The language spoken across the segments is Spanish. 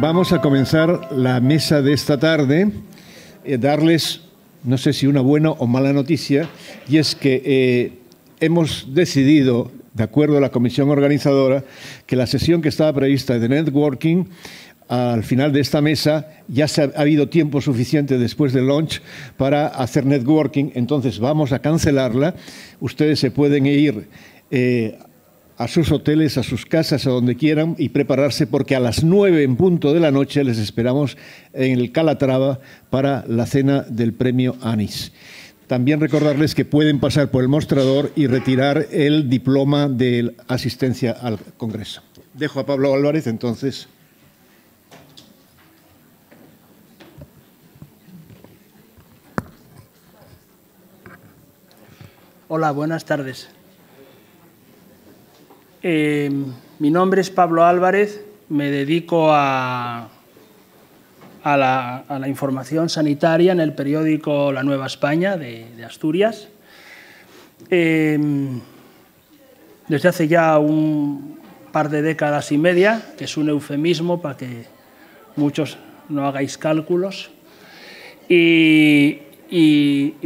Vamos a comenzar la mesa de esta tarde, eh, darles, no sé si una buena o mala noticia, y es que eh, hemos decidido, de acuerdo a la comisión organizadora, que la sesión que estaba prevista de networking al final de esta mesa ya se ha, habido tiempo suficiente después del launch para hacer networking, entonces vamos a cancelarla. Ustedes se pueden ir eh, a sus hoteles, a sus casas, a donde quieran y prepararse porque a las nueve en punto de la noche les esperamos en el Calatrava para la cena del premio Anis. También recordarles que pueden pasar por el mostrador y retirar el diploma de asistencia al Congreso. Dejo a Pablo Álvarez entonces. Hola, buenas tardes. Eh, mi nombre es Pablo Álvarez, me dedico a, la, información sanitaria en el periódico La Nueva España de, Asturias. Eh, desde hace ya un par de décadas y media, que es un eufemismo para que muchos no hagáis cálculos. y,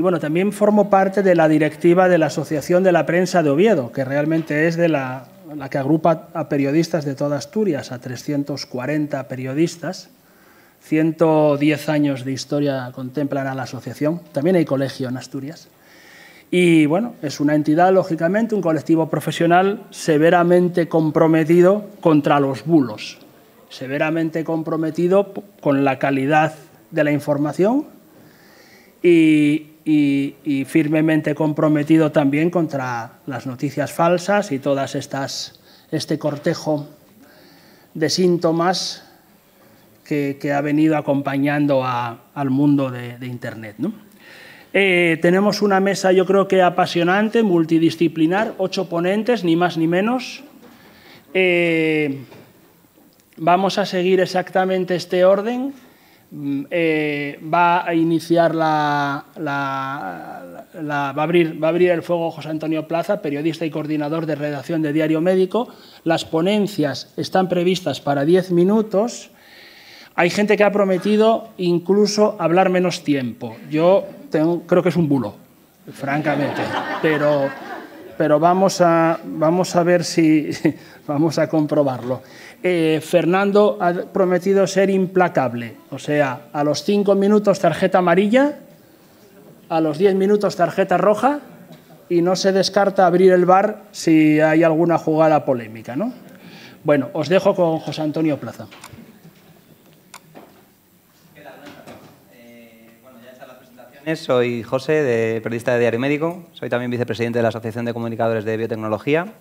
bueno, también formo parte de la directiva de la Asociación de la Prensa de Oviedo, que realmente es de la la que agrupa a periodistas de toda Asturias, a 340 periodistas. 110 años de historia contemplan a la asociación. También hay colegio en Asturias. Y bueno, es una entidad, lógicamente, un colectivo profesional severamente comprometido contra los bulos, severamente comprometido con la calidad de la información y, y, firmemente comprometido también contra las noticias falsas y todas estas este cortejo de síntomas que, ha venido acompañando al mundo de, Internet. Eh, tenemos una mesa, yo creo que apasionante, multidisciplinar, ocho ponentes, ni más ni menos. Eh, vamos a seguir exactamente este orden. Mm, eh, va a iniciar la, va, a abrir, va a abrir el fuego José Antonio Plaza, periodista y coordinador de redacción de Diario Médico. Las ponencias están previstas para 10 minutos. Hay gente que ha prometido incluso hablar menos tiempo. Yo tengo, creo que es un bulo, francamente, pero, vamos a ver si vamos a comprobarlo. Eh, Fernando ha prometido ser implacable. O sea, a los 5 minutos tarjeta amarilla, a los 10 minutos tarjeta roja y no se descarta abrir el bar si hay alguna jugada polémica. ¿no? Bueno, os dejo con José Antonio Plaza. Eh, Soy José, de periodista de Diario Médico. Soy también vicepresidente de la Asociación de Comunicadores de Biotecnología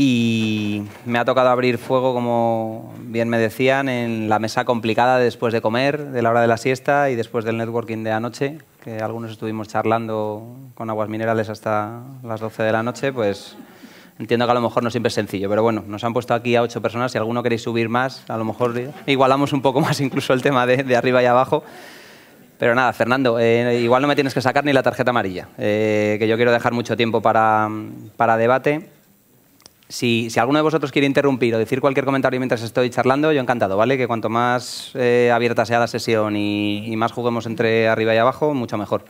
y me ha tocado abrir fuego, como bien me decían, en la mesa complicada después de comer, de la hora de la siesta y después del networking de anoche, que algunos estuvimos charlando con aguas minerales hasta las 12 de la noche, pues entiendo que a lo mejor no siempre es sencillo, pero bueno, nos han puesto aquí a ocho personas, si alguno queréis subir más, a lo mejor igualamos un poco más incluso el tema de, arriba y abajo. Pero nada, Fernando, eh, igual no me tienes que sacar ni la tarjeta amarilla, eh, que yo quiero dejar mucho tiempo para debate. Si, alguno de vosotros quiere interrumpir o decir cualquier comentario mientras estoy charlando, yo encantado, ¿vale? Que cuanto más eh, abierta sea la sesión y, y más juguemos entre arriba y abajo, mucho mejor.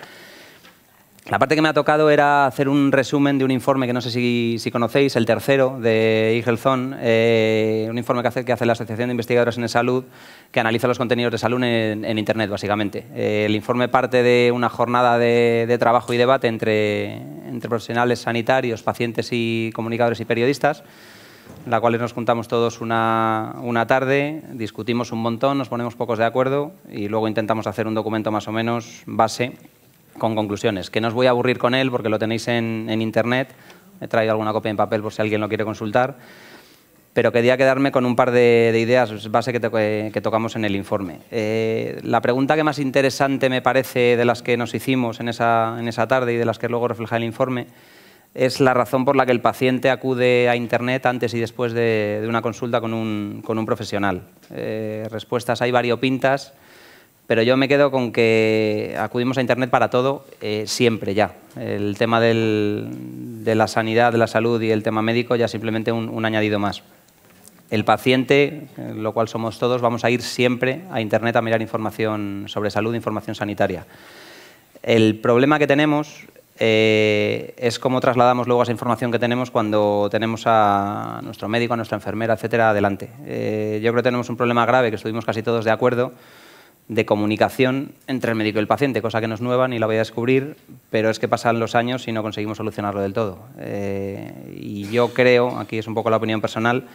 La parte que me ha tocado era hacer un resumen de un informe que no sé si, conocéis, el tercero de Igelzón, eh, un informe que hace, la Asociación de Investigadores en Salud, que analiza los contenidos de salud en, Internet, básicamente. Eh, el informe parte de una jornada de, trabajo y debate entre, profesionales sanitarios, pacientes y comunicadores y periodistas, en la cual nos juntamos todos una, una tarde, discutimos un montón, nos ponemos pocos de acuerdo y luego intentamos hacer un documento más o menos base con conclusiones, que no os voy a aburrir con él porque lo tenéis en, en Internet. He traído alguna copia en papel por si alguien lo quiere consultar. Pero quería quedarme con un par de, ideas base que, tocamos en el informe. Eh, la pregunta que más interesante me parece de las que nos hicimos en esa, en esa tarde y de las que luego refleja el informe es la razón por la que el paciente acude a Internet antes y después de, una consulta con un, con un profesional. Eh, respuestas hay variopintas. Pero yo me quedo con que acudimos a Internet para todo eh, siempre ya. El tema de la sanidad, de la salud y el tema médico ya simplemente un, añadido más. El paciente, eh, lo cual somos todos, vamos a ir siempre a Internet a mirar información sobre salud, información sanitaria. El problema que tenemos eh, es cómo trasladamos luego esa información que tenemos cuando tenemos a nuestro médico, a nuestra enfermera, etcétera, adelante. yo creo que tenemos un problema grave que estuvimos casi todos de acuerdo de comunicación entre el médico y el paciente, cosa que no es nueva ni la voy a descubrir, pero es que pasan los años y no conseguimos solucionarlo del todo. Eh, y yo creo, aquí es un poco la opinión personal,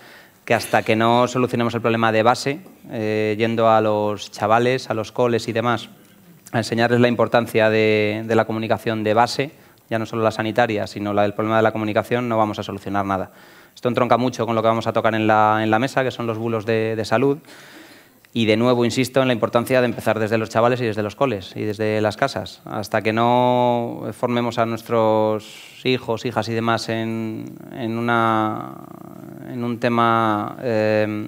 que hasta que no solucionemos el problema de base, eh, yendo a los chavales, a los coles y demás, a enseñarles la importancia de, la comunicación de base, ya no solo la sanitaria, sino la del problema de la comunicación, no vamos a solucionar nada. Esto entronca mucho con lo que vamos a tocar en la, mesa, que son los bulos de salud. Y de nuevo insisto en la importancia de empezar desde los chavales y desde los coles y desde las casas. Hasta que no formemos a nuestros hijos, hijas y demás en, en, una, en un tema eh,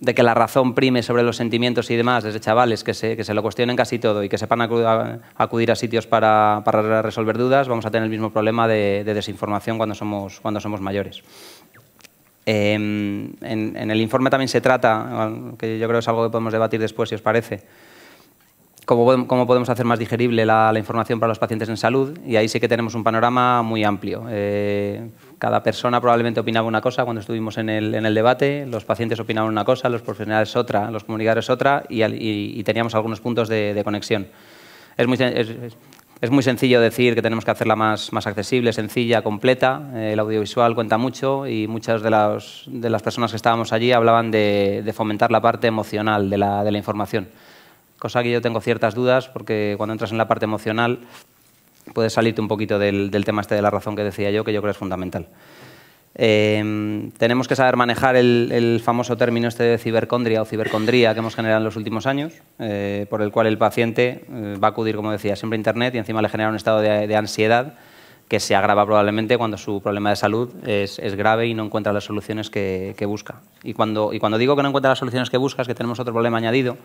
de que la razón prime sobre los sentimientos y demás desde chavales, que se, que se lo cuestionen casi todo y que sepan acudir a sitios para, resolver dudas, vamos a tener el mismo problema de, de desinformación cuando somos, cuando somos mayores. Em, en, el informe también se trata, que yo creo es algo que podemos debatir después, si os parece, cómo, podemos hacer más digerible la, información para los pacientes en salud, y ahí sí que tenemos un panorama muy amplio. Eh, cada persona probablemente opinaba una cosa cuando estuvimos en el, debate, los pacientes opinaban una cosa, los profesionales otra, los comunicadores otra, y, teníamos algunos puntos de, conexión. Es muy, es, es muy sencillo decir que tenemos que hacerla más, más accesible, sencilla, completa. El audiovisual cuenta mucho y muchas de, las, de las personas que estábamos allí hablaban de, fomentar la parte emocional de la, información. Cosa que yo tengo ciertas dudas porque cuando entras en la parte emocional puedes salirte un poquito del, del tema este de la razón que decía yo, que yo creo es fundamental. Em, tenemos que saber manejar el, famoso término este de cibercondria o cibercondría que hemos generado en los últimos años, eh, por el cual el paciente eh, va a acudir, como decía, siempre a Internet y encima le genera un estado de, ansiedad que se agrava probablemente cuando su problema de salud es, grave y no encuentra las soluciones que, busca. Y cuando, digo que no encuentra las soluciones que busca es que tenemos otro problema añadido,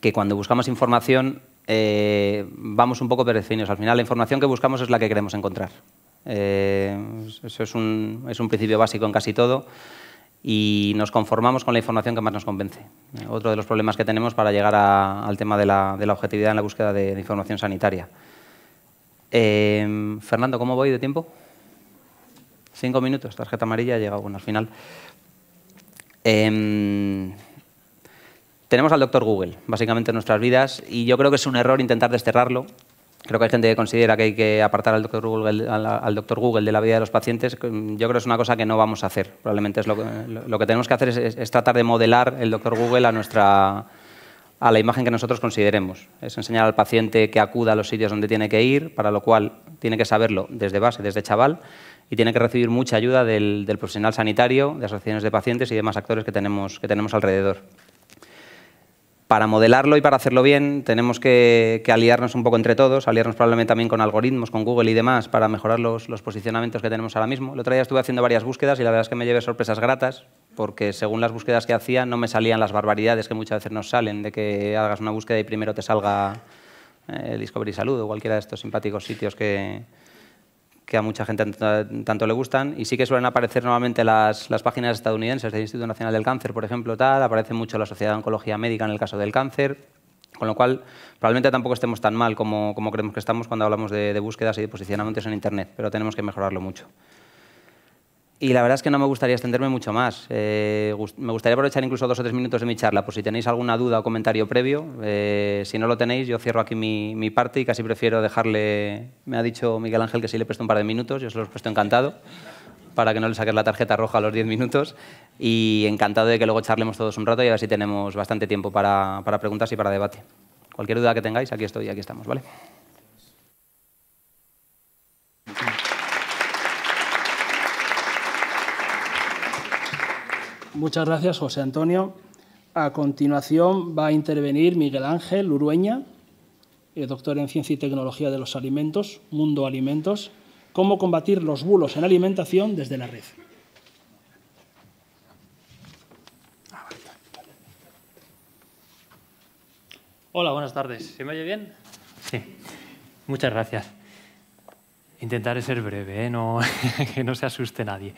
que cuando buscamos información eh, vamos un poco perecinios Al final la información que buscamos es la que queremos encontrar. Eh, eso es un, principio básico en casi todo y nos conformamos con la información que más nos convence. Eh, otro de los problemas que tenemos para llegar al tema de la, objetividad en la búsqueda de, información sanitaria. Em, Fernando, ¿cómo voy de tiempo? Cinco minutos, tarjeta amarilla, llega llegado al final. Em, tenemos al doctor Google, básicamente en nuestras vidas, y yo creo que es un error intentar desterrarlo. Creo que hay gente que considera que hay que apartar al doctor Google, al, doctor Google de la vida de los pacientes. Yo creo que es una cosa que no vamos a hacer. Probablemente es lo, que, tenemos que hacer es, tratar de modelar el doctor Google a nuestra a la imagen que nosotros consideremos. Es enseñar al paciente que acuda a los sitios donde tiene que ir, para lo cual tiene que saberlo desde base, desde chaval, y tiene que recibir mucha ayuda del, profesional sanitario, de asociaciones de pacientes y demás actores que tenemos, que tenemos alrededor para modelarlo y para hacerlo bien tenemos que, aliarnos un poco entre todos, aliarnos probablemente también con algoritmos, con Google y demás, para mejorar los, posicionamientos que tenemos ahora mismo. El otro día estuve haciendo varias búsquedas y la verdad es que me llevé sorpresas gratas, porque según las búsquedas que hacía no me salían las barbaridades que muchas veces nos salen, de que hagas una búsqueda y primero te salga eh, el Discovery Salud o cualquiera de estos simpáticos sitios que, que a mucha gente tanto le gustan. Y sí que suelen aparecer nuevamente las, páginas estadounidenses del Instituto Nacional del Cáncer, por ejemplo, tal. Aparece mucho la Sociedad de Oncología Médica en el caso del cáncer. Con lo cual, probablemente tampoco estemos tan mal como, creemos que estamos cuando hablamos de búsquedas y de posicionamientos en Internet, pero tenemos que mejorarlo mucho. Y la verdad es que no me gustaría extenderme mucho más. Eh, me gustaría aprovechar incluso dos o tres minutos de mi charla, por si tenéis alguna duda o comentario previo. Eh, si no lo tenéis, yo cierro aquí mi, parte y casi prefiero dejarle... Me ha dicho Miguel Ángel que sí le presto un par de minutos, yo se los presto encantado, para que no le saques la tarjeta roja a los diez minutos. Y encantado de que luego charlemos todos un rato y a ver si tenemos bastante tiempo para, para preguntas y para debate. Cualquier duda que tengáis, aquí estoy, aquí estamos, ¿vale? Muchas gracias, José Antonio. A continuación va a intervenir Miguel Ángel Urueña, eh, doctor en Ciencia y Tecnología de los Alimentos, Mundo Alimentos, cómo combatir los bulos en alimentación desde la red. Hola, buenas tardes. ¿Se me oye bien? Sí, muchas gracias. Intentaré ser breve, ¿eh? que no se asuste nadie.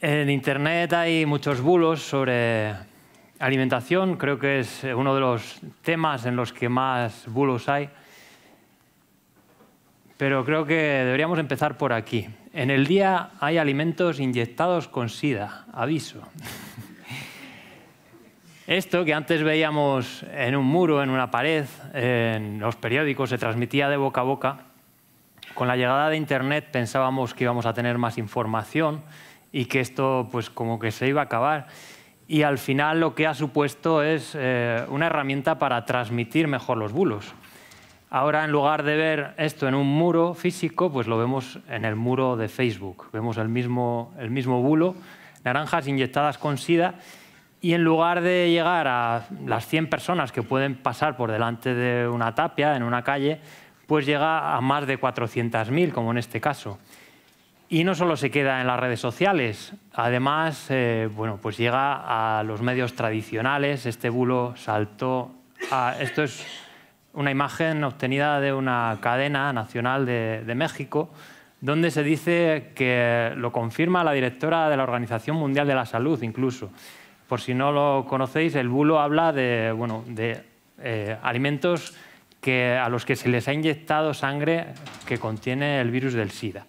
En Internet hay muchos bulos sobre alimentación. Creo que es uno de los temas en los que más bulos hay. Pero creo que deberíamos empezar por aquí. En el día hay alimentos inyectados con sida. Aviso. Esto que antes veíamos en un muro, en una pared, en los periódicos, se transmitía de boca a boca. Con la llegada de Internet pensábamos que íbamos a tener más información, y que esto pues como que se iba a acabar. Y al final lo que ha supuesto es eh, una herramienta para transmitir mejor los bulos. Ahora en lugar de ver esto en un muro físico, pues lo vemos en el muro de Facebook. Vemos el mismo, el mismo bulo, naranjas inyectadas con sida, y en lugar de llegar a las 100 personas que pueden pasar por delante de una tapia en una calle, pues llega a más de 400.000, como en este caso. Y no solo se queda en las redes sociales, además eh, bueno, pues llega a los medios tradicionales. Este bulo saltó a... Esto es una imagen obtenida de una cadena nacional de, México, donde se dice que lo confirma la directora de la Organización Mundial de la Salud incluso. Por si no lo conocéis, el bulo habla de, bueno, de eh, alimentos a los que se les ha inyectado sangre que contiene el virus del SIDA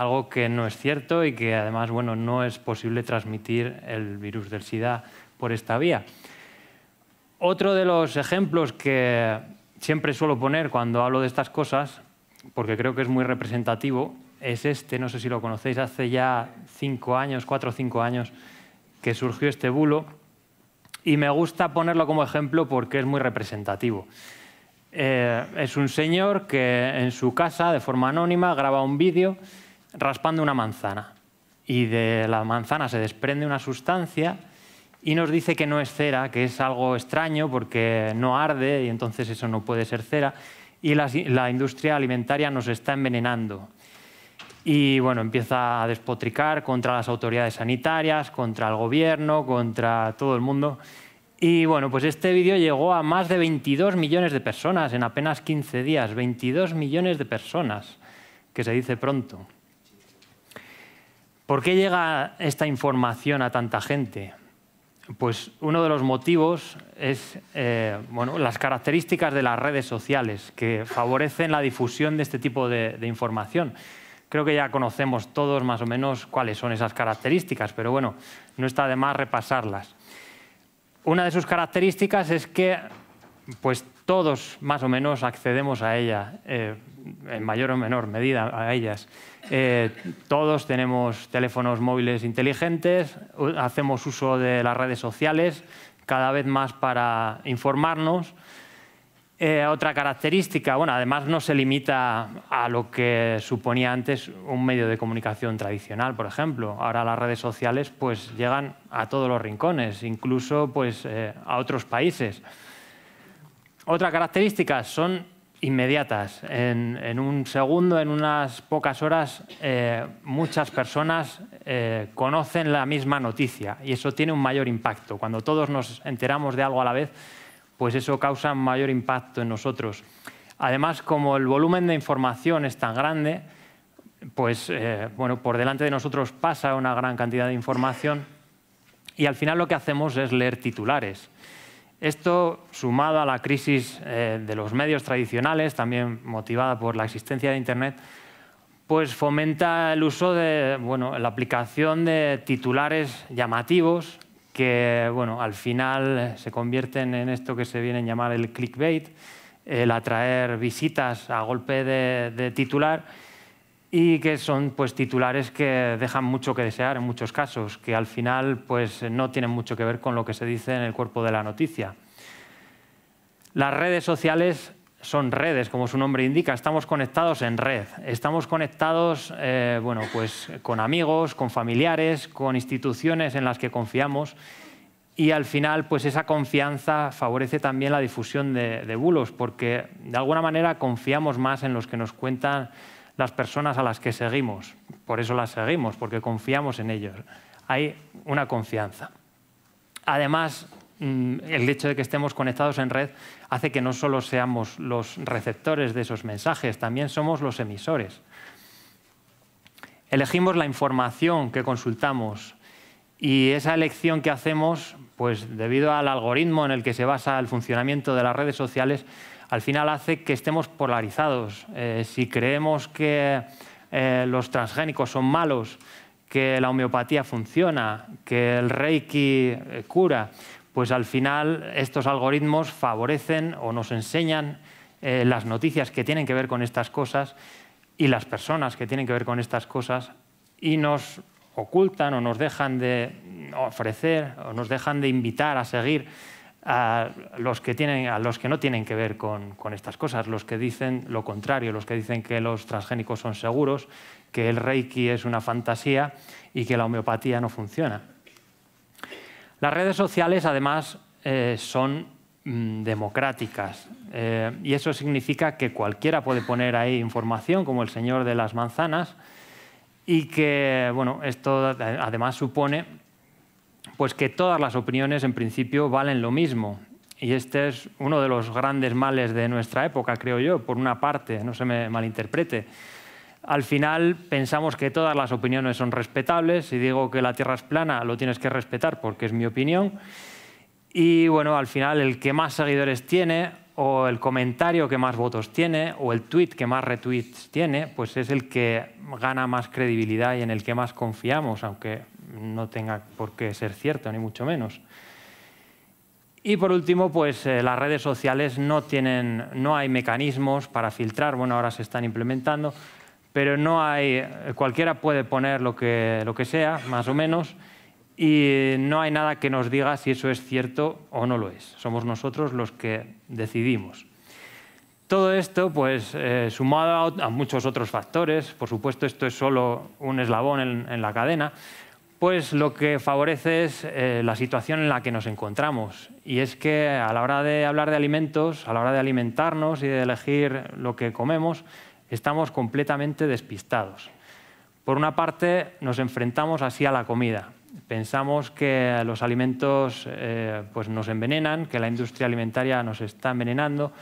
algo que no es cierto y que además bueno, no es posible transmitir el virus del SIDA por esta vía. Otro de los ejemplos que siempre suelo poner cuando hablo de estas cosas, porque creo que es muy representativo, es este, no sé si lo conocéis, hace ya cinco años, cuatro o cinco años, que surgió este bulo. Y me gusta ponerlo como ejemplo porque es muy representativo. Eh, es un señor que en su casa, de forma anónima, graba un vídeo raspando una manzana y de la manzana se desprende una sustancia y nos dice que no es cera, que es algo extraño porque no arde y entonces eso no puede ser cera. Y la, la industria alimentaria nos está envenenando. Y bueno, empieza a despotricar contra las autoridades sanitarias, contra el gobierno, contra todo el mundo. Y bueno, pues este vídeo llegó a más de 22 millones de personas en apenas 15 días. 22 millones de personas, que se dice pronto. ¿Por qué llega esta información a tanta gente? Pues uno de los motivos es eh, las características de las redes sociales que favorecen la difusión de este tipo de, información. Creo que ya conocemos todos más o menos cuáles son esas características, pero bueno, no está de más repasarlas. Una de sus características es que pues, todos más o menos accedemos a ella. Eh, en mayor o menor medida a ellas. Eh, todos tenemos teléfonos móviles inteligentes, hacemos uso de las redes sociales cada vez más para informarnos. Eh, otra característica, bueno, además no se limita a lo que suponía antes un medio de comunicación tradicional, por ejemplo. Ahora las redes sociales pues llegan a todos los rincones, incluso pues eh, a otros países. Otra característica son inmediatas. En, un segundo, en unas pocas horas, eh, muchas personas eh, conocen la misma noticia y eso tiene un mayor impacto. Cuando todos nos enteramos de algo a la vez, pues eso causa mayor impacto en nosotros. Además, como el volumen de información es tan grande, pues eh, bueno, por delante de nosotros pasa una gran cantidad de información y al final lo que hacemos es leer titulares esto, sumado a la crisis eh, de los medios tradicionales, también motivada por la existencia de Internet, pues fomenta el uso de bueno, la aplicación de titulares llamativos que al final se convierten en esto que se viene a llamar el clickbait, el atraer visitas a golpe de titular y que son pues, titulares que dejan mucho que desear en muchos casos, que al final pues, no tienen mucho que ver con lo que se dice en el cuerpo de la noticia. Las redes sociales son redes, como su nombre indica, estamos conectados en red, estamos conectados eh, bueno, pues, con amigos, con familiares, con instituciones en las que confiamos y al final pues, esa confianza favorece también la difusión de bulos porque de alguna manera confiamos más en los que nos cuentan las personas a las que seguimos. Por eso las seguimos, porque confiamos en ellos. Hay una confianza. Además, mm, el hecho de que estemos conectados en red hace que no solo seamos los receptores de esos mensajes, también somos los emisores. Elegimos la información que consultamos y esa elección que hacemos, pues debido al algoritmo en el que se basa el funcionamiento de las redes sociales, al final hace que estemos polarizados. Eh, si creemos que eh, los transgénicos son malos, que la homeopatía funciona, que el reiki eh, cura, pues al final estos algoritmos favorecen o nos enseñan las noticias que tienen que ver con estas cosas y las personas que tienen que ver con estas cosas y nos ocultan o nos dejan de ofrecer o nos dejan de invitar a seguir a los que, tienen, a los que no tienen que ver con, estas cosas, los que dicen lo contrario, los que dicen que los transgénicos son seguros, que el reiki es una fantasía y que la homeopatía no funciona. Las redes sociales, además, eh, son mm, democráticas eh, y eso significa que cualquiera puede poner ahí información, como el señor de las manzanas, y que, bueno, esto además supone pues que todas las opiniones en principio valen lo mismo. Y este es uno de los grandes males de nuestra época, creo yo, por una parte, no se me malinterprete. Al final pensamos que todas las opiniones son respetables. Si digo que la Tierra es plana, lo tienes que respetar porque es mi opinión. Y bueno, al final el que más seguidores tiene o el comentario que más votos tiene o el tweet que más retweets tiene, pues es el que gana más credibilidad y en el que más confiamos, aunque no tenga por qué ser cierto, ni mucho menos. Y por último, pues eh, las redes sociales no tienen, no hay mecanismos para filtrar, bueno, ahora se están implementando, pero no hay, eh, cualquiera puede poner lo que, sea, más o menos, y no hay nada que nos diga si eso es cierto o no lo es. Somos nosotros los que decidimos. Todo esto, pues, eh, sumado a, muchos otros factores, por supuesto esto es solo un eslabón en la cadena, pues lo que favorece es eh, la situación en la que nos encontramos. Y es que a la hora de hablar de alimentos, a la hora de alimentarnos y de elegir lo que comemos, estamos completamente despistados. Por una parte, nos enfrentamos así a la comida. Pensamos que los alimentos eh, pues nos envenenan, que la industria alimentaria nos está envenenando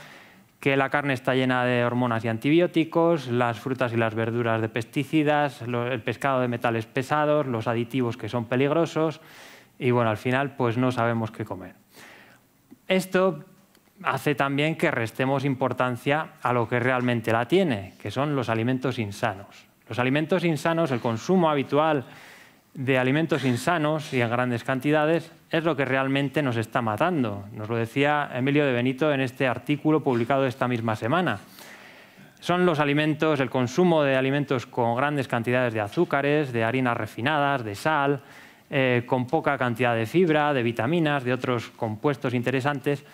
que la carne está llena de hormonas y antibióticos, las frutas y las verduras de pesticidas, el pescado de metales pesados, los aditivos que son peligrosos y bueno, al final pues no sabemos qué comer. Esto hace también que restemos importancia a lo que realmente la tiene, que son los alimentos insanos. Los alimentos insanos, el consumo habitual de alimentos insanos y en grandes cantidades es lo que realmente nos está matando. Nos lo decía Emilio de Benito en este artículo publicado esta misma semana. Son los alimentos, el consumo de alimentos con grandes cantidades de azúcares, de harinas refinadas, de sal, eh, con poca cantidad de fibra, de vitaminas, de otros compuestos interesantes,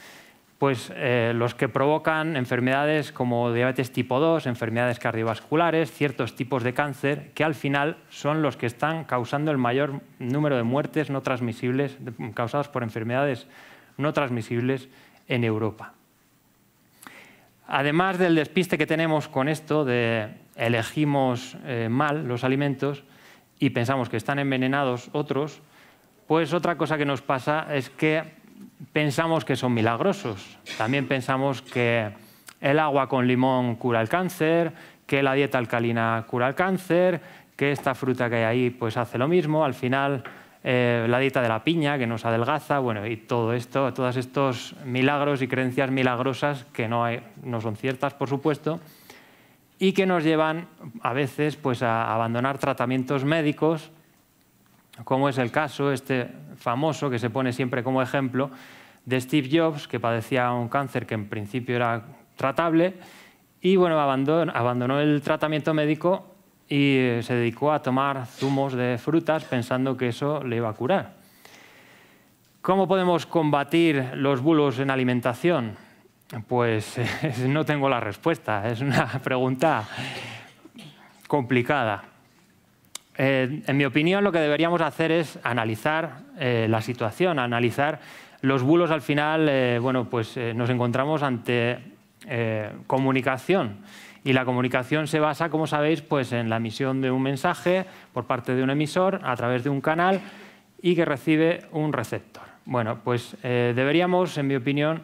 pues, eh, los que provocan enfermedades como diabetes tipo 2, enfermedades cardiovasculares, ciertos tipos de cáncer, que al final son los que están causando el mayor número de muertes no transmisibles causadas por enfermedades no transmisibles en Europa. Además del despiste que tenemos con esto de elegimos eh, mal los alimentos y pensamos que están envenenados otros, pues otra cosa que nos pasa es que pensamos que son milagrosos. También pensamos que el agua con limón cura el cáncer, que la dieta alcalina cura el cáncer, que esta fruta que hay ahí pues hace lo mismo. Al final, eh, la dieta de la piña que nos adelgaza, bueno, y todo esto, todos estos milagros y creencias milagrosas que no, no son ciertas, por supuesto, y que nos llevan a veces pues, a abandonar tratamientos médicos, como es el caso este famoso que se pone siempre como ejemplo, de Steve Jobs, que padecía un cáncer que en principio era tratable, y bueno, abandonó, el tratamiento médico y eh, se dedicó a tomar zumos de frutas pensando que eso le iba a curar. ¿Cómo podemos combatir los bulos en alimentación? Pues no tengo la respuesta, es una pregunta complicada. Eh, en mi opinión, lo que deberíamos hacer es analizar eh, la situación, analizar los bulos al final, eh, bueno, pues eh, nos encontramos ante eh, comunicación. Y la comunicación se basa, como sabéis, pues en la emisión de un mensaje por parte de un emisor a través de un canal y que recibe un receptor. Bueno, pues deberíamos, en mi opinión,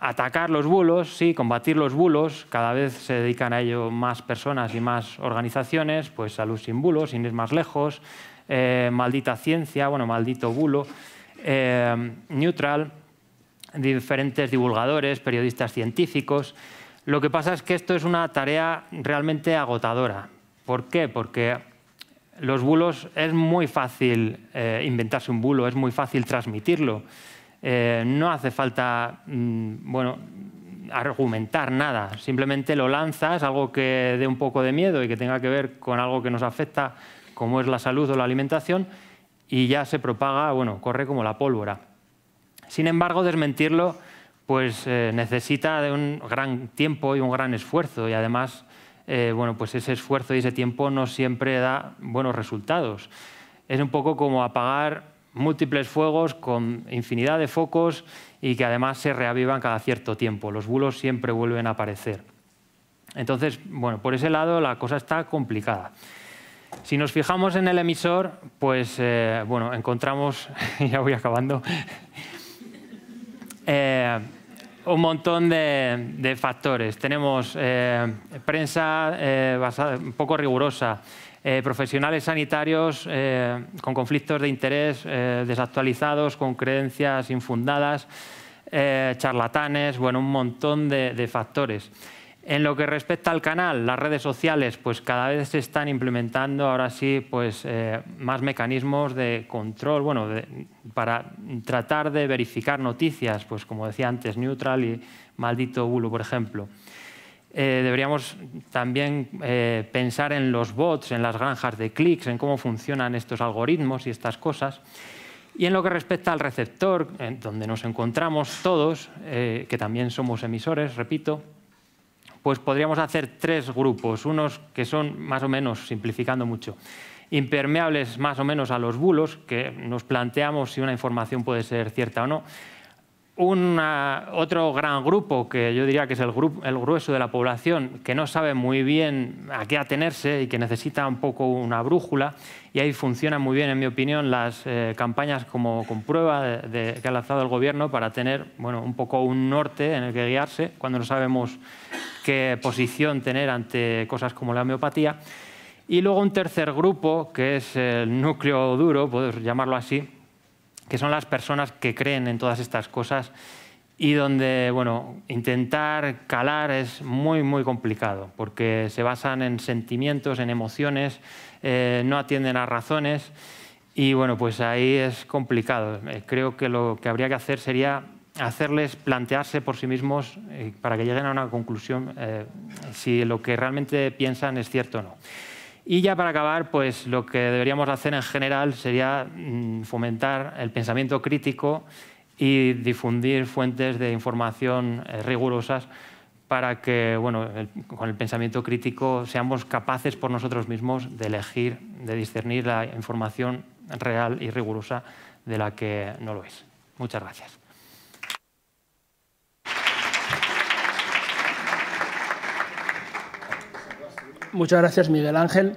atacar los bulos, sí, combatir los bulos. Cada vez se dedican a ello más personas y más organizaciones, pues Salud sin bulos, sin ir más lejos, maldita ciencia, bueno, maldito bulo. Eh, neutral, diferentes divulgadores, periodistas científicos. Lo que pasa es que esto es una tarea realmente agotadora. ¿Por qué? Porque los bulos es muy fácil eh, inventarse un bulo, es muy fácil transmitirlo. Eh, no hace falta mm, bueno, argumentar nada, simplemente lo lanzas, algo que dé un poco de miedo y que tenga que ver con algo que nos afecta, como es la salud o la alimentación, y ya se propaga, bueno, corre como la pólvora. Sin embargo, desmentirlo pues, eh, necesita de un gran tiempo y un gran esfuerzo y además eh, bueno, pues ese esfuerzo y ese tiempo no siempre da buenos resultados. Es un poco como apagar múltiples fuegos con infinidad de focos y que además se reavivan cada cierto tiempo. Los bulos siempre vuelven a aparecer. Entonces, bueno, por ese lado la cosa está complicada. Si nos fijamos en el emisor, pues eh, bueno, encontramos, ya voy acabando, eh, un montón de, factores. Tenemos eh, prensa un poco rigurosa, profesionales sanitarios con conflictos de interés desactualizados, con creencias infundadas, charlatanes, bueno, un montón de factores. En lo que respecta al canal, las redes sociales, pues cada vez se están implementando ahora sí pues, eh, más mecanismos de control, bueno, para tratar de verificar noticias, pues como decía antes, Neutral y Maldito Bulo, por ejemplo. Eh, deberíamos también eh, pensar en los bots, en las granjas de clics, en cómo funcionan estos algoritmos y estas cosas. Y en lo que respecta al receptor, donde nos encontramos todos, que también somos emisores, repito, pues podríamos hacer tres grupos, unos que son más o menos, simplificando mucho, impermeables más o menos a los bulos, que nos planteamos si una información puede ser cierta o no. otro gran grupo, que yo diría que es el, grupo, el grueso de la población, que no sabe muy bien a qué atenerse y que necesita un poco una brújula, y ahí funcionan muy bien, en mi opinión, las eh, campañas como con prueba que ha lanzado el Gobierno para tener bueno, un poco un norte en el que guiarse cuando no sabemos qué posición tener ante cosas como la homeopatía. Y luego un tercer grupo, que es el núcleo duro, podemos llamarlo así, que son las personas que creen en todas estas cosas y donde bueno, intentar calar es muy, muy complicado, porque se basan en sentimientos, en emociones, eh, no atienden a razones y bueno, pues ahí es complicado. Eh, creo que lo que habría que hacer sería hacerles plantearse por sí mismos eh, para que lleguen a una conclusión eh, si lo que realmente piensan es cierto o no. Y ya para acabar, pues lo que deberíamos hacer en general sería mm, fomentar el pensamiento crítico y difundir fuentes de información eh, rigurosas para que bueno, con el pensamiento crítico seamos capaces por nosotros mismos de elegir, de discernir la información real y rigurosa de la que no lo es. Muchas gracias. Muchas gracias, Miguel Ángel.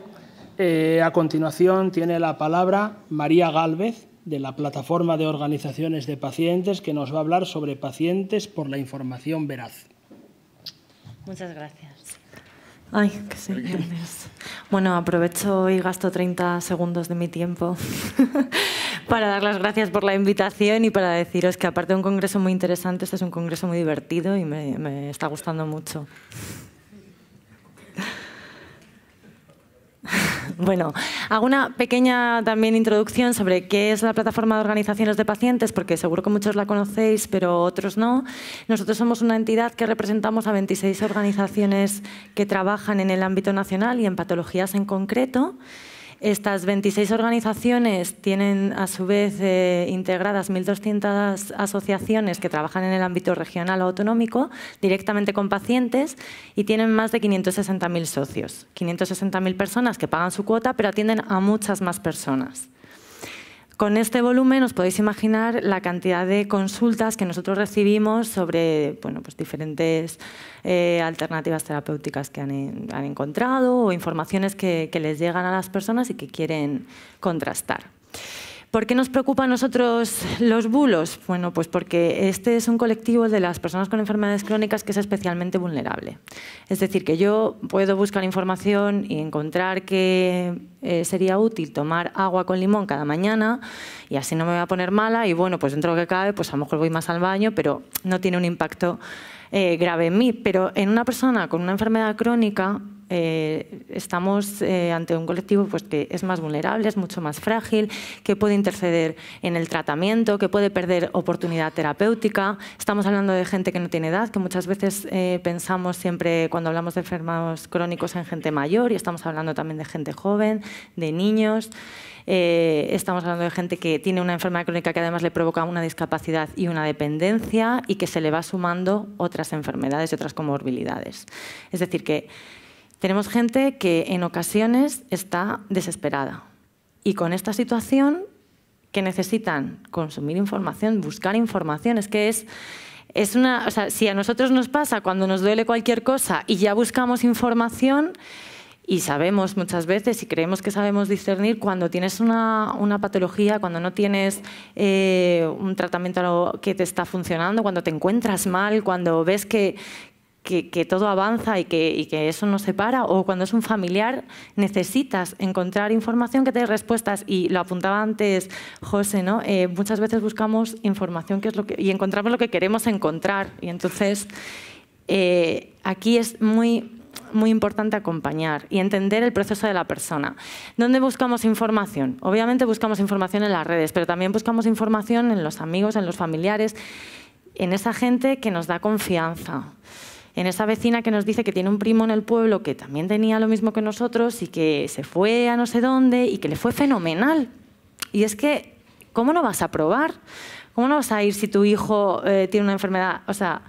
Eh, a continuación tiene la palabra María Galvez, de la Plataforma de Organizaciones de Pacientes, que nos va a hablar sobre pacientes por la información veraz. Muchas gracias. Bueno, aprovecho y gasto 30 segundos de mi tiempo para dar las gracias por la invitación y para deciros que aparte de un congreso muy interesante, este es un congreso muy divertido y me está gustando mucho. Bueno, hago una pequeña también introducción sobre qué es la plataforma de organizaciones de pacientes, porque seguro que muchos la conocéis, pero otros no. Nosotros somos una entidad que representamos a 26 organizaciones que trabajan en el ámbito nacional y en patologías en concreto. Estas 26 organizaciones tienen a su vez eh, integradas 1.200 asociaciones que trabajan en el ámbito regional o autonómico directamente con pacientes y tienen más de 560.000 socios, 560.000 personas que pagan su cuota pero atienden a muchas más personas. Con este volumen os podéis imaginar la cantidad de consultas que nosotros recibimos sobre bueno, pues diferentes eh, alternativas terapéuticas que han, encontrado o informaciones que les llegan a las personas y que quieren contrastar. ¿Por qué nos preocupan a nosotros los bulos? Bueno, pues porque este es un colectivo de las personas con enfermedades crónicas que es especialmente vulnerable. Es decir, que yo puedo buscar información y encontrar que eh, sería útil tomar agua con limón cada mañana y así no me voy a poner mala y bueno, pues dentro de lo que cabe, pues a lo mejor voy más al baño, pero no tiene un impacto eh, grave en mí, pero en una persona con una enfermedad crónica eh, estamos eh, ante un colectivo pues, que es más vulnerable, es mucho más frágil, que puede interceder en el tratamiento, que puede perder oportunidad terapéutica. Estamos hablando de gente que no tiene edad, que muchas veces pensamos siempre cuando hablamos de enfermos crónicos en gente mayor y estamos hablando también de gente joven, de niños. Eh, estamos hablando de gente que tiene una enfermedad crónica que además le provoca una discapacidad y una dependencia y que se le va sumando otras enfermedades y otras comorbilidades. Es decir, que tenemos gente que en ocasiones está desesperada y con esta situación que necesitan consumir información, buscar información, es que es... Es una, o sea, si a nosotros nos pasa cuando nos duele cualquier cosa y ya buscamos información, y sabemos muchas veces y creemos que sabemos discernir cuando tienes una, patología, cuando no tienes eh, un tratamiento que te está funcionando, cuando te encuentras mal, cuando ves que, todo avanza y que, que, eso no se para, o cuando es un familiar, necesitas encontrar información que te dé respuestas. Y lo apuntaba antes José, ¿no? Eh, muchas veces buscamos información que es lo que, y encontramos lo que queremos encontrar. Y entonces eh, aquí es muy muy importante acompañar y entender el proceso de la persona. ¿Dónde buscamos información? Obviamente buscamos información en las redes, pero también buscamos información en los amigos, en los familiares, en esa gente que nos da confianza en esa vecina que nos dice que tiene un primo en el pueblo que también tenía lo mismo que nosotros y que se fue a no sé dónde y que le fue fenomenal. Y es que, ¿cómo no vas a probar? ¿Cómo no vas a ir si tu hijo eh, tiene una enfermedad? O sea,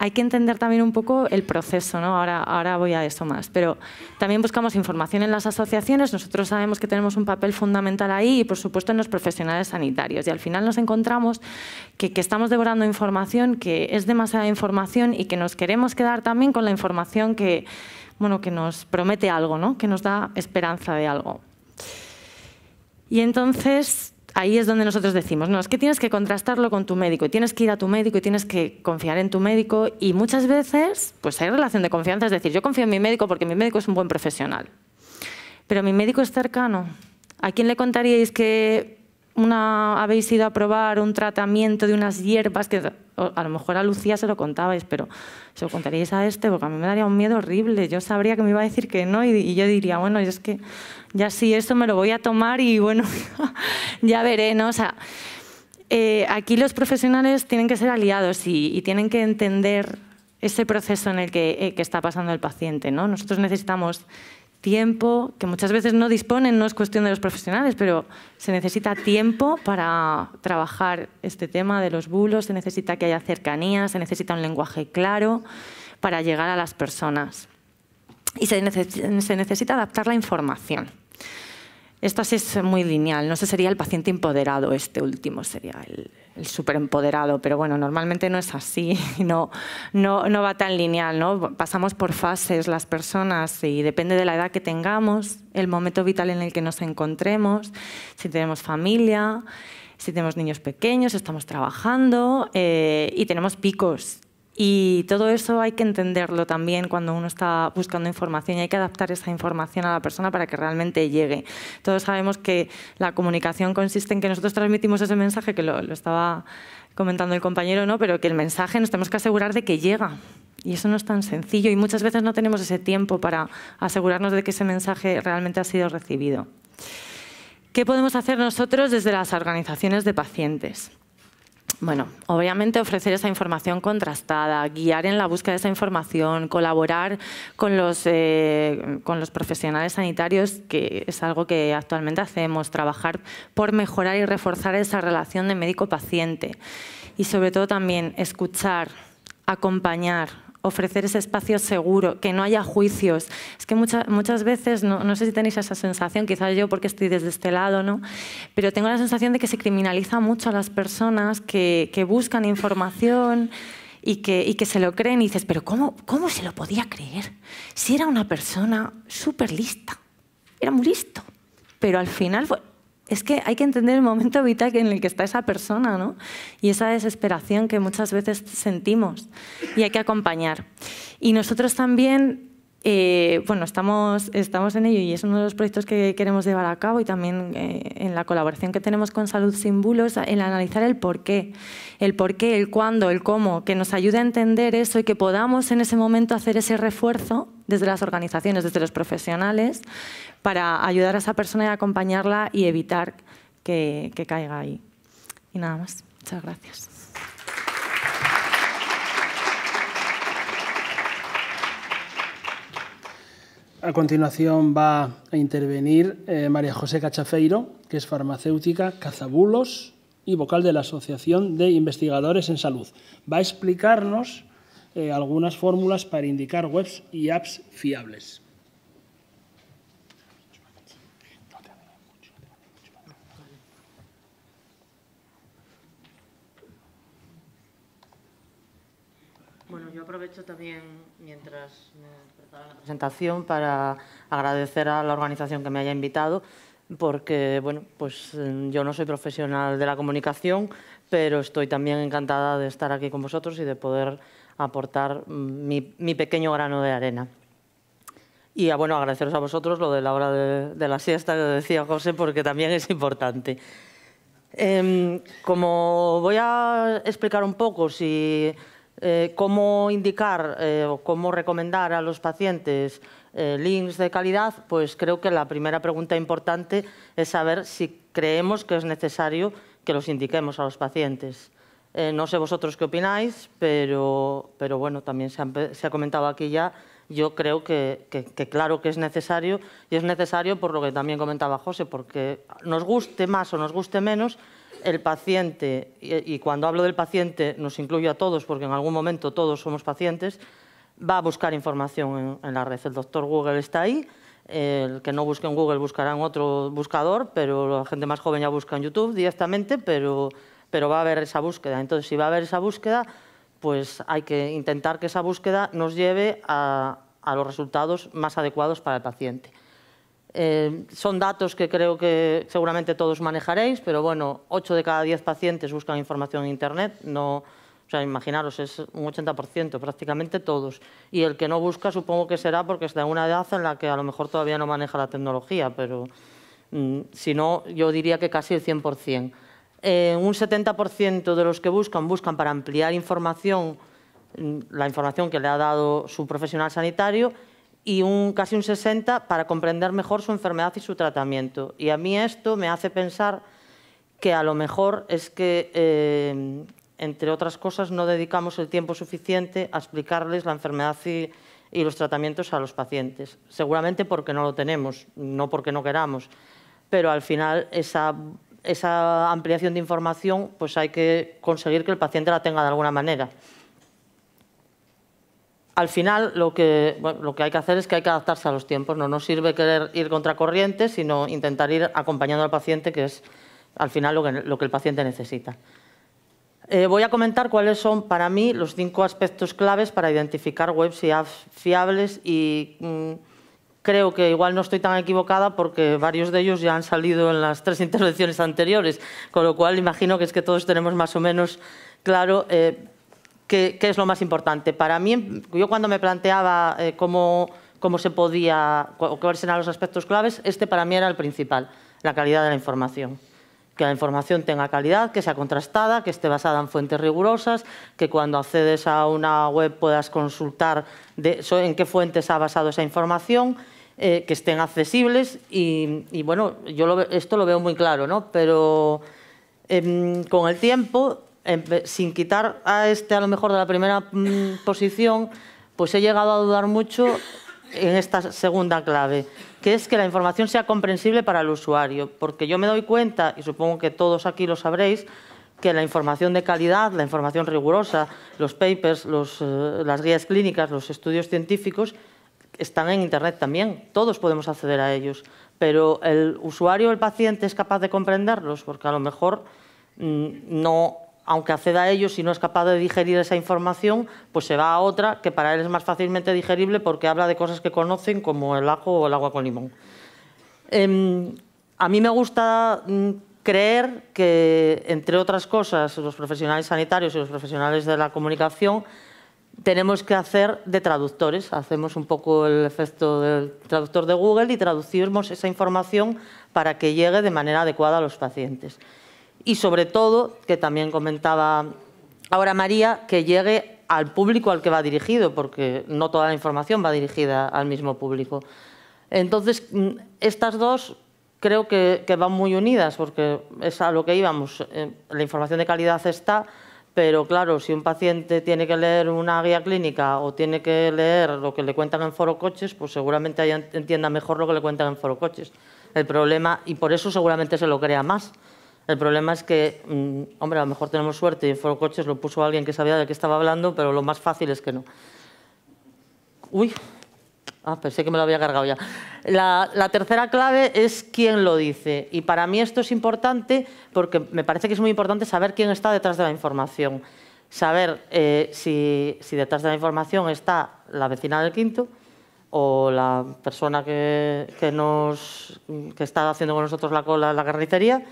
hay que entender también un poco el proceso, ¿no? Ahora, ahora voy a eso más. Pero también buscamos información en las asociaciones. Nosotros sabemos que tenemos un papel fundamental ahí y, por supuesto, en los profesionales sanitarios. Y al final nos encontramos que, estamos devorando información, que es demasiada información y que nos queremos quedar también con la información que, bueno, que nos promete algo, Que nos da esperanza de algo. Y entonces ahí es donde nosotros decimos, no, es que tienes que contrastarlo con tu médico y tienes que ir a tu médico y tienes que confiar en tu médico y muchas veces pues hay relación de confianza, es decir, yo confío en mi médico porque mi médico es un buen profesional, pero mi médico es cercano. ¿A quién le contaríais que habéis ido a probar un tratamiento de unas hierbas que a lo mejor a Lucía se lo contabais, pero se lo contaríais a este porque a mí me daría un miedo horrible. Yo sabría que me iba a decir que no y, yo diría, bueno, es que ya sí, esto me lo voy a tomar y bueno, ya veré, ¿no? O sea, eh, aquí los profesionales tienen que ser aliados y, tienen que entender ese proceso en el que, eh, que está pasando el paciente, ¿no? Nosotros necesitamos tiempo, que muchas veces no disponen, no es cuestión de los profesionales, pero se necesita tiempo para trabajar este tema de los bulos, se necesita que haya cercanía, se necesita un lenguaje claro para llegar a las personas. Y se, se necesita adaptar la información. Esto sí es muy lineal, no sé, sería el paciente empoderado, este último sería el, el empoderado, pero bueno, normalmente no es así, no, no, va tan lineal, ¿no? Pasamos por fases las personas y depende de la edad que tengamos, el momento vital en el que nos encontremos, si tenemos familia, si tenemos niños pequeños, estamos trabajando eh, y tenemos picos y todo eso hay que entenderlo también cuando uno está buscando información y hay que adaptar esa información a la persona para que realmente llegue. Todos sabemos que la comunicación consiste en que nosotros transmitimos ese mensaje, que lo, estaba comentando el compañero, ¿no? pero que el mensaje nos tenemos que asegurar de que llega. Y eso no es tan sencillo y muchas veces no tenemos ese tiempo para asegurarnos de que ese mensaje realmente ha sido recibido. ¿Qué podemos hacer nosotros desde las organizaciones de pacientes? Bueno, obviamente ofrecer esa información contrastada, guiar en la búsqueda de esa información, colaborar con los, eh, con los profesionales sanitarios, que es algo que actualmente hacemos, trabajar por mejorar y reforzar esa relación de médico-paciente. Y sobre todo también escuchar, acompañar, ofrecer ese espacio seguro, que no haya juicios. Es que muchas muchas veces, no, sé si tenéis esa sensación, quizás yo porque estoy desde este lado, ¿no? pero tengo la sensación de que se criminaliza mucho a las personas que, buscan información y que, que se lo creen y dices, pero ¿cómo, cómo se lo podía creer? Si era una persona súper lista, era muy listo, pero al final es que hay que entender el momento vital en el que está esa persona, ¿no? Y esa desesperación que muchas veces sentimos y hay que acompañar. Y nosotros también eh, bueno, estamos, en ello y es uno de los proyectos que queremos llevar a cabo y también eh, en la colaboración que tenemos con Salud Sin Bulos, el analizar el por qué, el por qué, el cuándo, el cómo, que nos ayude a entender eso y que podamos en ese momento hacer ese refuerzo desde las organizaciones, desde los profesionales, para ayudar a esa persona y acompañarla y evitar que caiga ahí. Y nada más. Muchas gracias. A continuación va a intervenir eh, María José Cachafeiro, que es farmacéutica, cazabulos y vocal de la Asociación de Investigadores en Salud. Va a explicarnos eh, algunas fórmulas para indicar webs y apps fiables. Bueno, yo aprovecho también, mientras presentación, para agradecer a la organización que me haya invitado, porque bueno, pues eh, yo no soy profesional de la comunicación, pero estoy también encantada de estar aquí con vosotros y de poder aportar mi, pequeño grano de arena. Y ah, bueno, agradeceros a vosotros lo de la hora de, la siesta que decía José, porque también es importante. Em, como voy a explicar un poco si eh, cómo indicar eh, o cómo recomendar a los pacientes eh, links de calidad, pues creo que la primera pregunta importante es saber si creemos que es necesario que los indiquemos a los pacientes. no sé vosotros qué opináis, pero, pero bueno, también se, ha comentado aquí ya, yo creo que, que claro que es necesario y es necesario por lo que también comentaba José, porque nos guste más o nos guste menos, el paciente, y cuando hablo del paciente nos incluyo a todos porque en algún momento todos somos pacientes, va a buscar información en, la red. El doctor Google está ahí, el que no busque en Google buscará en otro buscador, pero la gente más joven ya busca en YouTube directamente, pero, pero va a haber esa búsqueda. Entonces, si va a haber esa búsqueda, pues hay que intentar que esa búsqueda nos lleve a los resultados más adecuados para el paciente. Eh, son datos que creo que seguramente todos manejaréis, pero bueno, 8 de cada 10 pacientes buscan información en Internet, no, o sea, imaginaros, es un 80% prácticamente todos. Y el que no busca supongo que será porque está en una edad en la que a lo mejor todavía no maneja la tecnología, pero mm, si no, yo diría que casi el 100%. Eh, un 70% de los que buscan, buscan para ampliar información, mm, la información que le ha dado su profesional sanitario, y un, casi un 60% para comprender mejor su enfermedad y su tratamiento. Y a mí esto me hace pensar que a lo mejor es que, eh, entre otras cosas, no dedicamos el tiempo suficiente a explicarles la enfermedad y, los tratamientos a los pacientes. Seguramente porque no lo tenemos, no porque no queramos, pero al final esa esa ampliación de información, pues hay que conseguir que el paciente la tenga de alguna manera al final lo que, lo que hay que hacer es que hay que adaptarse a los tiempos. No nos sirve querer ir contra corriente, sino intentar ir acompañando al paciente, que es al final lo que, el paciente necesita. Eh, voy a comentar cuáles son para mí los cinco aspectos claves para identificar webs y apps fiables y mm, creo que igual no estoy tan equivocada porque varios de ellos ya han salido en las tres intervenciones anteriores, con lo cual imagino que es que todos tenemos más o menos claro eh, ¿qué, es lo más importante? Para mí, yo cuando me planteaba eh, cómo, se podía, cuáles eran los aspectos claves, este para mí era el principal, la calidad de la información que la información tenga calidad, que sea contrastada, que esté basada en fuentes rigurosas, que cuando accedes a una web puedas consultar en qué fuentes ha basado esa información, eh, que estén accesibles y, bueno, yo esto lo veo muy claro, ¿no? Pero em, con el tiempo sin quitar a este a lo mejor de la primera mm, posición, pues he llegado a dudar mucho en esta segunda clave, que es que la información sea comprensible para el usuario, porque yo me doy cuenta, y supongo que todos aquí lo sabréis, que la información de calidad, la información rigurosa, los papers, eh, las guías clínicas, los estudios científicos, están en Internet también, todos podemos acceder a ellos, pero el usuario, el paciente, es capaz de comprenderlos, porque a lo mejor mm, no aunque acceda a ellos si no es capaz de digerir esa información, pues se va a otra que para él es más fácilmente digerible porque habla de cosas que conocen como el ajo o el agua con limón. Em, a mí me gusta mm, creer que, entre otras cosas, los profesionales sanitarios y los profesionales de la comunicación tenemos que hacer de traductores. Hacemos un poco el efecto del traductor de Google y traducimos esa información para que llegue de manera adecuada a los pacientes y sobre todo, que también comentaba ahora María, que llegue al público al que va dirigido, porque no toda la información va dirigida al mismo público. Entonces, mm, estas dos creo que, van muy unidas, porque es a lo que íbamos. Eh, la información de calidad está, pero claro, si un paciente tiene que leer una guía clínica o tiene que leer lo que le cuentan en foro coches, pues seguramente entienda mejor lo que le cuentan en foro coches. El problema, y por eso seguramente se lo crea más, el problema es que, mm, hombre, a lo mejor tenemos suerte y en Foro Coches lo puso alguien que sabía de qué estaba hablando, pero lo más fácil es que no. Uy, ah, pensé que me lo había cargado ya. La, tercera clave es quién lo dice. Y para mí esto es importante porque me parece que es muy importante saber quién está detrás de la información. Saber eh, si, detrás de la información está la vecina del quinto, o la persona que, que está haciendo con nosotros la cola en la carnicería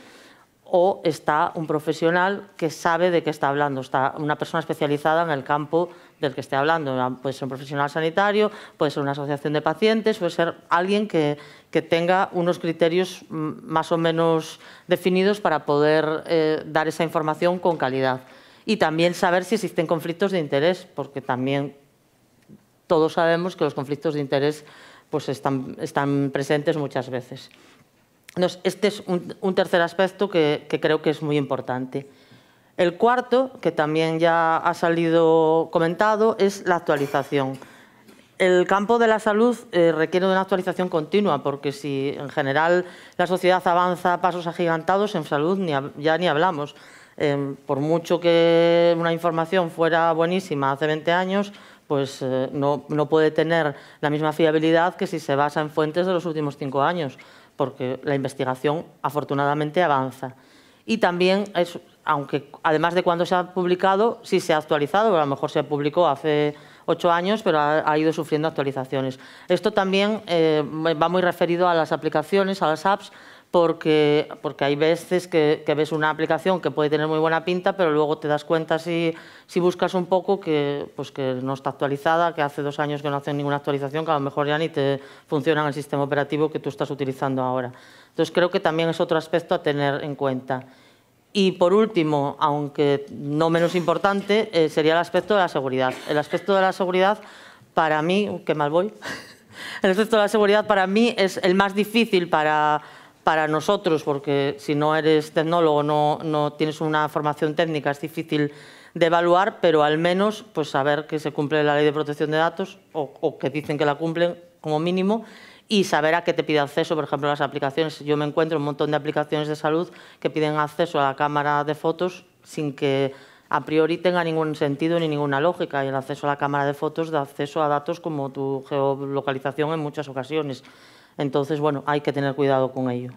o está un profesional que sabe de qué está hablando, está una persona especializada en el campo del que esté hablando. Puede ser un profesional sanitario, puede ser una asociación de pacientes, puede ser alguien que, tenga unos criterios más o menos definidos para poder eh, dar esa información con calidad. Y también saber si existen conflictos de interés, porque también todos sabemos que los conflictos de interés pues, están presentes muchas veces este es un, tercer aspecto que, creo que es muy importante. El cuarto, que también ya ha salido comentado, es la actualización. El campo de la salud eh, requiere de una actualización continua, porque si en general la sociedad avanza a pasos agigantados, en salud ya ni hablamos. Em, por mucho que una información fuera buenísima hace 20 años, pues eh, no, no, puede tener la misma fiabilidad que si se basa en fuentes de los últimos cinco años porque la investigación afortunadamente avanza. Y también, es, aunque además de cuando se ha publicado, sí se ha actualizado, a lo mejor se publicó hace ocho años, pero ha, ido sufriendo actualizaciones. Esto también eh, va muy referido a las aplicaciones, a las apps, porque, porque hay veces que, ves una aplicación que puede tener muy buena pinta, pero luego te das cuenta si, si buscas un poco que, pues que no está actualizada, que hace dos años que no hacen ninguna actualización, que a lo mejor ya ni te funciona en el sistema operativo que tú estás utilizando ahora. Entonces creo que también es otro aspecto a tener en cuenta. Y por último, aunque no menos importante, eh, sería el aspecto de la seguridad. El aspecto de la seguridad, para mí, que mal voy, el aspecto de la seguridad para mí es el más difícil para para nosotros, porque si no eres tecnólogo, no, tienes una formación técnica, es difícil de evaluar, pero al menos pues, saber que se cumple la ley de protección de datos o, que dicen que la cumplen como mínimo y saber a qué te pide acceso, por ejemplo, las aplicaciones. Yo me encuentro un montón de aplicaciones de salud que piden acceso a la cámara de fotos sin que a priori tenga ningún sentido ni ninguna lógica. Y el acceso a la cámara de fotos da acceso a datos como tu geolocalización en muchas ocasiones. Entonces, bueno, hay que tener cuidado con ello.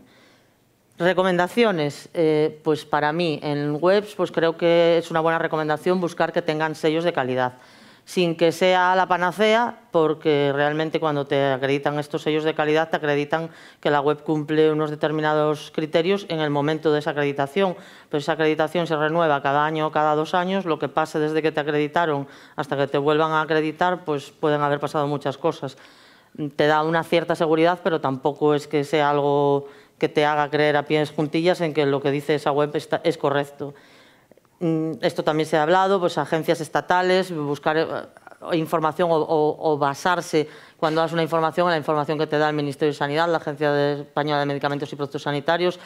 Recomendaciones, eh, pues para mí en webs pues creo que es una buena recomendación buscar que tengan sellos de calidad, sin que sea la panacea, porque realmente cuando te acreditan estos sellos de calidad te acreditan que la web cumple unos determinados criterios en el momento de esa acreditación, pero esa acreditación se renueva cada año o cada dos años, lo que pase desde que te acreditaron hasta que te vuelvan a acreditar, pues pueden haber pasado muchas cosas te da una cierta seguridad, pero tampoco es que sea algo que te haga creer a pies juntillas en que lo que dice esa web es correcto. Mm, esto también se ha hablado, pues agencias estatales, buscar eh, información o, basarse cuando das una información en la información que te da el Ministerio de Sanidad, la Agencia Española de Medicamentos y Productos Sanitarios,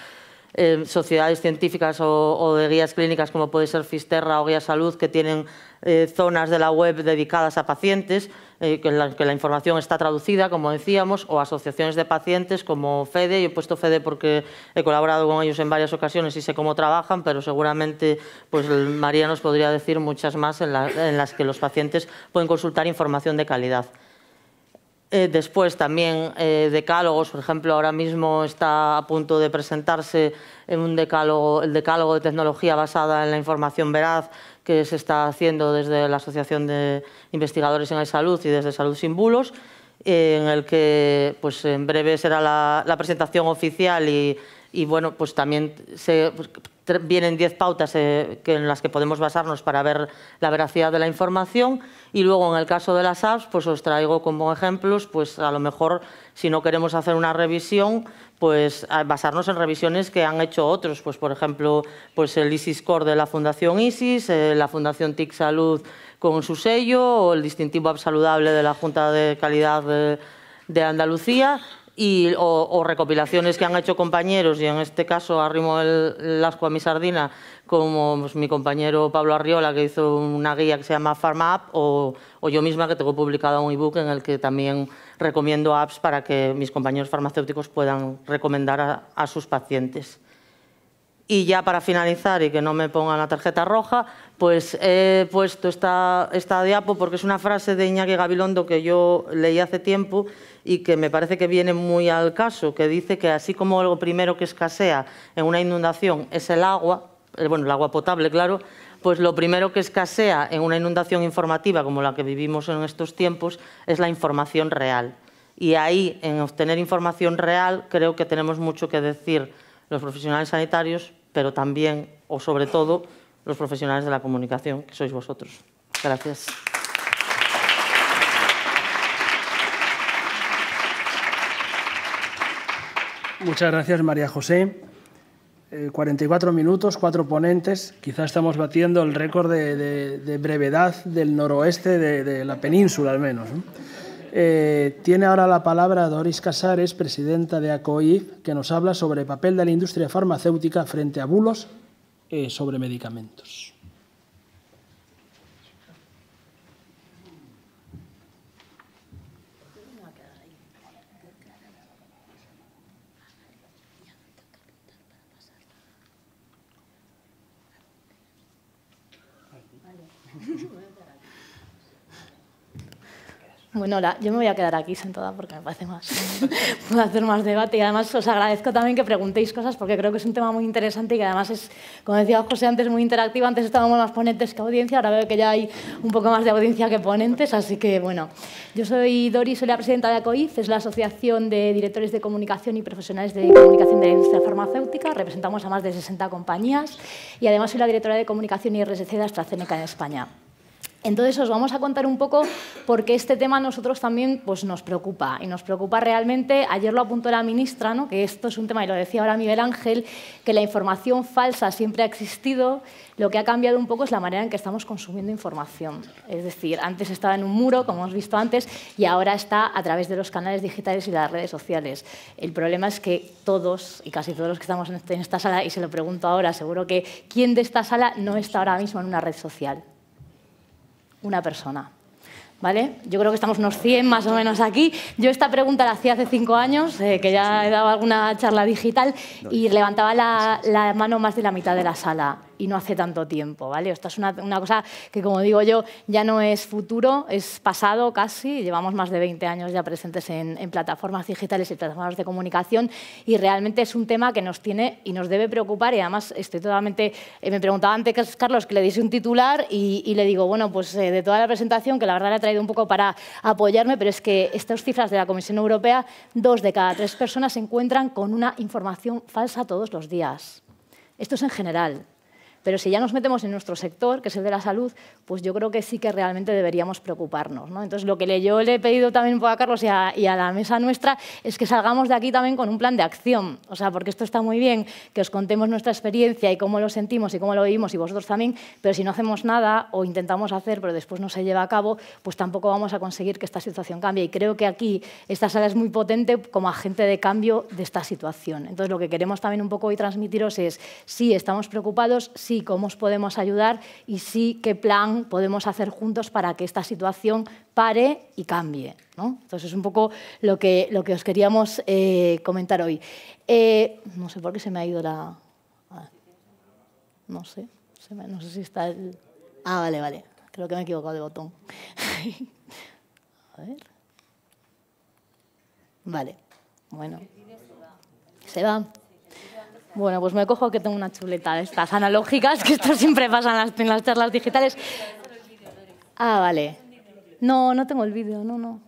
eh, sociedades científicas o, de guías clínicas como puede ser Fisterra o Guía Salud, que tienen eh, zonas de la web dedicadas a pacientes. Eh, que, la, que, la, información está traducida, como decíamos, o asociaciones de pacientes como FEDE. Yo he puesto FEDE porque he colaborado con ellos en varias ocasiones y sé cómo trabajan, pero seguramente pues, María nos podría decir muchas más en, las que los pacientes pueden consultar información de calidad. Eh, después también eh, decálogos, por ejemplo, ahora mismo está a punto de presentarse un decálogo, el decálogo de tecnología basada en la información veraz, que se está haciendo desde la Asociación de Investigadores en la Salud y desde Salud Sin Bulos, eh, en el que pues, en breve será la, presentación oficial y, bueno, pues también pues, vienen 10 pautas eh, en las que podemos basarnos para ver la veracidad de la información y luego en el caso de las apps, pues os traigo como ejemplos, pues a lo mejor si no queremos hacer una revisión, pues basarnos en revisiones que han hecho otros, pues por ejemplo, pues el ISIS Core de la Fundación ISIS, eh, la Fundación TIC Salud con su sello, o el distintivo Absaludable de la Junta de Calidad de, Andalucía, y, o, recopilaciones que han hecho compañeros, y en este caso arrimo el, asco a mi sardina, como pues, mi compañero Pablo Arriola, que hizo una guía que se llama Pharma o o yo misma que tengo publicado un ebook en el que también recomiendo apps para que mis compañeros farmacéuticos puedan recomendar a, sus pacientes. Y ya para finalizar y que no me pongan la tarjeta roja, pues he puesto esta, esta diapo porque es una frase de Iñaki Gabilondo que yo leí hace tiempo y que me parece que viene muy al caso, que dice que así como lo primero que escasea en una inundación es el agua, eh, bueno, el agua potable, claro, pues lo primero que escasea en una inundación informativa como la que vivimos en estos tiempos es la información real. Y ahí, en obtener información real, creo que tenemos mucho que decir los profesionales sanitarios, pero también, o sobre todo, los profesionales de la comunicación, que sois vosotros. Gracias. Muchas gracias, María José. 44 eh, minutos, cuatro ponentes. Quizás estamos batiendo el récord de, brevedad del noroeste de, la península, al menos. Eh, tiene ahora la palabra Doris Casares, presidenta de ACOIF, que nos habla sobre el papel de la industria farmacéutica frente a bulos eh, sobre medicamentos. Bueno, yo me voy a quedar aquí sentada porque me parece más. puedo hacer más debate y además os agradezco también que preguntéis cosas porque creo que es un tema muy interesante y que además es, como decía José antes, muy interactivo. Antes estábamos más ponentes que audiencia, ahora veo que ya hay un poco más de audiencia que ponentes, así que bueno. Yo soy Doris, soy la presidenta de ACOIF, es la Asociación de Directores de Comunicación y Profesionales de Comunicación de la Industria Farmacéutica. Representamos a más de 60 compañías y además soy la directora de Comunicación y RSC de AstraZeneca en España. Entonces os vamos a contar un poco por qué este tema a nosotros también pues, nos preocupa. Y nos preocupa realmente, ayer lo apuntó la ministra, ¿no? que esto es un tema, y lo decía ahora Miguel Ángel, que la información falsa siempre ha existido. Lo que ha cambiado un poco es la manera en que estamos consumiendo información. Es decir, antes estaba en un muro, como hemos visto antes, y ahora está a través de los canales digitales y las redes sociales. El problema es que todos, y casi todos los que estamos en este, esta sala, y se lo pregunto ahora, seguro que quién de esta sala no está ahora mismo en una red social una persona. ¿Vale? Yo creo que estamos unos 100 más o menos aquí. Yo esta pregunta la hacía hace cinco años, eh, que ya he dado alguna charla digital, y levantaba la, la mano más de la mitad de la sala y no hace tanto tiempo, ¿vale? Esto es una, cosa que, como digo yo, ya no es futuro, es pasado casi. Llevamos más de 20 años ya presentes en, plataformas digitales y plataformas de comunicación y realmente es un tema que nos tiene y nos debe preocupar y además estoy totalmente... Eh, me preguntaba antes, Carlos, que le diese un titular y, le digo, bueno, pues eh, de toda la presentación, que la verdad la he traído un poco para apoyarme, pero es que estas cifras de la Comisión Europea, dos de cada tres personas se encuentran con una información falsa todos los días. Esto es en general. Pero si ya nos metemos en nuestro sector, que es el de la salud, pues yo creo que sí que realmente deberíamos preocuparnos. ¿no? Entonces, lo que yo le he pedido también a Carlos y a, y a la mesa nuestra es que salgamos de aquí también con un plan de acción. O sea, porque esto está muy bien que os contemos nuestra experiencia y cómo lo sentimos y cómo lo vivimos y vosotros también, pero si no hacemos nada o intentamos hacer pero después no se lleva a cabo, pues tampoco vamos a conseguir que esta situación cambie. Y creo que aquí esta sala es muy potente como agente de cambio de esta situación. Entonces, lo que queremos también un poco hoy transmitiros es, sí, estamos preocupados, sí cómo os podemos ayudar y sí, qué plan podemos hacer juntos para que esta situación pare y cambie. Entonces es un poco lo que, lo que os queríamos eh, comentar hoy. Eh, no sé por qué se me ha ido la... Ah, no sé, no sé si está el... Ah, vale, vale. Creo que me he equivocado de botón. A ver. Vale, bueno. Se va. Bueno, pues me cojo que tengo una chuleta de estas analógicas, que esto siempre pasa en las, charlas digitales. Ah, vale. No, no tengo el vídeo, no, no.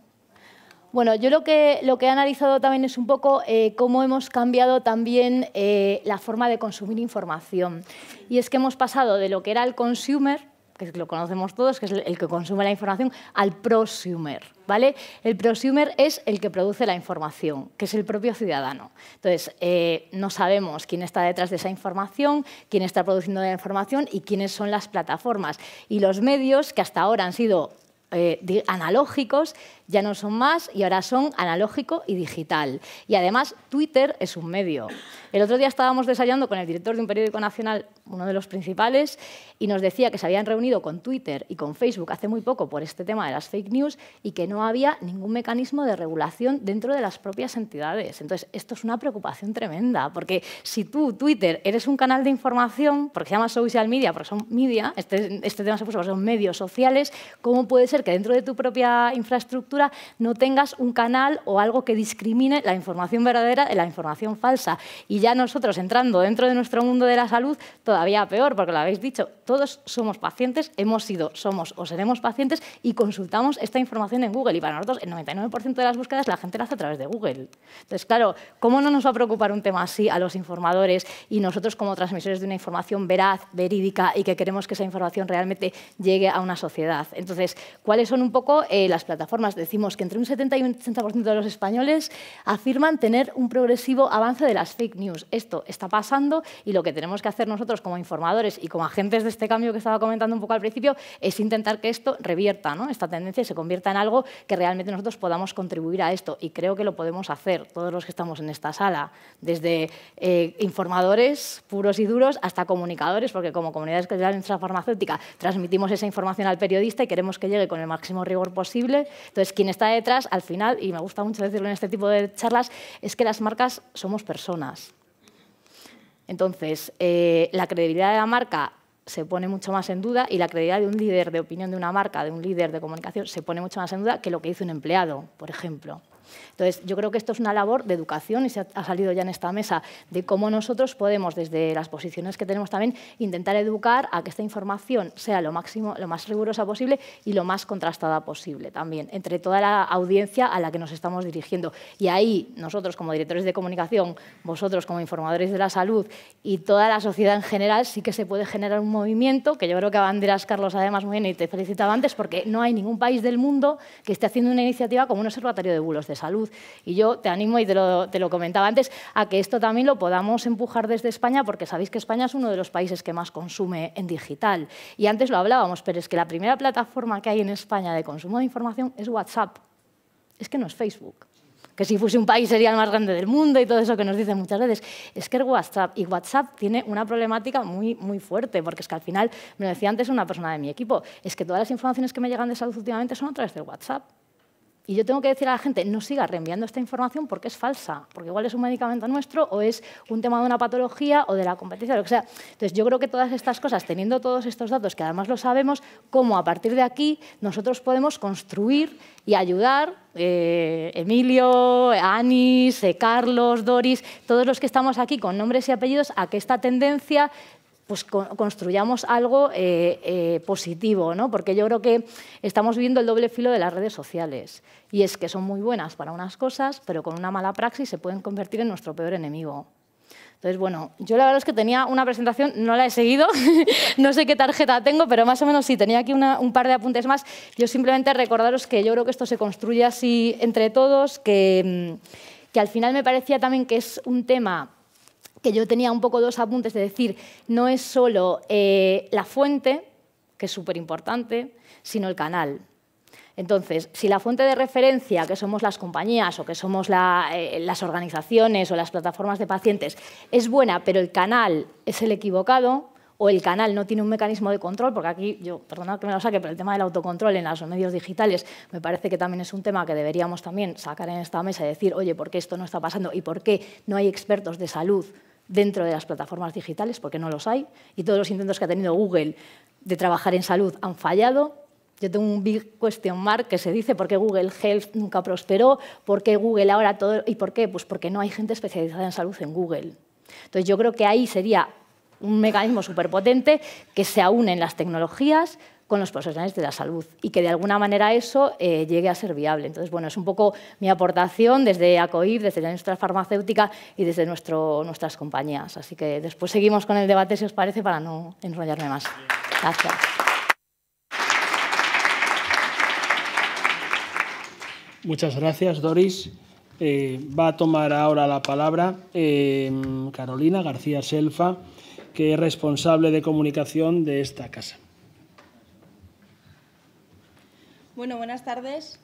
Bueno, yo lo que, lo que he analizado también es un poco eh, cómo hemos cambiado también eh, la forma de consumir información. Y es que hemos pasado de lo que era el consumer, que lo conocemos todos, que es el que consume la información, al prosumer. ¿vale? El prosumer es el que produce la información, que es el propio ciudadano. Entonces, eh, no sabemos quién está detrás de esa información, quién está produciendo la información y quiénes son las plataformas. Y los medios, que hasta ahora han sido eh, analógicos, ya no son más y ahora son analógico y digital. Y además Twitter es un medio. El otro día estábamos desayunando con el director de un periódico nacional, uno de los principales, y nos decía que se habían reunido con Twitter y con Facebook hace muy poco por este tema de las fake news y que no había ningún mecanismo de regulación dentro de las propias entidades. Entonces, esto es una preocupación tremenda, porque si tú, Twitter, eres un canal de información, porque se llama social media, porque son media, este, este tema se puso son medios sociales, ¿cómo puede ser que dentro de tu propia infraestructura no tengas un canal o algo que discrimine la información verdadera de la información falsa. Y ya nosotros, entrando dentro de nuestro mundo de la salud, todavía peor, porque lo habéis dicho, todos somos pacientes, hemos sido, somos o seremos pacientes y consultamos esta información en Google. Y para nosotros, el 99% de las búsquedas la gente la hace a través de Google. Entonces, claro, ¿cómo no nos va a preocupar un tema así a los informadores y nosotros como transmisores de una información veraz, verídica y que queremos que esa información realmente llegue a una sociedad? Entonces, ¿cuáles son un poco eh, las plataformas? decimos que entre un 70 y un 80% de los españoles afirman tener un progresivo avance de las fake news. Esto está pasando y lo que tenemos que hacer nosotros como informadores y como agentes de este cambio que estaba comentando un poco al principio es intentar que esto revierta, ¿no? esta tendencia y se convierta en algo que realmente nosotros podamos contribuir a esto y creo que lo podemos hacer todos los que estamos en esta sala, desde eh, informadores puros y duros hasta comunicadores, porque como comunidades que de la farmacéutica transmitimos esa información al periodista y queremos que llegue con el máximo rigor posible. Entonces, quien está detrás, al final, y me gusta mucho decirlo en este tipo de charlas, es que las marcas somos personas. Entonces, eh, la credibilidad de la marca se pone mucho más en duda y la credibilidad de un líder de opinión de una marca, de un líder de comunicación, se pone mucho más en duda que lo que dice un empleado, por ejemplo. Entonces, yo creo que esto es una labor de educación y se ha salido ya en esta mesa de cómo nosotros podemos, desde las posiciones que tenemos también, intentar educar a que esta información sea lo, máximo, lo más rigurosa posible y lo más contrastada posible también, entre toda la audiencia a la que nos estamos dirigiendo. Y ahí nosotros como directores de comunicación, vosotros como informadores de la salud y toda la sociedad en general, sí que se puede generar un movimiento, que yo creo que Banderas Carlos además muy bien y te felicitaba antes, porque no hay ningún país del mundo que esté haciendo una iniciativa como un observatorio de bulos de salud y yo te animo, y te lo, lo comentaba antes, a que esto también lo podamos empujar desde España, porque sabéis que España es uno de los países que más consume en digital. Y antes lo hablábamos, pero es que la primera plataforma que hay en España de consumo de información es WhatsApp. Es que no es Facebook que si fuese un país sería el más grande del mundo y todo eso que nos dicen muchas veces. Es que es WhatsApp y WhatsApp tiene una problemática muy, muy fuerte, porque es que al final, me lo decía antes una persona de mi equipo, es que todas las informaciones que me llegan de salud últimamente son a través del WhatsApp. Y yo tengo que decir a la gente, no siga reenviando esta información porque es falsa, porque igual es un medicamento nuestro o es un tema de una patología o de la competencia, lo que sea. Entonces, yo creo que todas estas cosas, teniendo todos estos datos, que además lo sabemos, cómo a partir de aquí nosotros podemos construir y ayudar, eh, Emilio, Anis, eh, Carlos, Doris, todos los que estamos aquí con nombres y apellidos, a que esta tendencia pues construyamos algo eh, eh, positivo, ¿no? porque yo creo que estamos viviendo el doble filo de las redes sociales y es que son muy buenas para unas cosas, pero con una mala praxis se pueden convertir en nuestro peor enemigo. Entonces, bueno, yo la verdad es que tenía una presentación, no la he seguido, no sé qué tarjeta tengo, pero más o menos sí, tenía aquí un par de apuntes más. Yo simplemente recordaros que yo creo que esto se construye así entre todos, que, mm, que al final me parecía también que es un tema que yo tenía un poco dos apuntes de decir, no es solo eh, la fuente, que es súper importante, sino el canal. Entonces, si la fuente de referencia, que somos las compañías o que somos eh, las organizaciones o las plataformas de pacientes, es buena, pero el canal es el equivocado o el canal no tiene un mecanismo de control, porque aquí, yo, perdonad que me lo saque, pero el tema del autocontrol en los medios digitales me parece que también es un tema que deberíamos también sacar en esta mesa y decir, oye, ¿por qué esto no está pasando? ¿Y por qué no hay expertos de salud dentro de las plataformas digitales, porque no los hay, y todos los intentos que ha tenido Google de trabajar en salud han fallado. Yo tengo un big question mark que se dice por qué Google Health nunca prosperó, por qué Google ahora todo... ¿Y por qué? Pues porque no hay gente especializada en salud en Google. Entonces yo creo que ahí sería un mecanismo superpotente que se en las tecnologías, con los profesionales de la salud y que de alguna manera eso eh, llegue a ser viable. Entonces, bueno, es un poco mi aportación desde ACOIF, desde nuestra farmacéutica y desde nuestro, nuestras compañías. Así que después seguimos con el debate, si os parece, para no enrollarme más. Gracias. Muchas gracias, Doris. Eh, va a tomar ahora la palabra eh, Carolina García Selfa, que es responsable de comunicación de esta casa. Bueno, buenas tardes.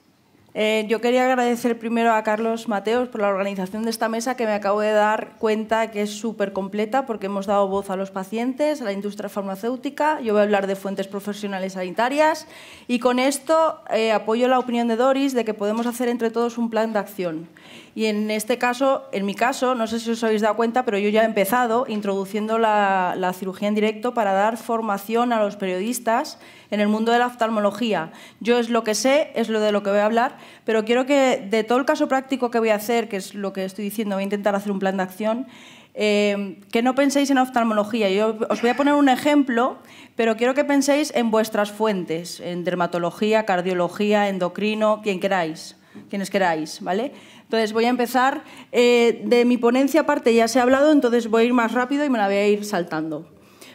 Eh, yo quería agradecer primero a Carlos Mateos por la organización de esta mesa que me acabo de dar cuenta que es súper completa porque hemos dado voz a los pacientes, a la industria farmacéutica, yo voy a hablar de fuentes profesionales sanitarias y con esto eh, apoyo la opinión de Doris de que podemos hacer entre todos un plan de acción. Y en este caso, en mi caso, no sé si os habéis dado cuenta, pero yo ya he empezado introduciendo la, cirugía en directo para dar formación a los periodistas en el mundo de la oftalmología. Yo es lo que sé, es lo de lo que voy a hablar, pero quiero que de todo el caso práctico que voy a hacer, que es lo que estoy diciendo, voy a intentar hacer un plan de acción, eh, que no penséis en oftalmología. Yo os voy a poner un ejemplo, pero quiero que penséis en vuestras fuentes, en dermatología, cardiología, endocrino, quien queráis, quienes queráis, ¿vale? Entonces voy a empezar. Eh, de mi ponencia aparte, ya se ha hablado, entonces voy a ir más rápido y me la voy a ir saltando.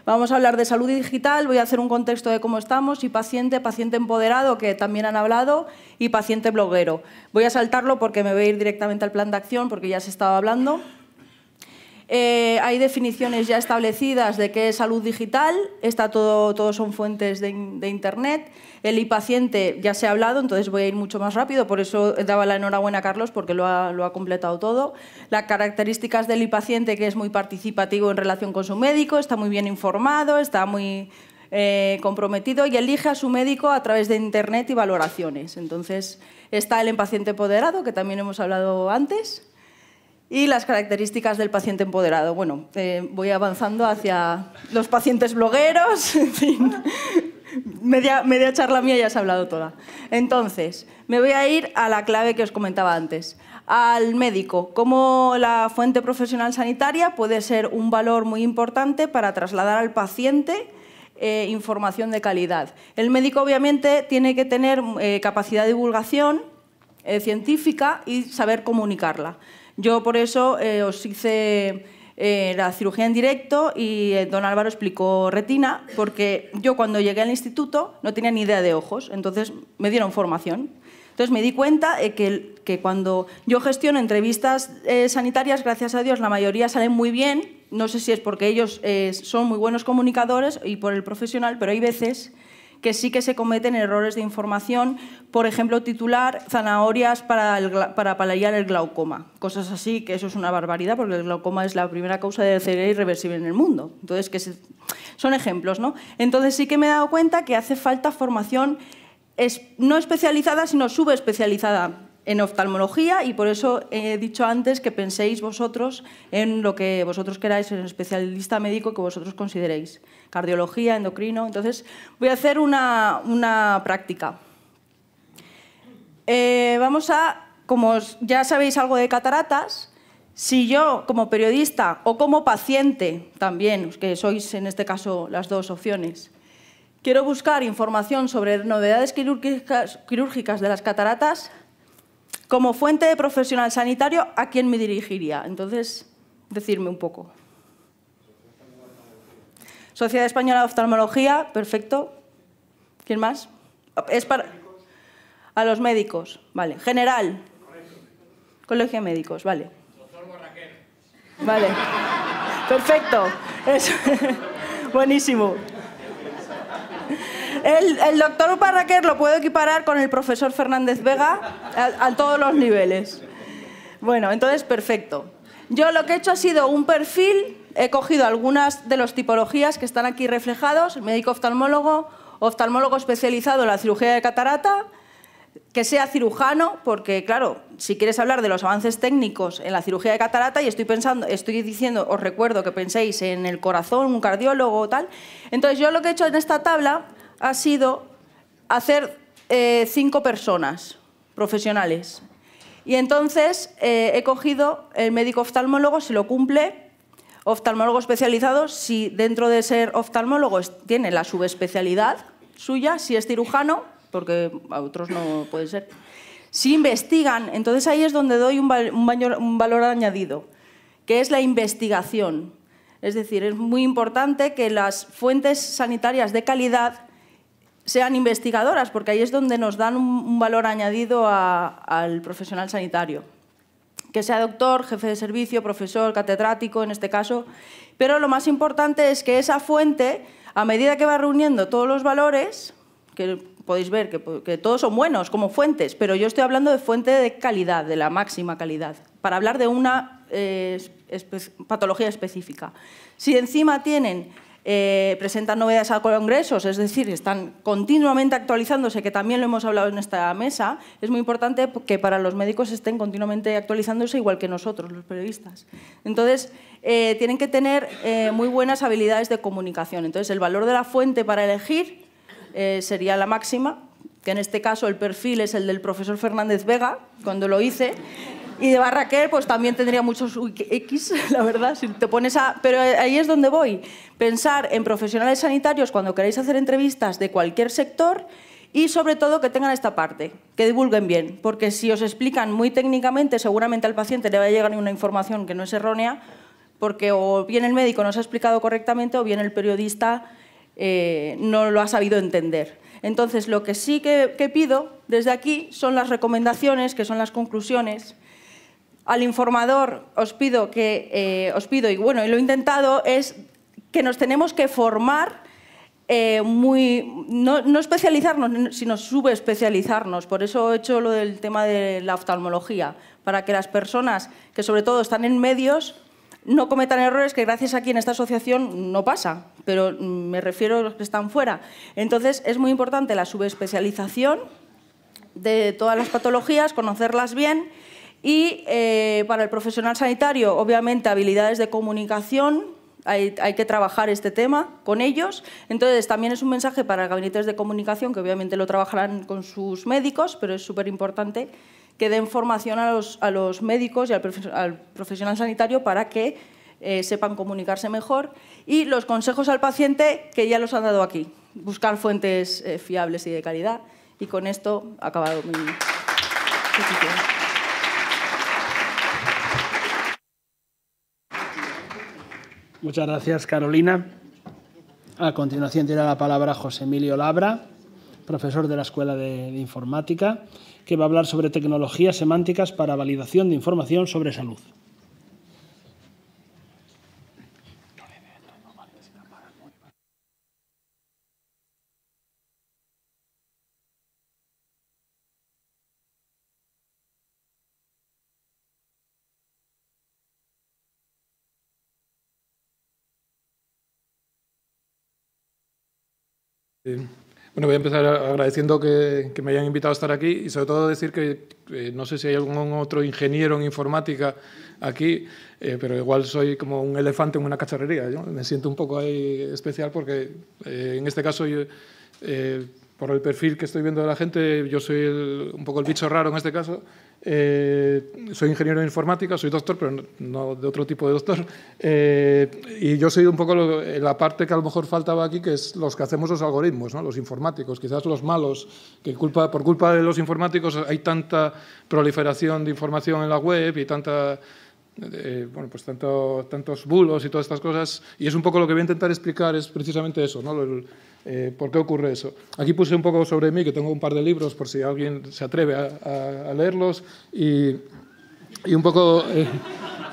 Vamos a hablar de salud digital, voy a hacer un contexto de cómo estamos y paciente, paciente empoderado, que también han hablado, y paciente bloguero. Voy a saltarlo porque me voy a ir directamente al plan de acción, porque ya se estaba hablando. Eh, hay definiciones ya establecidas de qué es salud digital, está todo, son fuentes de, Internet. El ipaciente ya se ha hablado, entonces voy a ir mucho más rápido, por eso daba la enhorabuena a Carlos porque lo ha, completado todo. Las características del ipaciente que es muy participativo en relación con su médico, está muy bien informado, está muy eh, comprometido y elige a su médico a través de Internet y valoraciones. Entonces está el paciente poderado que también hemos hablado antes y las características del paciente empoderado. Bueno, eh, voy avanzando hacia los pacientes blogueros, en fin. media, charla mía ya se ha hablado toda. Entonces, me voy a ir a la clave que os comentaba antes, al médico, como la fuente profesional sanitaria puede ser un valor muy importante para trasladar al paciente eh, información de calidad. El médico obviamente tiene que tener eh, capacidad de divulgación científica y saber comunicarla. Yo por eso eh, os hice eh, la cirugía en directo y eh, don Álvaro explicó retina, porque yo cuando llegué al instituto no tenía ni idea de ojos, entonces me dieron formación. Entonces me di cuenta que, que, cuando yo gestiono entrevistas sanitarias, gracias a Dios, la mayoría salen muy bien. No sé si es porque ellos son muy buenos comunicadores y por el profesional, pero hay veces que sí que se cometen errores de información, por ejemplo, titular zanahorias para, el, para paliar el glaucoma, cosas así, que eso es una barbaridad porque el glaucoma es la primera causa de ceguera irreversible en el mundo. Entonces, que son ejemplos, ¿no? Entonces sí que me he dado cuenta que hace falta formación no especializada, sino subespecializada en oftalmología y por eso he dicho antes que penséis vosotros en lo que vosotros queráis, en el especialista médico que vosotros consideréis, cardiología, endocrino. Entonces, voy a hacer una, práctica. Eh, vamos a, como ya sabéis algo de cataratas, si yo como periodista o como paciente también, que sois en este caso las dos opciones, quiero buscar información sobre novedades quirúrgicas de las cataratas, como fuente de profesional sanitario, ¿a quién me dirigiría? Entonces, decirme un poco. Sociedad Española de Oftalmología, perfecto. ¿Quién más? A los médicos, vale. General. Colegio de médicos, vale. Vale. Perfecto. Es... Buenísimo. El, doctor Uparraquer lo puedo equiparar con el profesor Fernández Vega a, todos los niveles. Bueno, entonces perfecto. Yo lo que he hecho ha sido un perfil, he cogido algunas de las tipologías que están aquí reflejados, médico oftalmólogo, oftalmólogo especializado en la cirugía de catarata, que sea cirujano, porque claro, si quieres hablar de los avances técnicos en la cirugía de catarata y estoy pensando, estoy diciendo, os recuerdo que penséis en el corazón, un cardiólogo o tal. Entonces, yo lo que he hecho en esta tabla ha sido hacer eh, cinco personas profesionales. Y entonces eh, he cogido el médico oftalmólogo, si lo cumple, oftalmólogo especializado, si dentro de ser oftalmólogo tiene la subespecialidad suya, si es cirujano, porque a otros no puede ser. Si investigan, entonces ahí es donde doy un valor añadido, que es la investigación. Es decir, es muy importante que las fuentes sanitarias de calidad sean investigadoras, porque ahí es donde nos dan un, valor añadido al profesional sanitario. Que sea doctor, jefe de servicio, profesor, catedrático en este caso. Pero lo más importante es que esa fuente, a medida que va reuniendo todos los valores, que podéis ver que, todos son buenos como fuentes, pero yo estoy hablando de fuente de calidad, de la máxima calidad, para hablar de una eh, patología específica. Si encima tienen eh, presentan novedades a congresos, es decir, están continuamente actualizándose, que también lo hemos hablado en esta mesa, es muy importante que para los médicos estén continuamente actualizándose igual que nosotros, los periodistas. Entonces, eh, tienen que tener eh, muy buenas habilidades de comunicación. Entonces, el valor de la fuente para elegir sería la máxima, que en este caso el perfil es el del profesor Fernández Vega, cuando lo hice, y de Barraquer, pues también tendría muchos X, la verdad, si te pones a... Pero ahí es donde voy. Pensar en profesionales sanitarios cuando queráis hacer entrevistas de cualquier sector y sobre todo que tengan esta parte, que divulguen bien, porque si os explican muy técnicamente, seguramente al paciente le va a llegar una información que no es errónea, porque o bien el médico no se ha explicado correctamente o bien el periodista eh, no lo ha sabido entender. Entonces, lo que sí que, que pido desde aquí son las recomendaciones, que son las conclusiones, al informador os pido que, eh, os pido, y bueno, y lo he intentado, es que nos tenemos que formar eh, muy, no, especializarnos, sino subespecializarnos. Por eso he hecho lo del tema de la oftalmología, para que las personas que sobre todo están en medios no cometan errores que gracias a aquí en esta asociación no pasa, pero mm, me refiero a los que están fuera. Entonces es muy importante la subespecialización de todas las patologías, conocerlas bien y eh, para el profesional sanitario, obviamente, habilidades de comunicación, hay, que trabajar este tema con ellos. Entonces, también es un mensaje para gabinetes de comunicación, que obviamente lo trabajarán con sus médicos, pero es súper importante que den formación a los, a los médicos y al, profesional sanitario para que eh, sepan comunicarse mejor. Y los consejos al paciente, que ya los han dado aquí, buscar fuentes eh, fiables y de calidad. Y con esto ha acabado mi... Muchas gracias, Carolina. A continuación tiene la palabra José Emilio Labra, profesor de la Escuela de, de Informática, que va a hablar sobre tecnologías semánticas para validación de información sobre salud. Bueno, voy a empezar agradeciendo que, me hayan invitado a estar aquí y sobre todo decir que eh, no sé si hay algún otro ingeniero en informática aquí, eh, pero igual soy como un elefante en una cacharrería. Me siento un poco especial porque eh, en este caso, por el perfil que estoy viendo de la gente, yo soy un poco el bicho raro en este caso eh, soy ingeniero de informática, soy doctor, pero no, de otro tipo de doctor. Eh, y yo soy un poco la parte que a lo mejor faltaba aquí, que es los que hacemos los algoritmos, los informáticos, quizás los malos, que culpa, por culpa de los informáticos hay tanta proliferación de información en la web y tanta... Eh, bueno, pues tanto, tantos bulos y todas estas cosas, y es un poco lo que voy a intentar explicar, es precisamente eso, ¿no? Eh, ¿Por qué ocurre eso? Aquí puse un poco sobre mí, que tengo un par de libros por si alguien se atreve a, leerlos, y, un poco... Eh,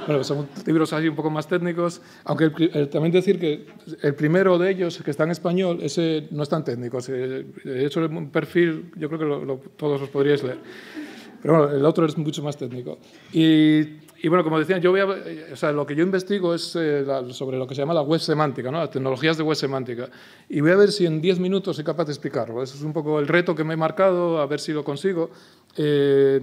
bueno, son libros así un poco más técnicos, aunque también decir que el primero de ellos, que está en español, ese no es tan técnico. Ese, es hecho un perfil, yo creo que todos los podríais leer. Pero bueno, el otro es mucho más técnico. Y y bueno, como decía, yo voy eh, o lo que yo investigo es eh, sobre lo que se llama la web semántica, ¿no? las tecnologías de web semántica. Y voy a ver si en 10 minutos soy capaz de explicarlo. Eso es un poco el reto que me he marcado, a ver si lo consigo. Eh,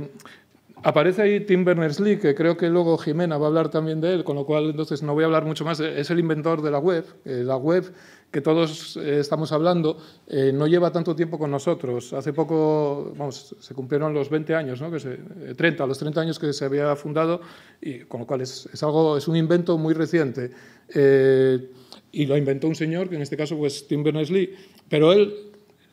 aparece ahí Tim Berners-Lee, que creo que luego Jimena va a hablar también de él, con lo cual entonces no voy a hablar mucho más. Es el inventor de la web. la web que todos eh, estamos hablando eh, no lleva tanto tiempo con nosotros. Hace poco, vamos, se cumplieron los 20 años, ¿no? que 30, eh, los 30 años que se había fundado, y con lo cual es, algo, es un invento muy reciente. y lo inventó un señor, que en este caso pues Tim Berners-Lee, pero él,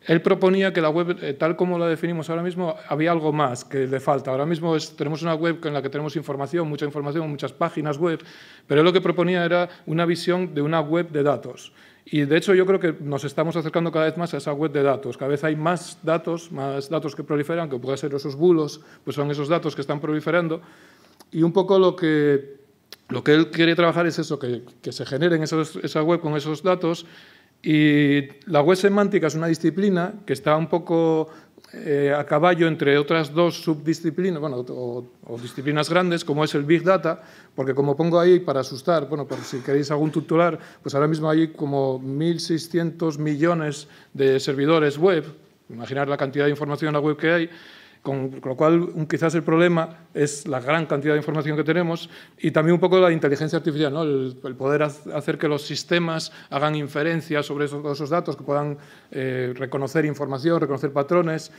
él proponía que la web, tal como la definimos ahora mismo, había algo más que le falta. Ahora mismo tenemos una web en la que tenemos información, mucha información, muchas páginas web, pero él lo que proponía era una visión de una web de datos. Y de hecho yo creo que nos estamos acercando cada vez más a esa web de datos. Cada vez hay más datos, más datos que proliferan, que pueden ser esos bulos, pues son esos datos que están proliferando. Y un poco lo que, lo que él quiere trabajar es eso, que, se generen esa web con esos datos. Y la web semántica es una disciplina que está un poco eh, a caballo entre otras dos subdisciplinas, o, disciplinas grandes, como es el Big Data, porque como pongo ahí para asustar, bueno, por si queréis algún tutelar, pues ahora mismo hay como 1.600 millones de servidores web, imaginar la cantidad de información en la web que hay, con lo cual, quizás el problema es la gran cantidad de información que tenemos y también un poco la inteligencia artificial, el, poder hacer que los sistemas hagan inferencias sobre esos, datos, que puedan eh, reconocer información, reconocer patrones.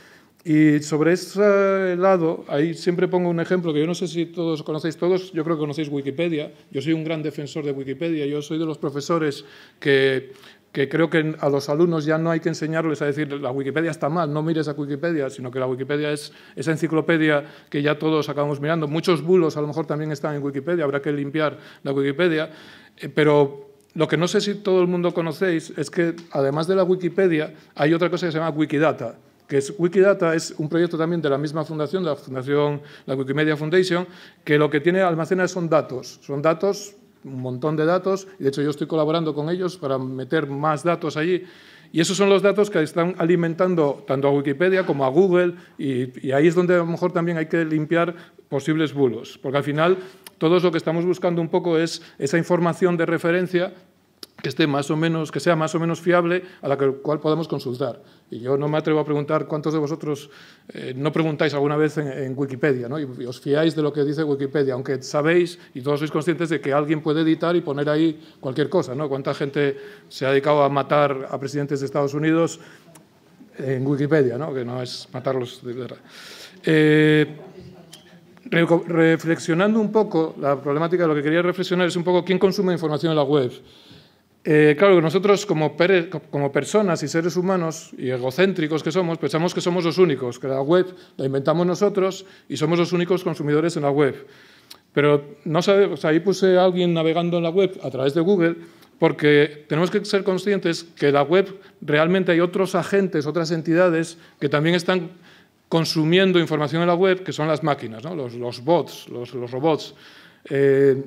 Y sobre ese lado, ahí siempre pongo un ejemplo que yo no sé si todos conocéis todos, yo creo que conocéis Wikipedia, yo soy un gran defensor de Wikipedia, yo soy de los profesores que que creo que a los alumnos ya no hay que enseñarles a decir la Wikipedia está mal, no mires a Wikipedia, sino que la Wikipedia es esa enciclopedia que ya todos acabamos mirando. Muchos bulos a lo mejor también están en Wikipedia, habrá que limpiar la Wikipedia, eh, pero lo que no sé si todo el mundo conocéis es que además de la Wikipedia hay otra cosa que se llama Wikidata que es Wikidata, es un proyecto también de la misma fundación, la fundación, la Wikimedia Foundation, que lo que tiene almacena son datos, son datos un montón de datos. De hecho, yo estoy colaborando con ellos para meter más datos allí. Y esos son los datos que están alimentando tanto a Wikipedia como a Google. Y, y ahí es donde a lo mejor también hay que limpiar posibles bulos. Porque al final, todo lo que estamos buscando un poco es esa información de referencia que esté más o menos, que sea más o menos fiable, a la cual podamos consultar. Y yo no me atrevo a preguntar cuántos de vosotros eh, no preguntáis alguna vez en, Wikipedia, ¿no? Y, os fiáis de lo que dice Wikipedia, aunque sabéis y todos sois conscientes de que alguien puede editar y poner ahí cualquier cosa, ¿no? Cuánta gente se ha dedicado a matar a presidentes de Estados Unidos en Wikipedia, ¿no? Que no es matarlos de guerra. Eh, reflexionando un poco, la problemática, lo que quería reflexionar es un poco quién consume información en la web. Eh, claro que nosotros como, personas y seres humanos y egocéntricos que somos, pensamos que somos los únicos, que la web la inventamos nosotros y somos los únicos consumidores en la web. Pero no sabemos, ahí puse a alguien navegando en la web a través de Google, porque tenemos que ser conscientes que la web realmente hay otros agentes, otras entidades que también están consumiendo información en la web, que son las máquinas, los, bots, los, robots. Eh,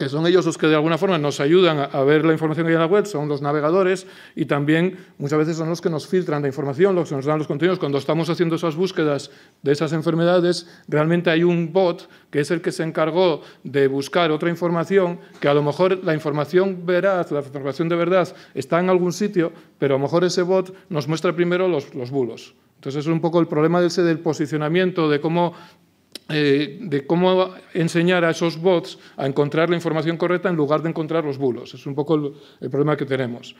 que son ellos los que de alguna forma nos ayudan a, ver la información que hay en la web, son los navegadores y también muchas veces son los que nos filtran la información, los que nos dan los contenidos. Cuando estamos haciendo esas búsquedas de esas enfermedades, realmente hay un bot que es el que se encargó de buscar otra información, que a lo mejor la información veraz, la información de verdad está en algún sitio, pero a lo mejor ese bot nos muestra primero los, los bulos. Entonces es un poco el problema ese del posicionamiento, de cómo eh, de cómo enseñar a esos bots a encontrar la información correcta en lugar de encontrar los bulos. Es un poco el, problema que tenemos.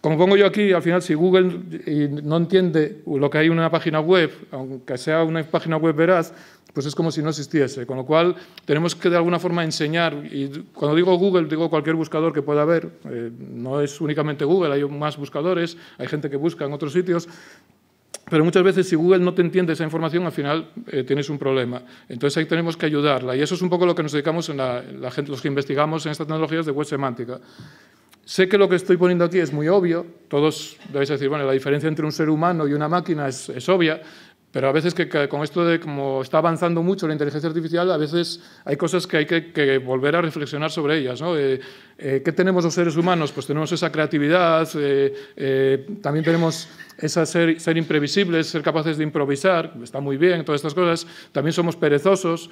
Como pongo yo aquí, al final, si Google eh, no entiende lo que hay en una página web, aunque sea una página web veraz, pues es como si no existiese. Con lo cual, tenemos que de alguna forma enseñar, y cuando digo Google, digo cualquier buscador que pueda haber, eh, no es únicamente Google, hay más buscadores, hay gente que busca en otros sitios, pero muchas veces si Google no te entiende esa información, al final eh, tienes un problema. Entonces ahí tenemos que ayudarla. Y eso es un poco lo que nos dedicamos en la, gente, los que investigamos en estas tecnologías de web semántica. Sé que lo que estoy poniendo aquí es muy obvio. Todos debéis decir, bueno, la diferencia entre un ser humano y una máquina es obvia. Pero a veces que, con esto de cómo está avanzando mucho la inteligencia artificial, a veces hay cosas que hay que, volver a reflexionar sobre ellas. ¿no? Eh, ¿Qué tenemos los seres humanos? Pues tenemos esa creatividad, eh, eh, también tenemos esa ser, ser, imprevisibles, ser capaces de improvisar, está muy bien, todas estas cosas. También somos perezosos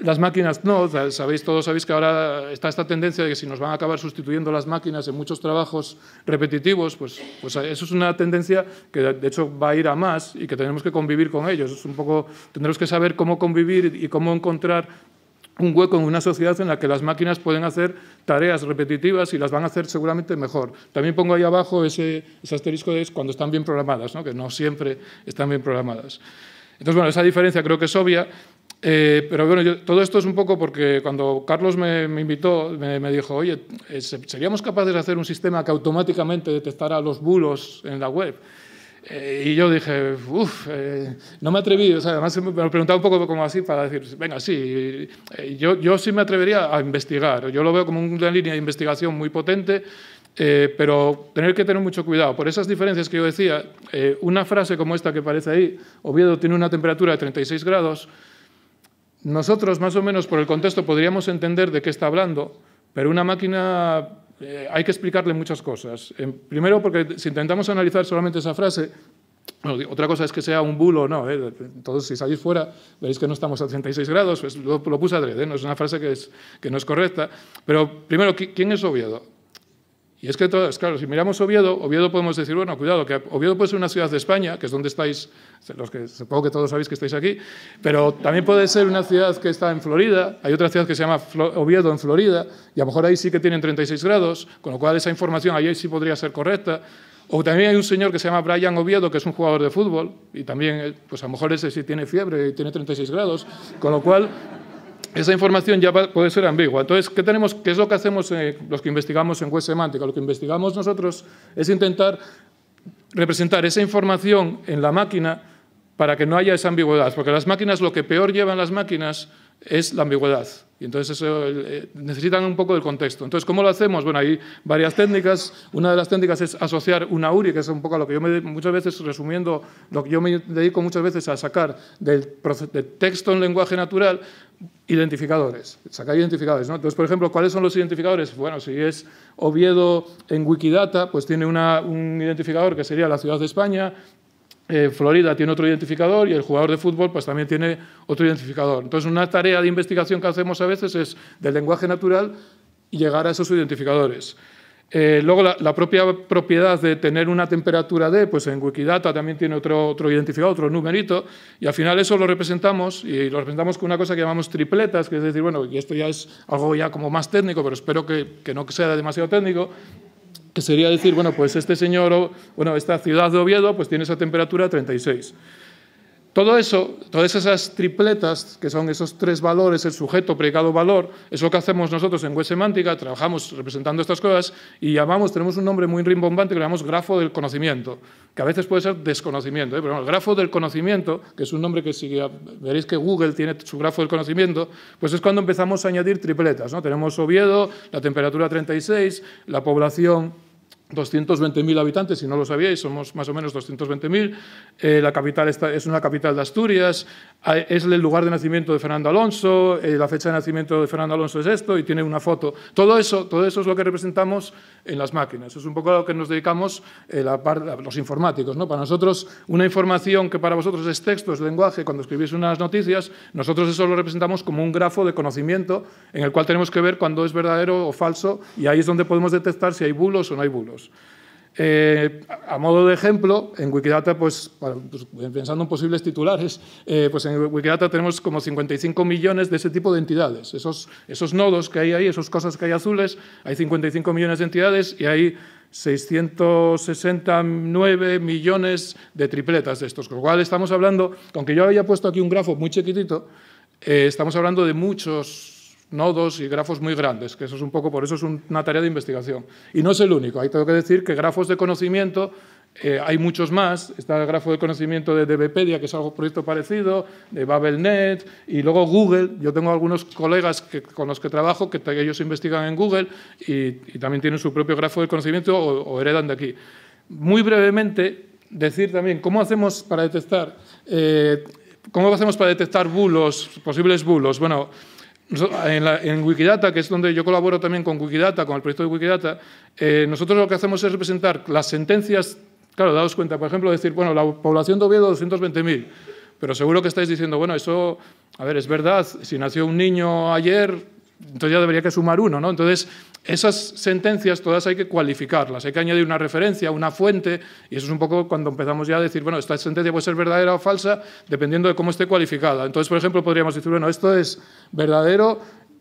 las máquinas no, sabéis todos sabéis que ahora está esta tendencia de que si nos van a acabar sustituyendo las máquinas en muchos trabajos repetitivos, pues, pues, eso es una tendencia que de hecho va a ir a más y que tenemos que convivir con ellos. Es un poco, tendremos que saber cómo convivir y cómo encontrar un hueco en una sociedad en la que las máquinas pueden hacer tareas repetitivas y las van a hacer seguramente mejor. También pongo ahí abajo ese, asterisco de cuando están bien programadas, que no siempre están bien programadas. Entonces, bueno, esa diferencia creo que es obvia eh, pero bueno, todo esto es un poco porque cuando Carlos me, invitó, me, dijo, oye, eh, ¿seríamos capaces de hacer un sistema que automáticamente detectara los bulos en la web? Eh, y yo dije, uff, no me atreví, o sea, además me lo preguntaba un poco como así para decir, venga, sí, yo, yo sí me atrevería a investigar, yo lo veo como una línea de investigación muy potente, pero tener que tener mucho cuidado. Por esas diferencias que yo decía, una frase como esta que aparece ahí, Oviedo tiene una temperatura de 36 grados, nosotros, más o menos por el contexto, podríamos entender de qué está hablando, pero una máquina eh, hay que explicarle muchas cosas. primero, porque si intentamos analizar solamente esa frase, otra cosa es que sea un bulo o no. Entonces, ¿eh? si salís fuera, veréis que no estamos a 36 grados, pues lo, puse adrede, ¿eh? no es una frase que, es, que no es correcta. Pero primero, ¿quién es Oviedo? Y es que claro, si miramos Oviedo, Oviedo podemos decir, bueno, cuidado, que Oviedo puede ser una ciudad de España, que es donde estáis, los que supongo que todos sabéis que estáis aquí, pero también puede ser una ciudad que está en Florida, hay otra ciudad que se llama Oviedo en Florida, y a lo mejor ahí sí que tienen 36 grados, con lo cual esa información ahí sí podría ser correcta. O también hay un señor que se llama Brian Oviedo, que es un jugador de fútbol, y también, eh, pues a lo mejor ese sí tiene fiebre y tiene 36 grados, con lo cual esa información ya puede ser ambigua. Entonces, ¿qué, tenemos, es lo que hacemos eh, los que investigamos en web semántica? Lo que investigamos nosotros es intentar representar esa información en la máquina para que no haya esa ambigüedad, porque las máquinas, lo que peor llevan las máquinas es la ambigüedad. Y entonces eh, necesitan un poco del contexto. Entonces, ¿cómo lo hacemos? Bueno, hay varias técnicas. Una de las técnicas es asociar una URI, que es un poco a lo que yo me, muchas veces, resumiendo, lo que yo me dedico muchas veces a sacar del, texto en lenguaje natural, identificadores, sacar identificadores. Entonces, por ejemplo, ¿cuáles son los identificadores? Bueno, si es Oviedo en Wikidata, pues tiene un identificador que sería la ciudad de España, eh, Florida tiene otro identificador y el jugador de fútbol pues, también tiene otro identificador. Entonces, una tarea de investigación que hacemos a veces es del lenguaje natural llegar a esos identificadores. Eh, luego, la, propia propiedad de tener una temperatura D, pues en Wikidata también tiene otro, otro identificador, otro numerito, y al final eso lo representamos, y lo representamos con una cosa que llamamos tripletas, que es decir, bueno, y esto ya es algo ya como más técnico, pero espero que, que no sea demasiado técnico, que sería decir, bueno, pues este señor, bueno, esta ciudad de Oviedo, pues tiene esa temperatura 36. Todo eso, todas esas tripletas, que son esos tres valores, el sujeto, predicado, valor, es lo que hacemos nosotros en web semántica, trabajamos representando estas cosas y llamamos, tenemos un nombre muy rimbombante que llamamos grafo del conocimiento, que a veces puede ser desconocimiento, ¿eh? pero el grafo del conocimiento, que es un nombre que si veréis que Google tiene su grafo del conocimiento, pues es cuando empezamos a añadir tripletas, Tenemos Oviedo, la temperatura 36, la población 220.000 habitantes, si no lo sabíais, somos más o menos 220.000. Eh, la capital es una capital de Asturias, ah, es el lugar de nacimiento de Fernando Alonso, eh, la fecha de nacimiento de Fernando Alonso es esto y tiene una foto. Todo eso, todo eso es lo que representamos en las máquinas. Es un poco a lo que nos dedicamos eh, los informáticos. ¿no? Para nosotros, una información que para vosotros es texto, es lenguaje, cuando escribís unas noticias, nosotros eso lo representamos como un grafo de conocimiento en el cual tenemos que ver cuándo es verdadero o falso y ahí es donde podemos detectar si hay bulos o no hay bulos. Eh, a modo de ejemplo, en Wikidata, pues, pues, pensando en posibles titulares, eh, pues en Wikidata tenemos como 55 millones de ese tipo de entidades. Esos, esos nodos que hay ahí, esas cosas que hay azules, hay 55 millones de entidades y hay 669 millones de tripletas de estos. Con lo cual estamos hablando, aunque yo había puesto aquí un grafo muy chiquitito, eh, estamos hablando de muchos nodos y grafos muy grandes, que eso es un poco, por eso es una tarea de investigación. Y no es el único, ahí tengo que decir que grafos de conocimiento eh, hay muchos más. Está el grafo de conocimiento de DBpedia, que es algo proyecto parecido, de BabelNet, y luego Google. Yo tengo algunos colegas con los que trabajo que ellos investigan en Google y, también tienen su propio grafo de conocimiento o, heredan de aquí. Muy brevemente, decir también cómo hacemos para detectar. Eh, ¿Cómo hacemos para detectar bulos, posibles bulos? Bueno, en, Wikidata, que es donde yo colaboro también con Wikidata, con el proyecto de Wikidata, eh, nosotros lo que hacemos es representar las sentencias, claro, daos cuenta, por ejemplo, decir, bueno, la población de Oviedo 220.000, pero seguro que estáis diciendo, bueno, eso, a ver, es verdad, si nació un niño ayer, entonces ya debería que sumar uno, ¿no? Entonces, esas sentencias todas hay que cualificarlas, hay que añadir una referencia, una fuente, y eso es un poco cuando empezamos ya a decir, bueno, esta sentencia puede ser verdadera o falsa, dependiendo de cómo esté cualificada. Entonces, por ejemplo, podríamos decir, bueno, esto es verdadero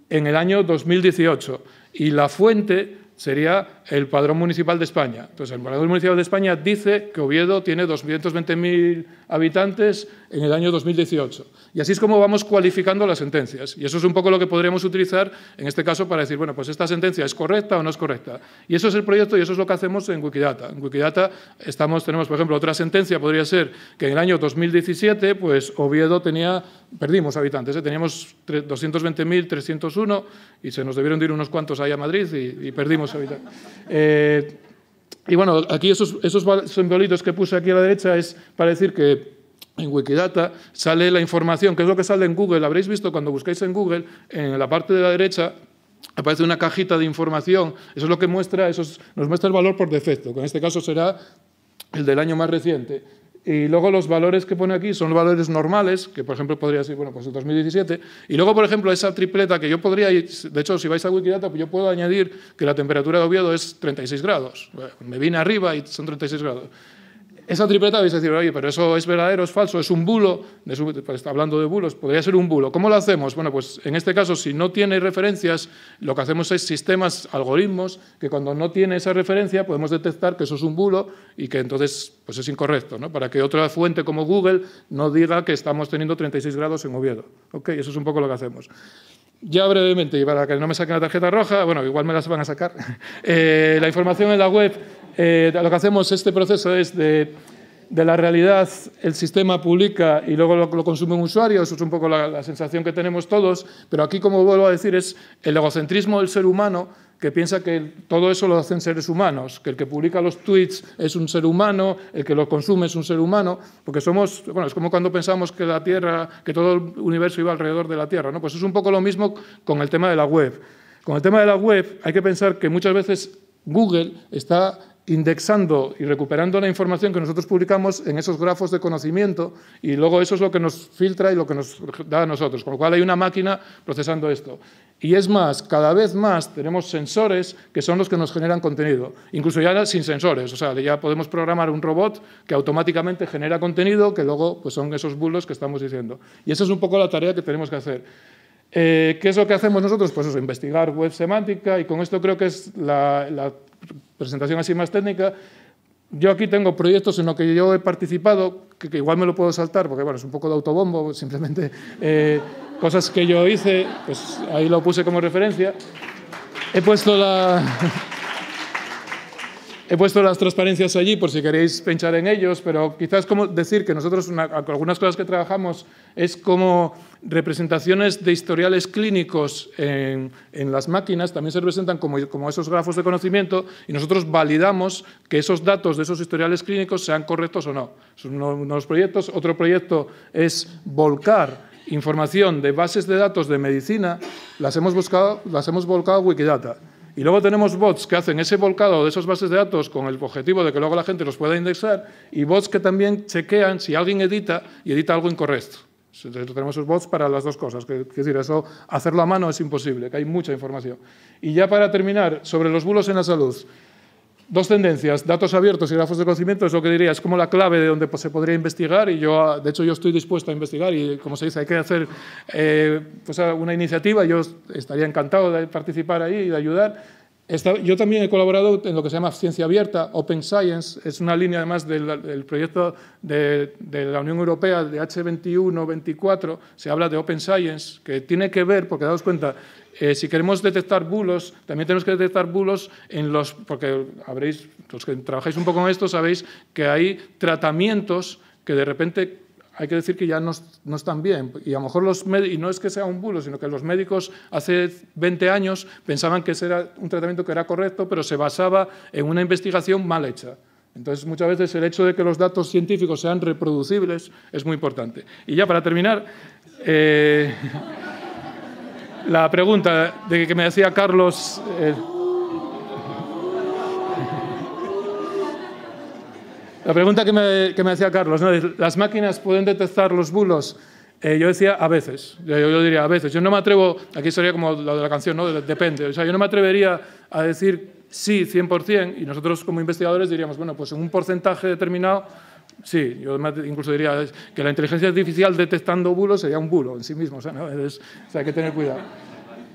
en el año 2018, y la fuente sería el Padrón Municipal de España. Entonces, el Padrón Municipal de España dice que Oviedo tiene 220.000 habitantes en el año 2018. Y así es como vamos cualificando las sentencias. Y eso es un poco lo que podríamos utilizar en este caso para decir, bueno, pues esta sentencia es correcta o no es correcta. Y eso es el proyecto y eso es lo que hacemos en Wikidata. En Wikidata estamos, tenemos, por ejemplo, otra sentencia podría ser que en el año 2017, pues Oviedo tenía, perdimos habitantes, ¿eh? teníamos 220.301 y se nos debieron ir unos cuantos ahí a Madrid y, perdimos habitantes. Eh, y bueno, aquí esos, esos que puse aquí a la derecha es para decir que en Wikidata sale la información, que es lo que sale en Google. Habréis visto cuando buscáis en Google, en la parte de la derecha aparece una cajita de información. Eso es lo que muestra, nos muestra el valor por defecto, que en este caso será el del año más reciente. Y luego los valores que pone aquí son valores normales, que por ejemplo podría ser, bueno, pues el 2017. Y luego, por ejemplo, esa tripleta que yo podría, de hecho, si vais a Wikidata, pues yo puedo añadir que la temperatura de Oviedo es 36 grados. me vine arriba y son 36 grados esa tripleta vais a decir, oye, pero eso es verdadero, es falso, es un bulo, Está pues, hablando de bulos, podría ser un bulo. ¿Cómo lo hacemos? Bueno, pues en este caso, si no tiene referencias, lo que hacemos es sistemas, algoritmos, que cuando no tiene esa referencia podemos detectar que eso es un bulo y que entonces pues es incorrecto, ¿no? para que otra fuente como Google no diga que estamos teniendo 36 grados en Oviedo. Ok, eso es un poco lo que hacemos. Ya brevemente, y para que no me saquen la tarjeta roja, bueno, igual me las van a sacar, eh, la información en la web eh, lo que hacemos este proceso es de, la realidad, el sistema publica y luego lo, consume un usuario, eso es un poco la, sensación que tenemos todos, pero aquí, como vuelvo a decir, es el egocentrismo del ser humano que piensa que todo eso lo hacen seres humanos, que el que publica los tweets es un ser humano, el que los consume es un ser humano, porque somos, bueno, es como cuando pensamos que la Tierra, que todo el universo iba alrededor de la Tierra, ¿no? Pues es un poco lo mismo con el tema de la web. Con el tema de la web hay que pensar que muchas veces Google está indexando y recuperando la información que nosotros publicamos en esos grafos de conocimiento y luego eso es lo que nos filtra y lo que nos da a nosotros, con lo cual hay una máquina procesando esto. Y es más, cada vez más tenemos sensores que son los que nos generan contenido, incluso ya sin sensores, o sea, ya podemos programar un robot que automáticamente genera contenido que luego pues, son esos bulos que estamos diciendo. Y esa es un poco la tarea que tenemos que hacer. Eh, ¿Qué es lo que hacemos nosotros? Pues eso, investigar web semántica y con esto creo que es la, presentación así más técnica. Yo aquí tengo proyectos en los que yo he participado, que, igual me lo puedo saltar, porque bueno, es un poco de autobombo, simplemente eh, cosas que yo hice, pues ahí lo puse como referencia. He puesto la... He puesto las transparencias allí por si queréis pinchar en ellos, pero quizás como decir que nosotros algunas cosas que trabajamos es como representaciones de historiales clínicos en, las máquinas, también se representan como, esos grafos de conocimiento y nosotros validamos que esos datos de esos historiales clínicos sean correctos o no. Son unos, proyectos. Otro proyecto es volcar información de bases de datos de medicina, las hemos, buscado, las hemos volcado a Wikidata. Y luego tenemos bots que hacen ese volcado de esas bases de datos con el objetivo de que luego la gente los pueda indexar y bots que también chequean si alguien edita y edita algo incorrecto. Entonces, tenemos esos bots para las dos cosas. es decir, eso, hacerlo a mano es imposible, que hay mucha información. Y ya para terminar, sobre los bulos en la salud. Dos tendencias, datos abiertos y grafos de conocimiento, es lo que diría, es como la clave de donde pues, se podría investigar y yo, ah, de hecho, yo estoy dispuesto a investigar y, como se dice, hay que hacer eh, pues, una iniciativa, yo estaría encantado de participar ahí y de ayudar, yo también he colaborado en lo que se llama Ciencia Abierta, Open Science, es una línea además del, proyecto de, la Unión Europea de H21-24, se habla de Open Science, que tiene que ver, porque daos cuenta, eh, si queremos detectar bulos, también tenemos que detectar bulos en los, porque habréis, los que trabajáis un poco en esto, sabéis que hay tratamientos que de repente hay que decir que ya no, están bien. Y a lo mejor los y no es que sea un bulo, sino que los médicos hace 20 años pensaban que ese era un tratamiento que era correcto, pero se basaba en una investigación mal hecha. Entonces, muchas veces el hecho de que los datos científicos sean reproducibles es muy importante. Y ya para terminar, eh, la pregunta de que me decía Carlos... Eh, La pregunta que me, hacía Carlos, ¿las máquinas pueden detectar los bulos? Eh, yo decía a veces, yo, diría a veces. Yo no me atrevo, aquí sería como lo de la canción, ¿no? Depende. O sea, yo no me atrevería a decir sí 100% y nosotros como investigadores diríamos, bueno, pues en un porcentaje determinado, sí. Yo incluso diría que la inteligencia artificial detectando bulos sería un bulo en sí mismo. o sea hay que tener cuidado.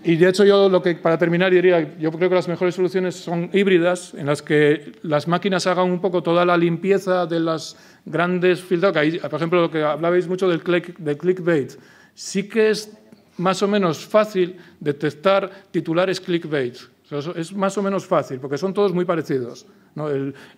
Y de hecho yo lo que para terminar diría, yo creo que las mejores soluciones son híbridas, en las que las máquinas hagan un poco toda la limpieza de las grandes filtros. por ejemplo, lo que hablabais mucho del, click, del clickbait. Sí que es más o menos fácil detectar titulares clickbait es más o menos fácil, porque son todos muy parecidos. ¿no?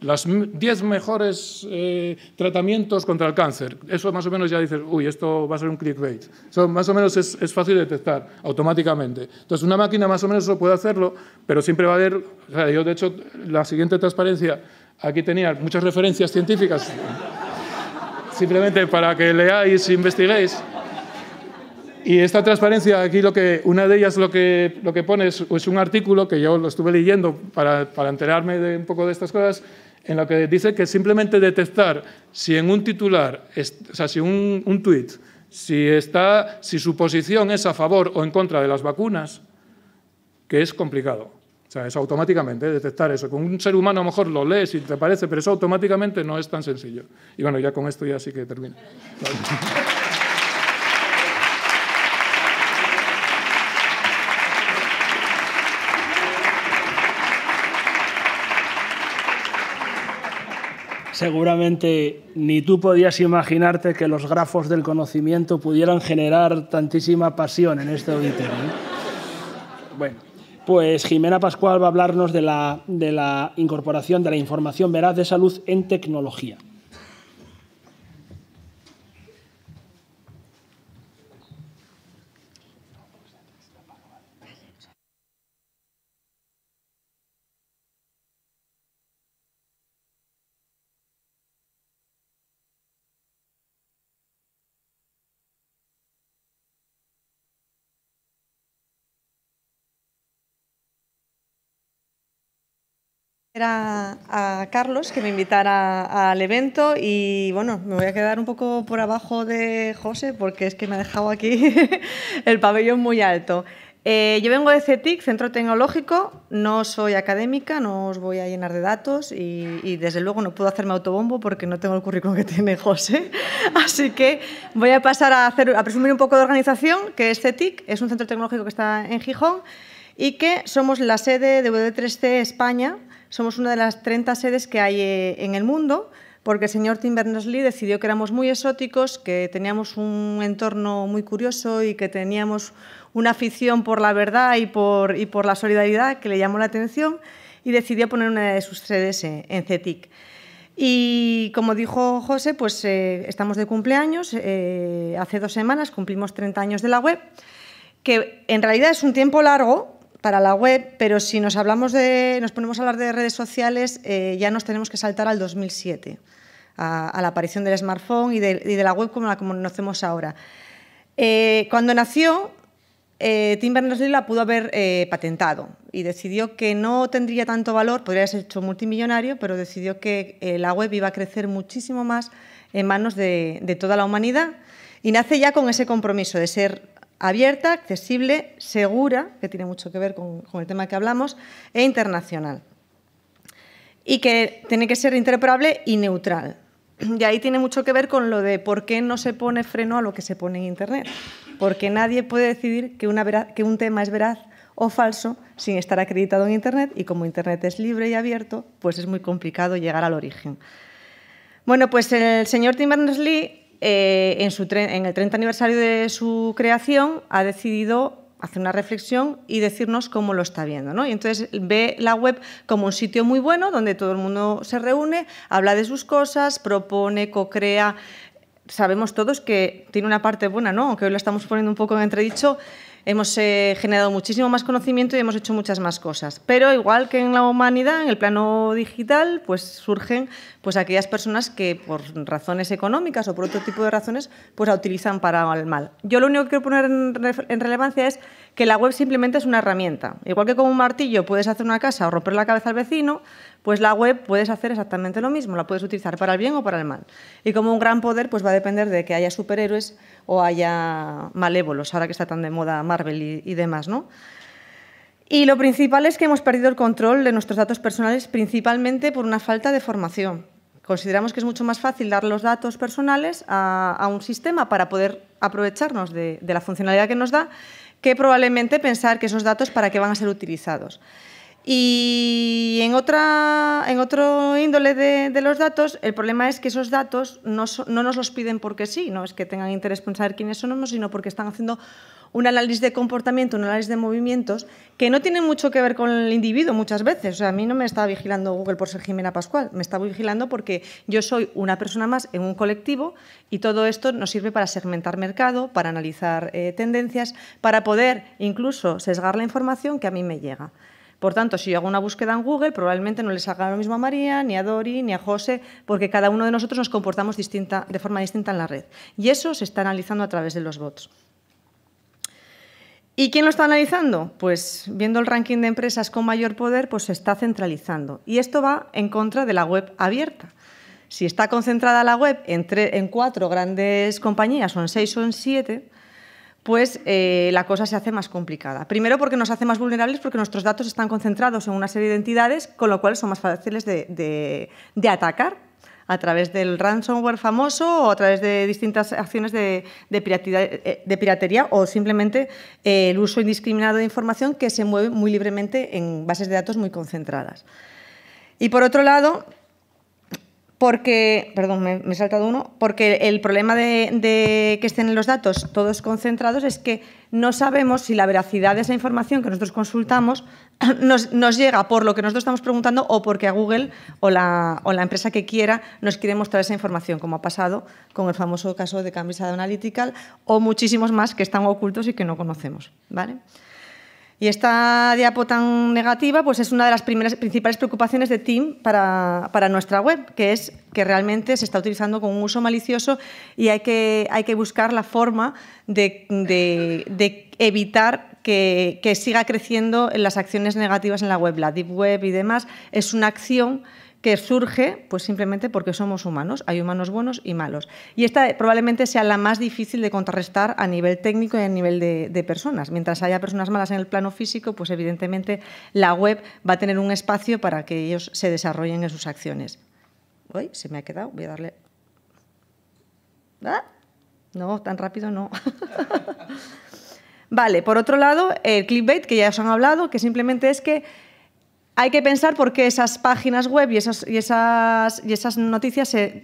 las 10 mejores eh, tratamientos contra el cáncer. Eso más o menos ya dices, uy, esto va a ser un clickbait. Eso más o menos es, es fácil detectar automáticamente. Entonces, una máquina más o menos eso puede hacerlo, pero siempre va a haber... yo, de hecho, la siguiente transparencia, aquí tenía muchas referencias científicas, simplemente para que leáis e investiguéis. Y esta transparencia, aquí lo que, una de ellas lo que, lo que pone es, un artículo que yo lo estuve leyendo para, para enterarme de un poco de estas cosas, en lo que dice que simplemente detectar si en un titular, o sea, si un, un tweet si, está, si su posición es a favor o en contra de las vacunas, que es complicado. O sea, es automáticamente detectar eso. Con un ser humano a lo mejor lo lees y te parece, pero eso automáticamente no es tan sencillo. Y bueno, ya con esto ya sí que termino. seguramente ni tú podías imaginarte que los grafos del conocimiento pudieran generar tantísima pasión en este auditorio. ¿eh? Bueno, pues Jimena Pascual va a hablarnos de la, de la incorporación de la información veraz de salud en tecnología. a Carlos que me invitara al evento y bueno, me voy a quedar un poco por abajo de José porque es que me ha dejado aquí el pabellón muy alto. Eh, yo vengo de CETIC, Centro Tecnológico, no soy académica, no os voy a llenar de datos y, desde luego no puedo hacerme autobombo porque no tengo el currículum que tiene José. Así que voy a pasar a, hacer, a presumir un poco de organización, que es CETIC, es un centro tecnológico que está en Gijón y que somos la sede de WD3C España somos una de las 30 sedes que hay eh, en el mundo, porque el señor Tim Berners-Lee decidió que éramos muy exóticos, que teníamos un entorno muy curioso y que teníamos una afición por la verdad y por, la solidaridad que le llamó la atención y decidió poner una de sus sedes en CETIC. Y como dijo José, pues eh, estamos de cumpleaños, eh, hace dos semanas cumplimos 30 años de la web, que en realidad es un tiempo largo, para la web, pero si nos hablamos de, nos ponemos a hablar de redes sociales, eh, ya nos tenemos que saltar al 2007, a, la aparición del smartphone y de, la web como la conocemos ahora. Eh, cuando nació, eh, Tim Berners-Lee la pudo haber patentado y decidió que no tendría tanto valor, podría haberse hecho multimillonario, pero decidió que la web iba a crecer muchísimo más en manos de, de toda la humanidad y nace ya con ese compromiso de ser abierta, accesible, segura, que tiene mucho que ver con, el tema que hablamos, e internacional. Y que tiene que ser interoperable y neutral. Y ahí tiene mucho que ver con lo de por qué no se pone freno a lo que se pone en Internet. Porque nadie puede decidir que, que un tema es veraz o falso sin estar acreditado en Internet y como Internet es libre y abierto, pues es muy complicado llegar al origen. Bueno, pues el señor Tim Berners-Lee eh, en, su en el 30 aniversario de su creación ha decidido hacer una reflexión y decirnos cómo lo está viendo. ¿no? Y entonces ve la web como un sitio muy bueno donde todo el mundo se reúne, habla de sus cosas, propone, co-crea. Sabemos todos que tiene una parte buena, ¿no? aunque hoy la estamos poniendo un poco en entredicho, hemos eh, generado muchísimo más conocimiento y hemos hecho muchas más cosas. Pero igual que en la humanidad, en el plano digital, pues surgen pues aquellas personas que por razones económicas o por otro tipo de razones, pues la utilizan para el mal. Yo lo único que quiero poner en, en relevancia es que la web simplemente es una herramienta. Igual que con un martillo puedes hacer una casa o romper la cabeza al vecino, pues la web puedes hacer exactamente lo mismo, la puedes utilizar para el bien o para el mal. Y como un gran poder, pues va a depender de que haya superhéroes o haya malévolos, ahora que está tan de moda Marvel y, demás, Y lo principal es que hemos perdido el control de nuestros datos personales principalmente por una falta de formación. Consideramos que es mucho más fácil dar los datos personales a, un sistema para poder aprovecharnos de, de la funcionalidad que nos da que probablemente pensar que esos datos para qué van a ser utilizados. Y en, otra, otro índole de, los datos, el problema es que esos datos no, nos los piden porque sí, no es que tengan interés en saber quiénes somos, sino porque están haciendo un análisis de comportamiento, un análisis de movimientos, que no tienen mucho que ver con el individuo muchas veces. O sea, a mí no me está vigilando Google por ser Jimena Pascual, me está vigilando porque yo soy una persona más en un colectivo y todo esto nos sirve para segmentar mercado, para analizar eh, tendencias, para poder incluso sesgar la información que a mí me llega. Por tanto, si yo hago una búsqueda en Google, probablemente no le salga lo mismo a María, ni a Dori, ni a José, porque cada uno de nosotros nos comportamos de forma distinta en la red. Y eso se está analizando a través de los bots. ¿Y quién lo está analizando? Pues viendo el ranking de empresas con mayor poder, pues se está centralizando. Y esto va en contra de la web abierta. Si está concentrada la web entre en cuatro grandes compañías, o en seis o en siete, pues eh, la cosa se hace más complicada. Primero porque nos hace más vulnerables porque nuestros datos están concentrados en una serie de entidades, con lo cual son más fáciles de, atacar a través del ransomware famoso o a través de distintas acciones de, eh, piratería, o simplemente eh, el uso indiscriminado de información que se mueve muy libremente en bases de datos muy concentradas. Y por otro lado, porque, perdón, me, he saltado uno, porque el problema de, que estén los datos todos concentrados es que no sabemos si la veracidad de esa información que nosotros consultamos nos, llega por lo que nosotros estamos preguntando o porque a Google o la, la, empresa que quiera nos quiere mostrar esa información, como ha pasado con el famoso caso de Cambridge Analytical o muchísimos más que están ocultos y que no conocemos. ¿vale? Y esta diapo tan negativa pues es una de las primeras, principales preocupaciones de Team para, para, nuestra web, que es que realmente se está utilizando con un uso malicioso y hay que, hay que buscar la forma de, evitar que, que, siga creciendo en las acciones negativas en la web. La Deep Web y demás es una acción que surge pues simplemente porque somos humanos, hay humanos buenos y malos. Y esta probablemente sea la más difícil de contrarrestar a nivel técnico y a nivel de, personas. Mientras haya personas malas en el plano físico, pues evidentemente la web va a tener un espacio para que ellos se desarrollen en sus acciones. Uy, se me ha quedado, voy a darle... ¡Ah! No, tan rápido no. Vale, por otro lado, el clickbait, que ya os han hablado, que simplemente es que hay que pensar por qué esas páginas web y, esas, noticias se,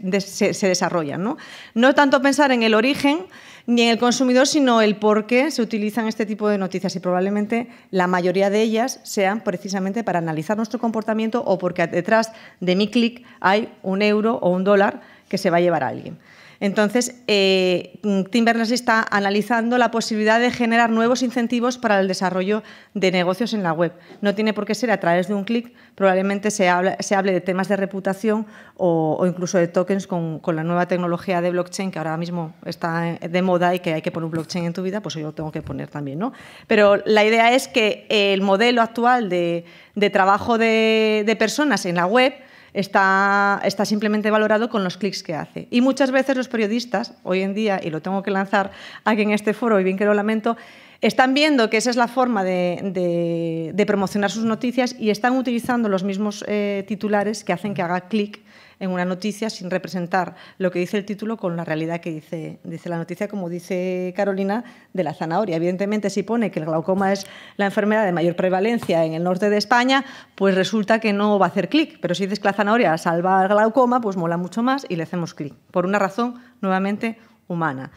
desarrollan. ¿no? ¿no? tanto pensar en el origen ni en el consumidor, sino el por qué se utilizan este tipo de noticias. Y probablemente la mayoría de ellas sean precisamente para analizar nuestro comportamiento o porque detrás de mi clic hay un euro o un dólar que se va a llevar a alguien. Entonces, eh, Tim Berners-Lee está analizando la posibilidad de generar nuevos incentivos para el desarrollo de negocios en la web. No tiene por qué ser a través de un clic, probablemente se, hable de temas de reputación o, incluso de tokens con, la nueva tecnología de blockchain que ahora mismo está de moda y que hay que poner un blockchain en tu vida, pues yo lo tengo que poner también. ¿no? Pero la idea es que el modelo actual de, trabajo de personas en la web, está, simplemente valorado con los clics que hace. Y muchas veces los periodistas, hoy en día, y lo tengo que lanzar aquí en este foro, y bien que lo lamento, están viendo que esa es la forma de, promocionar sus noticias y están utilizando los mismos eh, titulares que hacen que haga clic en una noticia sin representar lo que dice el título con la realidad que dice, dice la noticia, como dice Carolina, de la zanahoria. Evidentemente, si pone que el glaucoma es la enfermedad de mayor prevalencia en el norte de España, pues resulta que no va a hacer clic. Pero si dices que la zanahoria salva el glaucoma, pues mola mucho más y le hacemos clic. Por una razón, nuevamente, humana.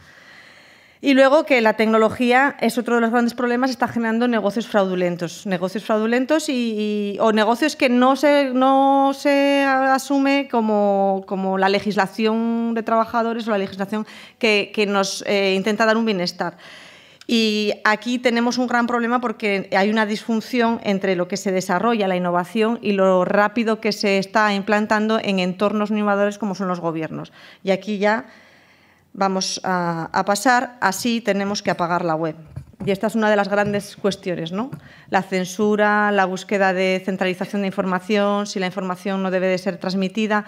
Y luego que la tecnología es otro de los grandes problemas, está generando negocios fraudulentos, negocios fraudulentos y, o negocios que no se, no se asume como, la legislación de trabajadores o la legislación que, nos eh, intenta dar un bienestar. Y aquí tenemos un gran problema porque hay una disfunción entre lo que se desarrolla, la innovación, y lo rápido que se está implantando en entornos innovadores como son los gobiernos. Y aquí ya vamos a, pasar, así tenemos que apagar la web. Y esta es una de las grandes cuestiones, ¿no? La censura, la búsqueda de centralización de información, si la información no debe de ser transmitida.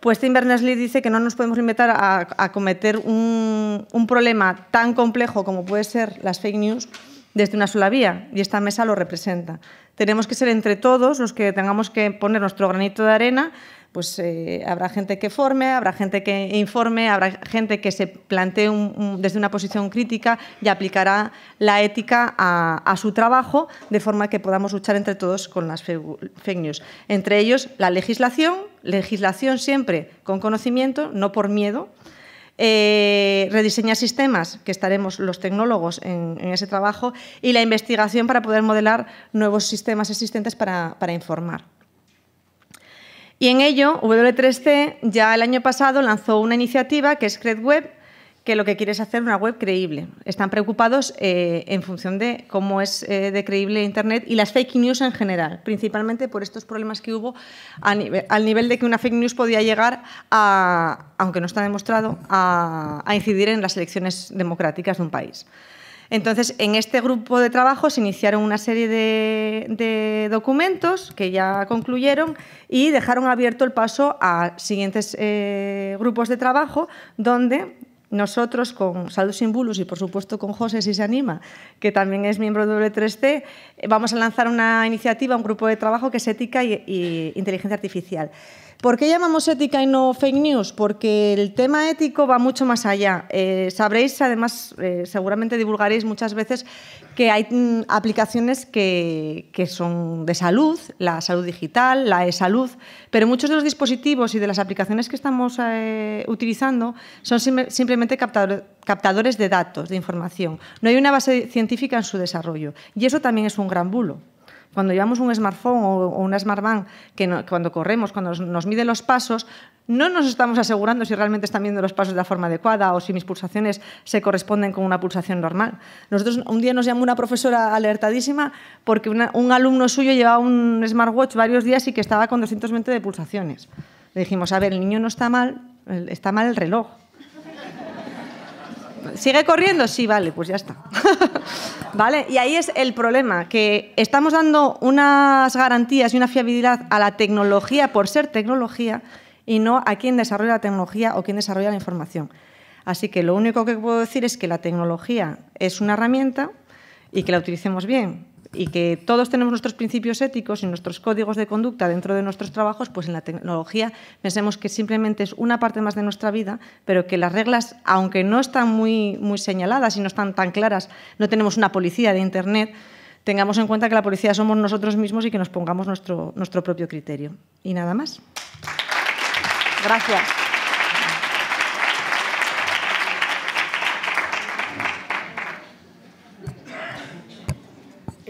Pues Tim Berners-Lee dice que no nos podemos inventar a, cometer un, un, problema tan complejo como puede ser las fake news desde una sola vía, y esta mesa lo representa. Tenemos que ser entre todos los que tengamos que poner nuestro granito de arena pues eh, habrá gente que forme, habrá gente que informe, habrá gente que se plantee desde una posición crítica y aplicará la ética a, su trabajo de forma que podamos luchar entre todos con las fake news. Entre ellos, la legislación, legislación siempre con conocimiento, no por miedo. Eh, rediseñar sistemas, que estaremos los tecnólogos en, ese trabajo, y la investigación para poder modelar nuevos sistemas existentes para informar. Y en ello, W3C ya el año pasado lanzó una iniciativa que es CredWeb, que lo que quiere es hacer una web creíble. Están preocupados eh, en función de cómo es eh, de creíble Internet y las fake news en general, principalmente por estos problemas que hubo al nivel de que una fake news podía llegar a, aunque no está demostrado, a incidir en las elecciones democráticas de un país. Entonces, en este grupo de trabajo se iniciaron una serie de, documentos que ya concluyeron y dejaron abierto el paso a siguientes eh, grupos de trabajo donde nosotros con Saldo Sin y por supuesto con José si se anima, que también es miembro de W3C, vamos a lanzar una iniciativa, un grupo de trabajo que es ética e inteligencia artificial. ¿Por qué llamamos ética y no fake news? Porque el tema ético va mucho más allá. Eh, sabréis, además, eh, seguramente divulgaréis muchas veces que hay mm, aplicaciones que, son de salud, la salud digital, la e-salud, pero muchos de los dispositivos y de las aplicaciones que estamos eh, utilizando son simplemente captadores de datos, de información. No hay una base científica en su desarrollo. Y eso también es un gran bulo. Cuando llevamos un smartphone o, una smartband que cuando corremos, cuando nos, mide los pasos, no nos estamos asegurando si realmente están viendo los pasos de la forma adecuada o si mis pulsaciones se corresponden con una pulsación normal. Nosotros un día nos llamó una profesora alertadísima porque un alumno suyo llevaba un smartwatch varios días y que estaba con 220 de pulsaciones. Le dijimos, a ver, el niño no está mal, está mal el reloj. ¿Sigue corriendo? Sí, vale, pues ya está. ¿Vale? Y ahí es el problema, que estamos dando unas garantías y una fiabilidad a la tecnología por ser tecnología y no a quien desarrolla la tecnología o quien desarrolla la información. Así que lo único que puedo decir es que la tecnología es una herramienta y que la utilicemos bien y que todos tenemos nuestros principios éticos y nuestros códigos de conducta dentro de nuestros trabajos, pues en la tecnología pensemos que simplemente es una parte más de nuestra vida, pero que las reglas, aunque no están muy, señaladas y no están tan claras, no tenemos una policía de Internet, tengamos en cuenta que la policía somos nosotros mismos y que nos pongamos nuestro, nuestro propio criterio. Y nada más. Gracias.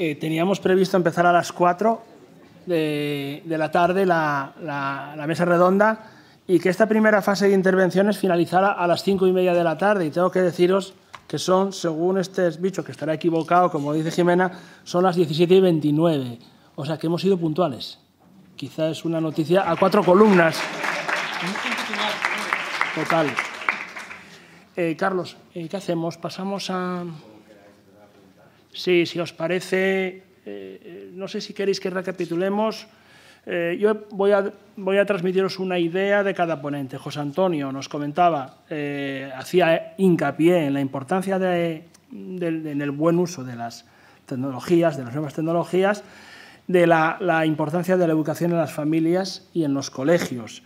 Eh, teníamos previsto empezar a las 4 de, la tarde la, mesa redonda y que esta primera fase de intervenciones finalizara a las 5 y media de la tarde. Y tengo que deciros que son, según este bicho que estará equivocado, como dice Jimena, son las 17 y 29. O sea que hemos sido puntuales. Quizás es una noticia a cuatro columnas. Total. Eh, Carlos, eh, ¿qué hacemos? Pasamos a... Sí, si os parece, eh, eh, no sé si queréis que recapitulemos. Eh, yo voy a, transmitiros una idea de cada ponente. José Antonio nos comentaba, hacía hincapié en la importancia de, en el buen uso de las tecnologías, de las nuevas tecnologías, de la, la, importancia de la educación en las familias y en los colegios.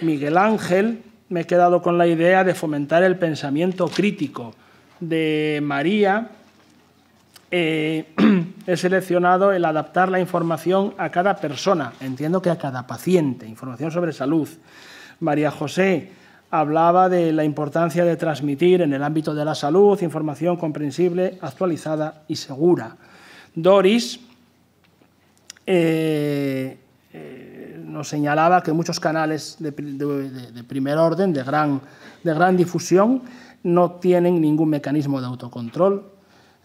Miguel Ángel, me ha quedado con la idea de fomentar el pensamiento crítico de María, eh, he seleccionado el adaptar la información a cada persona, entiendo que a cada paciente, información sobre salud. María José hablaba de la importancia de transmitir en el ámbito de la salud información comprensible, actualizada y segura. Doris eh, eh, nos señalaba que muchos canales de, primer orden, gran, de gran difusión, no tienen ningún mecanismo de autocontrol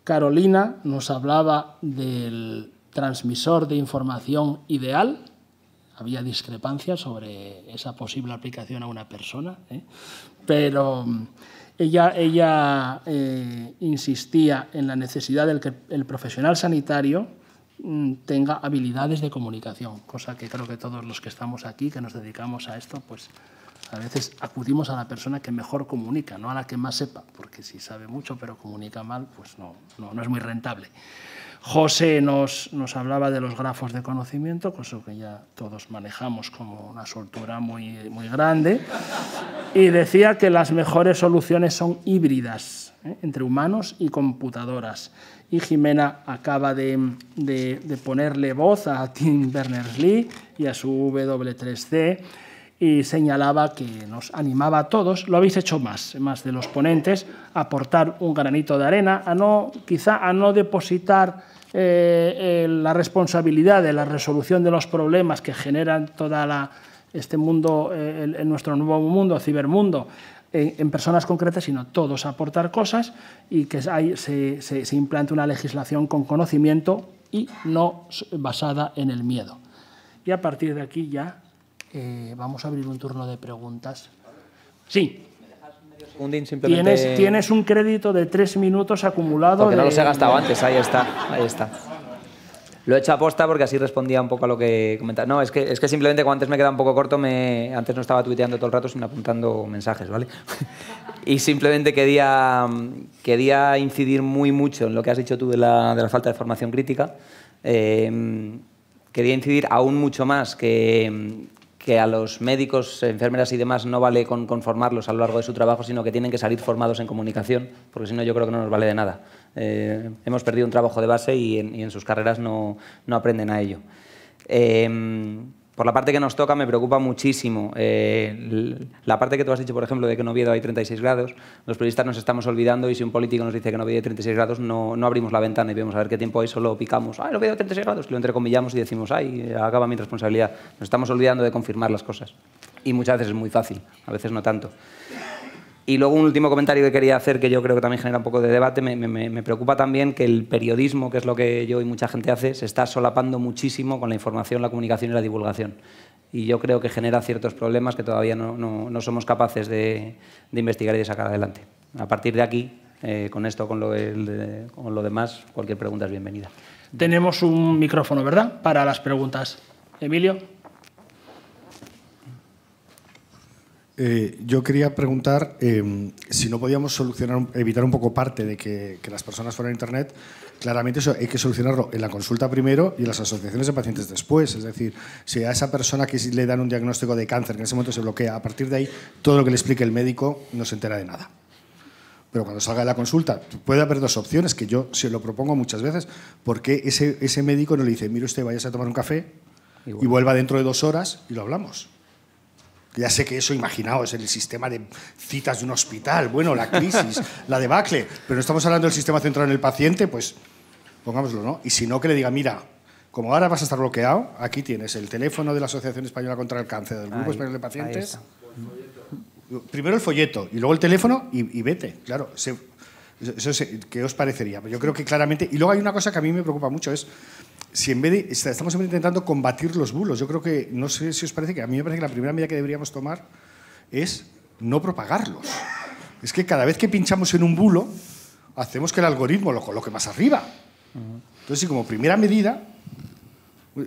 Carolina nos hablaba del transmisor de información ideal. Había discrepancias sobre esa posible aplicación a una persona, ¿eh? pero mm, ella, ella eh, insistía en la necesidad de que el profesional sanitario mm, tenga habilidades de comunicación, cosa que creo que todos los que estamos aquí, que nos dedicamos a esto, pues a veces acudimos a la persona que mejor comunica, no a la que más sepa, porque si sabe mucho pero comunica mal, pues no, no, es muy rentable. José nos, nos, hablaba de los grafos de conocimiento, cosa que ya todos manejamos como una soltura muy, muy grande, y decía que las mejores soluciones son híbridas, ¿eh? entre humanos y computadoras. Y Jimena acaba de, de, de ponerle voz a Tim Berners-Lee y a su W3C y señalaba que nos animaba a todos, lo habéis hecho más, más de los ponentes, a aportar un granito de arena, a no, quizá a no depositar eh, eh, la responsabilidad de la resolución de los problemas que generan toda la, este mundo, eh, nuestro nuevo mundo, cibermundo, en, personas concretas, sino todos aportar cosas y que se, implante una legislación con conocimiento y no basada en el miedo. Y a partir de aquí ya eh, vamos a abrir un turno de preguntas. Sí. Tienes, un crédito de tres minutos acumulado. Porque no los he gastado antes, ahí está, Lo he hecho posta porque así respondía un poco a lo que comentaba. No, es que, es que simplemente cuando antes me queda un poco corto, me, antes no estaba tuiteando todo el rato, sino apuntando mensajes, ¿vale? y simplemente quería, quería incidir muy mucho en lo que has dicho tú de la, falta de formación crítica. Eh, quería incidir aún mucho más que, que a los médicos, enfermeras y demás no vale con conformarlos a lo largo de su trabajo, sino que tienen que salir formados en comunicación, porque si no yo creo que no nos vale de nada. Eh, hemos perdido un trabajo de base y en, sus carreras no, aprenden a ello. Eh, por la parte que nos toca me preocupa muchísimo. Eh, la parte que tú has dicho, por ejemplo, de que en Oviedo hay 36 grados, los periodistas nos estamos olvidando y si un político nos dice que en Oviedo hay 36 grados, no, no abrimos la ventana y vemos a ver qué tiempo hay, solo picamos, ay en Oviedo hay 36 grados, lo entrecomillamos y decimos, ay, acaba mi responsabilidad. Nos estamos olvidando de confirmar las cosas. Y muchas veces es muy fácil, a veces no tanto. Y luego un último comentario que quería hacer, que yo creo que también genera un poco de debate, me, preocupa también que el periodismo, que es lo que yo y mucha gente hace, se está solapando muchísimo con la información, la comunicación y la divulgación. Y yo creo que genera ciertos problemas que todavía no, somos capaces de, investigar y de sacar adelante. A partir de aquí, eh, con esto, con con lo demás, cualquier pregunta es bienvenida. Tenemos un micrófono, ¿verdad?, para las preguntas. Emilio. Eh, yo quería preguntar em, si no podíamos solucionar, evitar un poco parte de que, las personas fueran a Internet. Claramente eso hay que solucionarlo en la consulta primero y en las asociaciones de pacientes después. Es decir, si a esa persona que le dan un diagnóstico de cáncer, que en ese momento se bloquea, a partir de ahí todo lo que le explique el médico no se entera de nada. Pero cuando salga de la consulta, puede haber dos opciones que yo se lo propongo muchas veces. porque ese, ese médico no le dice, mire usted, vayas a tomar un café y vuelva dentro de dos horas y lo hablamos? Ya sé que eso, imaginaos, el sistema de citas de un hospital, bueno, la crisis, la debacle, pero no estamos hablando del sistema central en el paciente, pues pongámoslo, ¿no? Y si no, que le diga, mira, como ahora vas a estar bloqueado, aquí tienes el teléfono de la Asociación Española contra el Cáncer, del Grupo Español de Pacientes. Pues primero el folleto y luego el teléfono y, vete, claro. ¿Qué os parecería? Yo creo que claramente... Y luego hay una cosa que a mí me preocupa mucho, es si en vez de, estamos intentando combatir los bulos, yo creo que, no sé si os parece que a mí me parece que la primera medida que deberíamos tomar es no propagarlos. Es que cada vez que pinchamos en un bulo, hacemos que el algoritmo lo coloque más arriba. Entonces, si como primera medida,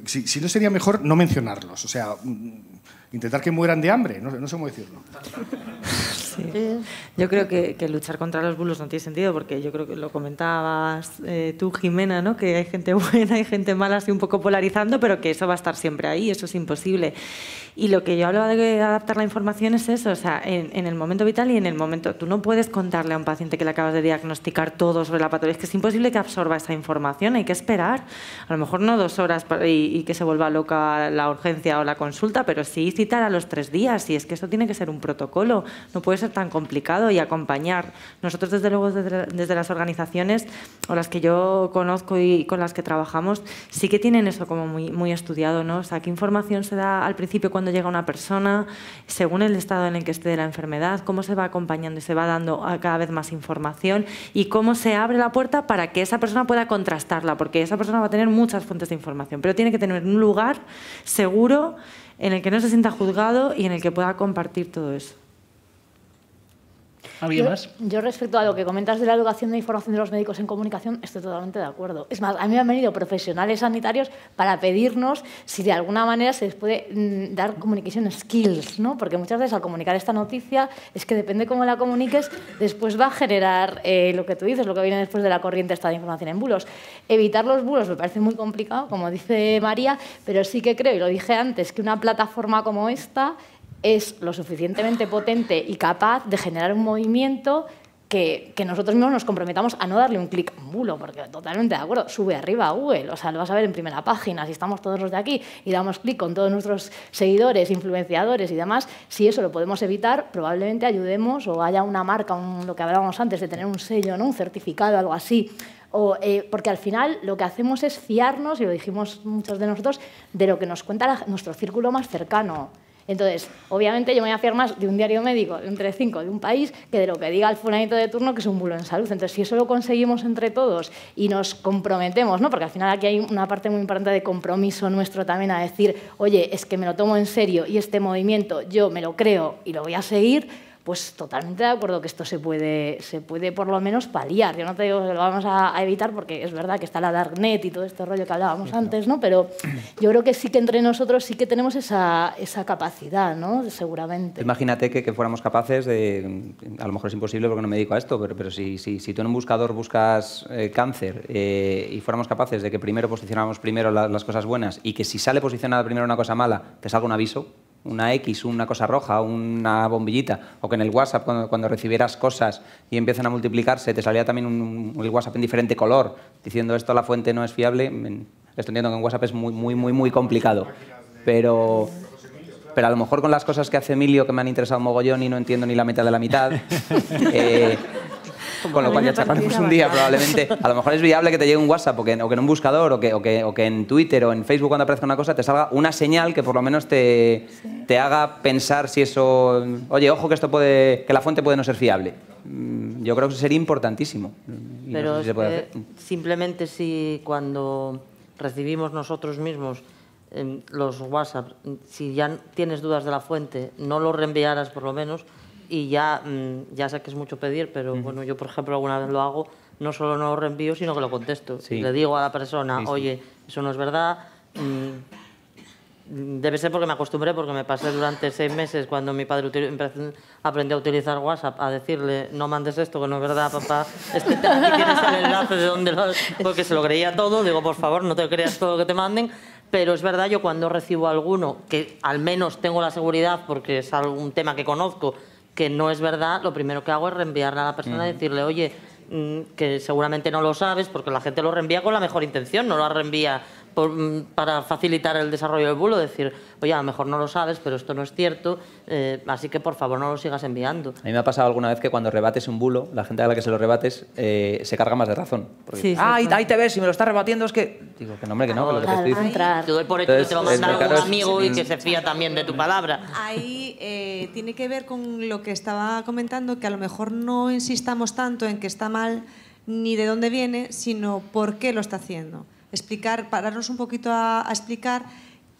si, no sería mejor no mencionarlos, o sea, mm, intentar que mueran de hambre, no, no sé cómo decirlo. Yo creo que, luchar contra los bulos no tiene sentido, porque yo creo que lo comentabas eh, tú, Jimena, ¿no? que hay gente buena hay gente mala, así un poco polarizando, pero que eso va a estar siempre ahí, eso es imposible. Y lo que yo hablaba de adaptar la información es eso, o sea, en, el momento vital y en el momento. Tú no puedes contarle a un paciente que le acabas de diagnosticar todo sobre la patología, es que es imposible que absorba esa información, hay que esperar. A lo mejor no dos horas y, que se vuelva loca la urgencia o la consulta, pero sí citar a los tres días, y es que eso tiene que ser un protocolo, no puede tan complicado y acompañar. Nosotros, desde luego, desde, las organizaciones o las que yo conozco y con las que trabajamos, sí que tienen eso como muy, muy estudiado, ¿no? O sea, qué información se da al principio cuando llega una persona, según el estado en el que esté de la enfermedad, cómo se va acompañando y se va dando cada vez más información y cómo se abre la puerta para que esa persona pueda contrastarla, porque esa persona va a tener muchas fuentes de información, pero tiene que tener un lugar seguro en el que no se sienta juzgado y en el que pueda compartir todo eso yo, respecto a lo que comentas de la educación de información de los médicos en comunicación, estoy totalmente de acuerdo. Es más, a mí me han venido profesionales sanitarios para pedirnos si de alguna manera se les puede mm, dar communication skills, ¿no? Porque muchas veces al comunicar esta noticia es que depende cómo la comuniques, después va a generar eh, lo que tú dices, lo que viene después de la corriente esta de información en bulos. Evitar los bulos me parece muy complicado, como dice María, pero sí que creo, y lo dije antes, que una plataforma como esta es lo suficientemente potente y capaz de generar un movimiento que, nosotros mismos nos comprometamos a no darle un clic mulo bulo, porque totalmente de acuerdo, sube arriba a Google, o sea, lo vas a ver en primera página, si estamos todos los de aquí y damos clic con todos nuestros seguidores, influenciadores y demás, si eso lo podemos evitar, probablemente ayudemos o haya una marca, lo que hablábamos antes, de tener un sello, ¿no? un certificado, algo así, eh, porque al final lo que hacemos es fiarnos, y lo dijimos muchos de nosotros, de lo que nos cuenta nuestro círculo más cercano. Entonces, obviamente yo me voy a fiar más de un diario médico, de un 35, 5 de un país, que de lo que diga el fulanito de turno, que es un bulo en salud. Entonces, si eso lo conseguimos entre todos y nos comprometemos, ¿no? porque al final aquí hay una parte muy importante de compromiso nuestro también a decir, oye, es que me lo tomo en serio y este movimiento yo me lo creo y lo voy a seguir, pues totalmente de acuerdo que esto se puede, se puede por lo menos paliar. Yo no te digo que lo vamos a, evitar porque es verdad que está la darknet y todo este rollo que hablábamos antes, ¿no? Pero yo creo que sí que entre nosotros sí que tenemos esa, capacidad, ¿no? Seguramente. Imagínate que, fuéramos capaces de, a lo mejor es imposible porque no me dedico a esto, pero, pero si, si, tú en un buscador buscas eh, cáncer eh, y fuéramos capaces de que primero posicionáramos primero las cosas buenas y que si sale posicionada primero una cosa mala, te salga un aviso una X, una cosa roja, una bombillita, o que en el WhatsApp cuando, cuando recibieras cosas y empiezan a multiplicarse, te salía también un, el WhatsApp en diferente color, diciendo esto la fuente no es fiable, estoy entiendo que en WhatsApp es muy, muy, muy, muy complicado. Pero, pero a lo mejor con las cosas que hace Emilio, que me han interesado mogollón y no entiendo ni la mitad de la mitad, eh, con lo cual ya charlaremos un día probablemente. A lo mejor es viable que te llegue un WhatsApp o que, en un buscador o que, o, que, o que, en Twitter o en Facebook cuando aparezca una cosa te salga una señal que por lo menos te, te haga pensar si eso... Oye, ojo que, esto puede, que la fuente puede no ser fiable mm, yo creo que sería importantísimo. Pero simplemente si cuando recibimos nosotros mismos em, los WhatsApp, si ya tienes dudas de la fuente, no lo reenviaras por lo menos, y ya, mm, ya sé que es mucho pedir, pero bueno, yo por ejemplo alguna vez lo hago, no solo no lo reenvío, sino que lo contesto. Le digo a la persona, oye, eso no es verdad. Mm, mm, debe ser porque me acostumbré, porque me pasé durante seis meses cuando mi padre aprendió a utilizar WhatsApp a decirle no mandes esto, que no es verdad, papá. Este, aquí tienes el enlace de donde lo... Porque se lo creía todo. Digo, por favor, no te creas todo lo que te manden. Pero es verdad, yo cuando recibo alguno, que al menos tengo la seguridad porque es algún tema que conozco, que no es verdad, lo primero que hago es reenviarle a la persona y decirle, oye, mm, que seguramente no lo sabes, porque la gente lo reenvía con la mejor intención, no lo reenvía Mm, para facilitar el desarrollo del bulo, decir, oye, a lo mejor no lo sabes, pero esto no es cierto, eh, así que por favor no lo sigas enviando. A mí me ha pasado alguna vez que cuando rebates un bulo, la gente a la que se lo rebates eh, se carga más de razón. Porque, ah, ahí te ves, si me lo estás rebatiendo es que... Digo, que no, hombre, que no, que lo estoy diciendo. Te doy por hecho que te va a mandar algún amigo y que se fía también de tu palabra. Ahí eh, tiene que ver con lo que estaba comentando, que a lo mejor no insistamos tanto en que está mal ni de dónde viene, sino por qué lo está haciendo explicar, pararnos un poquito a, explicar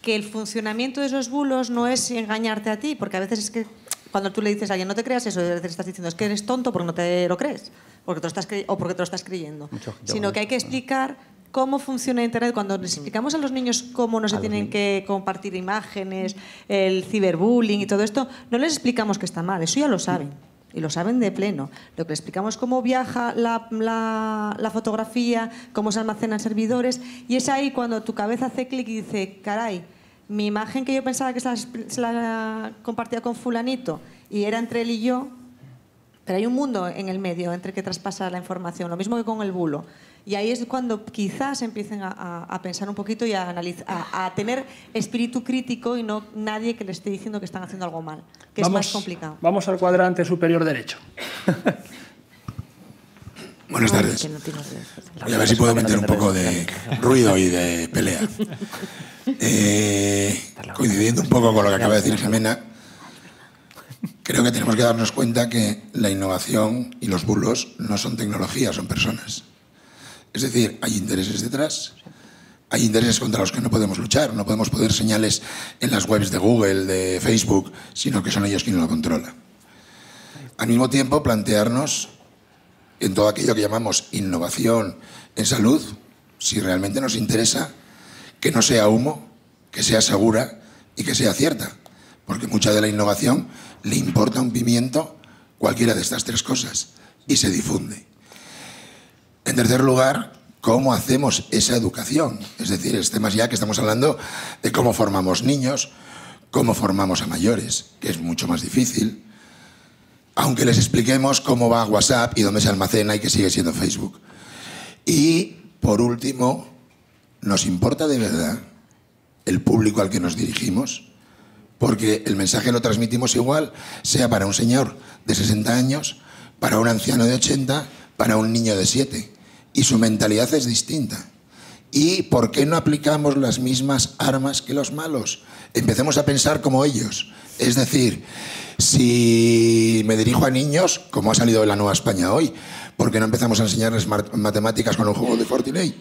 que el funcionamiento de esos bulos no es engañarte a ti, porque a veces es que cuando tú le dices a alguien no te creas eso, veces estás diciendo es que eres tonto porque no te lo crees porque te estás o porque te lo estás creyendo, sino que hay que explicar cómo funciona Internet. Cuando les explicamos a los niños cómo no se tienen que compartir imágenes, el ciberbullying y todo esto, no les explicamos que está mal, eso ya lo saben y lo saben de pleno. Lo que le explicamos cómo viaja la, fotografía, cómo se almacenan servidores, y es ahí cuando tu cabeza hace clic y dice, caray, mi imagen que yo pensaba que se la, se la, compartía con fulanito y era entre él y yo, pero hay un mundo en el medio entre que traspasa la información, lo mismo que con el bulo. Y ahí es cuando quizás empiecen a, pensar un poquito y a, tener espíritu crítico y no nadie que les esté diciendo que están haciendo algo mal, que es más complicado. Vamos al cuadrante superior derecho. Buenas tardes. Voy a ver si puedo meter un poco de ruido y de pelea. Eh, coincidiendo un poco con lo que acaba de decir Jimena, creo que tenemos que darnos cuenta que la innovación y los bulos no son tecnología, son personas. Es decir, hay intereses detrás. Hay intereses contra los que no podemos luchar, no podemos poner señales en las webs de Google, de Facebook, sino que son ellos quienes lo controlan. Al mismo tiempo, plantearnos en todo aquello que llamamos innovación en salud, si realmente nos interesa, que no sea humo, que sea segura y que sea cierta. Porque mucha de la innovación le importa un pimiento cualquiera de estas tres cosas y se difunde. En tercer lugar, ¿cómo hacemos esa educación? Es decir, es temas ya que estamos hablando de cómo formamos niños, cómo formamos a mayores, que es mucho más difícil, aunque les expliquemos cómo va WhatsApp y dónde se almacena y que sigue siendo Facebook. Y, por último, ¿nos importa de verdad el público al que nos dirigimos? Porque el mensaje lo transmitimos igual, sea para un señor de 60 años, para un anciano de 80, para un niño de 7 y su mentalidad es distinta. ¿Y por qué no aplicamos las mismas armas que los malos? Empecemos a pensar como ellos. Es decir, si me dirijo a niños, como ha salido de la Nueva España hoy, ¿por qué no empezamos a enseñarles matemáticas con un juego de Fortnite?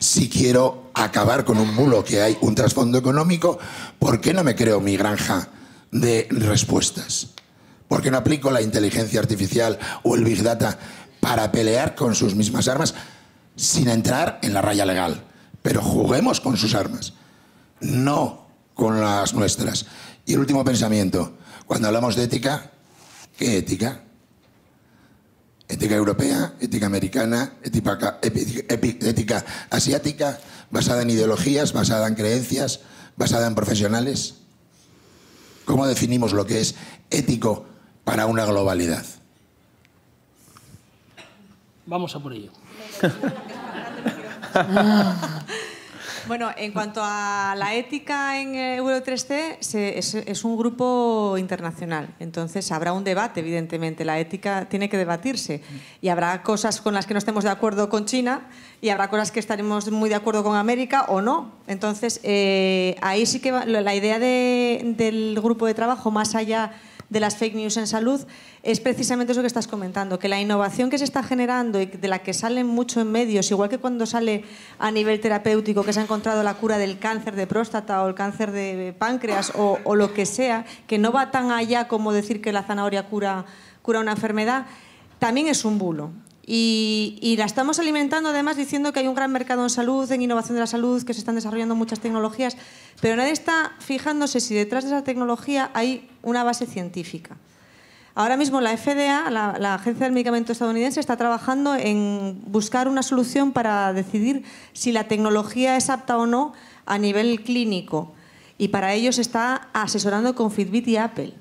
Si quiero acabar con un mulo que hay un trasfondo económico, ¿por qué no me creo mi granja de respuestas? ¿Por qué no aplico la inteligencia artificial o el Big Data para pelear con sus mismas armas sin entrar en la raya legal. Pero juguemos con sus armas, no con las nuestras. Y el último pensamiento, cuando hablamos de ética, ¿qué ética? Ética europea, ética americana, ética, asiática, basada en ideologías, basada en creencias, basada en profesionales. ¿Cómo definimos lo que es ético para una globalidad? Vamos a por ello. Bueno, en cuanto a la ética en Euro 3C, es, un grupo internacional. Entonces habrá un debate, evidentemente. La ética tiene que debatirse. Y habrá cosas con las que no estemos de acuerdo con China y habrá cosas que estaremos muy de acuerdo con América o no. Entonces, eh, ahí sí que la idea del grupo de trabajo, más allá de las fake news en salud es precisamente eso que estás comentando, que la innovación que se está generando y de la que salen mucho en medios, igual que cuando sale a nivel terapéutico que se ha encontrado la cura del cáncer de próstata o el cáncer de páncreas o, lo que sea, que no va tan allá como decir que la zanahoria cura, cura una enfermedad, también es un bulo. Y, la estamos alimentando además diciendo que hay un gran mercado en salud, en innovación de la salud, que se están desarrollando muchas tecnologías, pero nadie está fijándose si detrás de esa tecnología hay una base científica. Ahora mismo la FDA, la, Agencia del Medicamento Estadounidense, está trabajando en buscar una solución para decidir si la tecnología es apta o no a nivel clínico. Y para ello se está asesorando con Fitbit y Apple.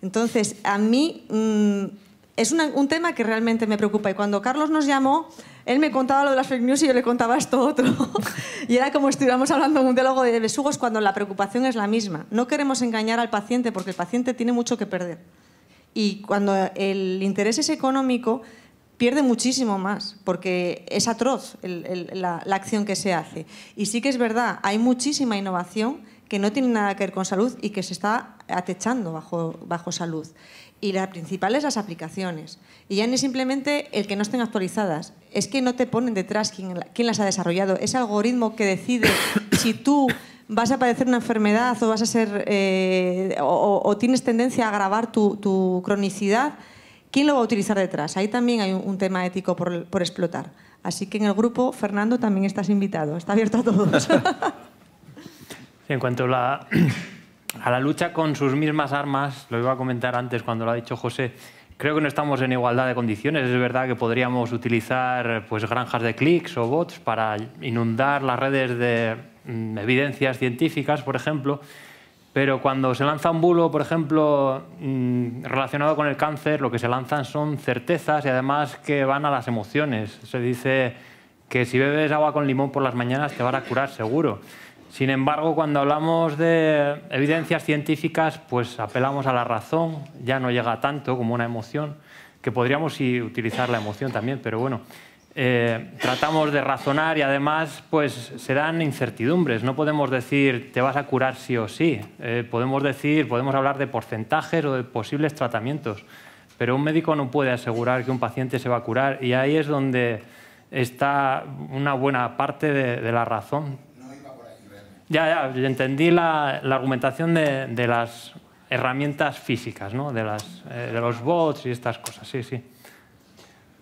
Entonces, a mí... Mm, es un tema que realmente me preocupa. Y cuando Carlos nos llamó, él me contaba lo de las fake news y yo le contaba esto otro. y era como estuviéramos hablando en un diálogo de besugos cuando la preocupación es la misma. No queremos engañar al paciente porque el paciente tiene mucho que perder. Y cuando el interés es económico, pierde muchísimo más, porque es atroz la, acción que se hace. Y sí que es verdad, hay muchísima innovación que no tiene nada que ver con salud y que se está atechando bajo, bajo salud y la principal es las aplicaciones. Y ya no es simplemente el que no estén actualizadas, es que no te ponen detrás quién, las ha desarrollado. Ese algoritmo que decide si tú vas a padecer una enfermedad o vas a ser eh, o, tienes tendencia a agravar tu, tu, cronicidad, ¿quién lo va a utilizar detrás? Ahí también hay un, tema ético por, por explotar. Así que en el grupo, Fernando, también estás invitado. Está abierto a todos. en cuanto a la a la lucha con sus mismas armas, lo iba a comentar antes cuando lo ha dicho José, creo que no estamos en igualdad de condiciones. Es verdad que podríamos utilizar pues, granjas de clics o bots para inundar las redes de mm, evidencias científicas, por ejemplo, pero cuando se lanza un bulo, por ejemplo, mm, relacionado con el cáncer, lo que se lanzan son certezas y además que van a las emociones. Se dice que si bebes agua con limón por las mañanas te van a curar seguro. Sin embargo, cuando hablamos de evidencias científicas, pues apelamos a la razón, ya no llega tanto como una emoción, que podríamos utilizar la emoción también, pero bueno, eh, tratamos de razonar y además pues se dan incertidumbres, no podemos decir te vas a curar sí o sí, eh, podemos decir, podemos hablar de porcentajes o de posibles tratamientos, pero un médico no puede asegurar que un paciente se va a curar y ahí es donde está una buena parte de, de la razón ya, ya, entendí la, argumentación de, las herramientas físicas, ¿no? de, las, eh, de los bots y estas cosas, sí, sí.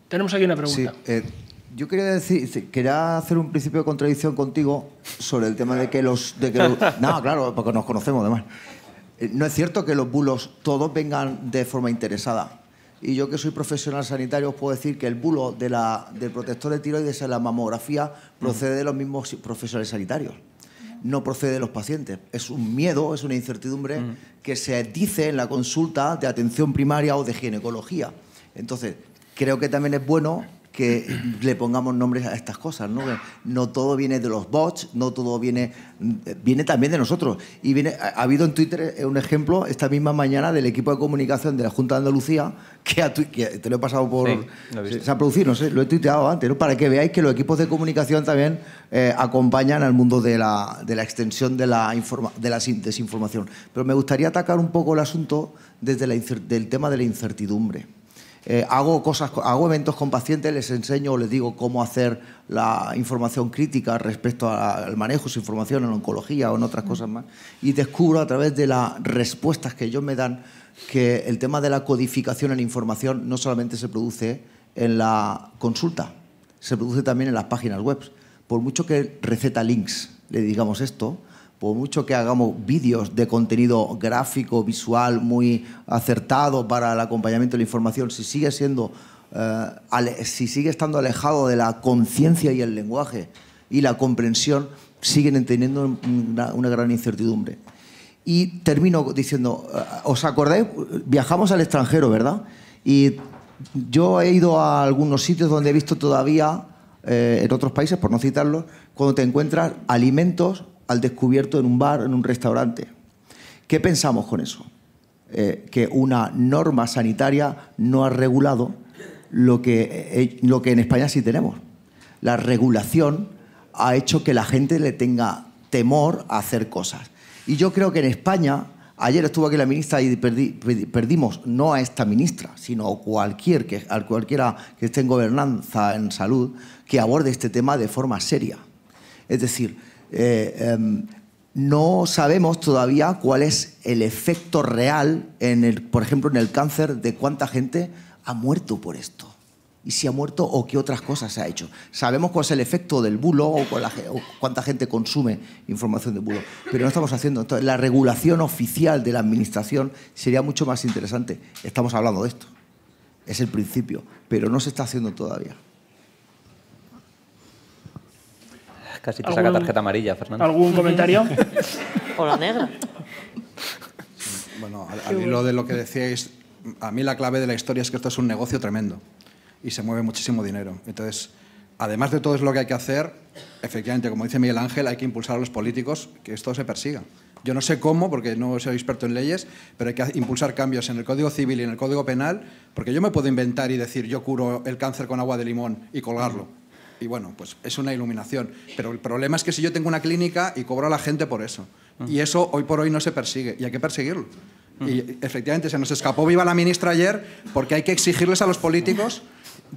Tenemos aquí una pregunta. Eh, yo quería decir, quería hacer un principio de contradicción contigo sobre el tema de que los... De no, claro, porque nos conocemos además. Eh, no es cierto que los bulos todos vengan de forma interesada. Y yo que soy profesional sanitario os puedo decir que el bulo de del protector de tiroides en la mamografía mm. procede de los mismos profesionales sanitarios no procede de los pacientes. Es un miedo, es una incertidumbre mm. que se dice en la consulta de atención primaria o de ginecología. Entonces, creo que también es bueno que le pongamos nombres a estas cosas, ¿no? no todo viene de los bots, no todo viene, viene también de nosotros. Y viene, ha habido en Twitter eh, un ejemplo esta misma mañana del equipo de comunicación de la Junta de Andalucía, que, te lo he pasado por... se ha producido, no sé, lo he tuiteado antes, Para que veáis que los equipos de comunicación también eh, acompañan al mundo de la, de la extensión de la, de la desinformación. Pero me gustaría atacar un poco el asunto desde la, del tema de la incertidumbre. Eh, hago cosas, hago eventos con pacientes, les enseño, o les digo cómo hacer la información crítica respecto al manejo de su información en oncología o en otras cosas más, y descubro a través de las respuestas que ellos me dan que el tema de la codificación en información no solamente se produce en la consulta, se produce también en las páginas web. Por mucho que receta links le digamos esto, por mucho que hagamos vídeos de contenido gráfico, visual, muy acertado para el acompañamiento de la información, si sigue siendo, eh, si sigue estando alejado de la conciencia y el lenguaje y la comprensión, siguen teniendo una, gran incertidumbre. Y termino diciendo, eh, ¿os acordáis? Viajamos al extranjero, ¿verdad? Y yo he ido a algunos sitios donde he visto todavía, eh, en otros países, por no citarlos, cuando te encuentras alimentos al descubierto en un bar, en un restaurante. ¿Qué pensamos con eso? Eh, que una norma sanitaria no ha regulado lo que, eh, lo que en España sí tenemos. La regulación ha hecho que la gente le tenga temor a hacer cosas. Y yo creo que en España, ayer estuvo aquí la ministra y perdimos no a esta ministra, sino a cualquier que, cualquiera que esté en gobernanza, en salud, que aborde este tema de forma seria. Es decir, eh, em, no sabemos todavía cuál es el efecto real, en el, por ejemplo, en el cáncer, de cuánta gente ha muerto por esto. Y si ha muerto o qué otras cosas se ha hecho. Sabemos cuál es el efecto del bulo o, cuánta gente consume información de bulo, pero no estamos haciendo. la regulación oficial de la administración sería mucho más interesante. Estamos hablando de esto. Es el principio, pero no se está haciendo todavía. Casi te saca tarjeta amarilla, Fernando. ¿Algún comentario? o la negra. Bueno, hilo de lo que decíais, a mí la clave de la historia es que esto es un negocio tremendo y se mueve muchísimo dinero. Entonces, además de todo es lo que hay que hacer, efectivamente, como dice Miguel Ángel, hay que impulsar a los políticos que esto se persiga. Yo no sé cómo, porque no soy experto en leyes, pero hay que impulsar cambios en el Código Civil y en el Código Penal, porque yo me puedo inventar y decir yo curo el cáncer con agua de limón y colgarlo y bueno, pues es una iluminación. Pero el problema es que si yo tengo una clínica y cobro a la gente por eso, ah. y eso hoy por hoy no se persigue, y hay que perseguirlo. Ah. Y efectivamente se nos escapó viva la ministra ayer porque hay que exigirles a los políticos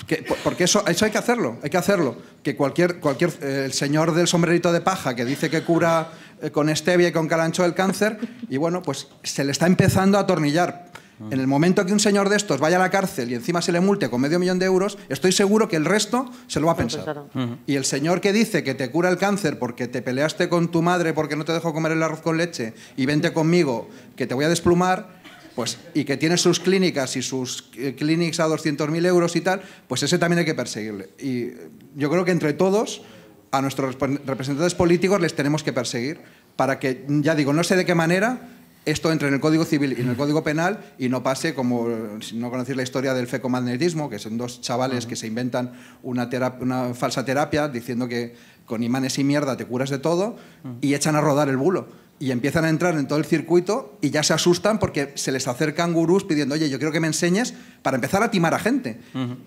que, porque eso, eso hay que hacerlo, hay que hacerlo. Que cualquier, cualquier eh, el señor del sombrerito de paja que dice que cura eh, con stevia y con calancho el cáncer, y bueno, pues se le está empezando a atornillar. En el momento que un señor de estos vaya a la cárcel y encima se le multe con medio millón de euros, estoy seguro que el resto se lo va a pensar. Y el señor que dice que te cura el cáncer porque te peleaste con tu madre porque no te dejó comer el arroz con leche y vente conmigo que te voy a desplumar, pues, y que tiene sus clínicas y sus eh, clínicas a 200.000 euros y tal, pues ese también hay que perseguirle. Y yo creo que entre todos, a nuestros representantes políticos les tenemos que perseguir para que, ya digo, no sé de qué manera, esto entre en el Código Civil y en el Código Penal y no pase como, si no conocéis la historia del fecomagnetismo, que son dos chavales que se inventan una, falsa terapia diciendo que con imanes y mierda te curas de todo y echan a rodar el bulo. Y empiezan a entrar en todo el circuito y ya se asustan porque se les acercan gurús pidiendo, oye, yo quiero que me enseñes para empezar a timar a gente.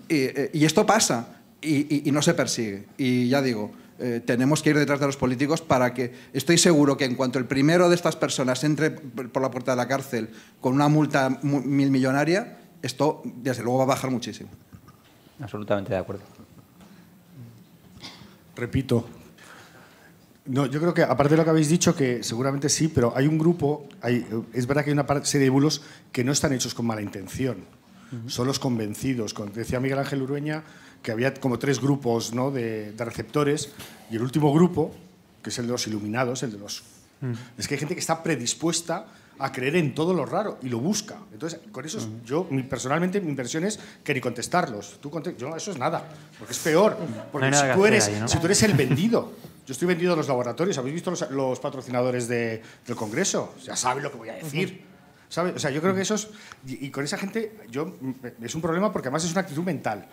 Eh, y, esto pasa y no se persigue. Y ya digo, eh, tenemos que ir detrás de los políticos para que, estoy seguro que en cuanto el primero de estas personas entre por la puerta de la cárcel con una multa mil millonaria, esto desde luego va a bajar muchísimo. Absolutamente de acuerdo. Repito. No, yo creo que, aparte de lo que habéis dicho, que seguramente sí, pero hay un grupo, hay, es verdad que hay una serie de bulos que no están hechos con mala intención, son los convencidos. Como decía Miguel Ángel Urueña, que había como tres grupos ¿no? de, receptores y el último grupo, que es el de los iluminados, el de los... Mm. Es que hay gente que está predispuesta a creer en todo lo raro y lo busca. Entonces, con eso mm. yo personalmente mi impresión es que ni contestarlos. Tú yo eso es nada, porque es peor, porque si, tú eres, si tú eres el vendido, yo estoy vendido a los laboratorios, habéis visto los, patrocinadores del Congreso, ya saben lo que voy a decir. O sea, yo creo que mm. eso y, con esa gente yo, es un problema porque además es una actitud mental.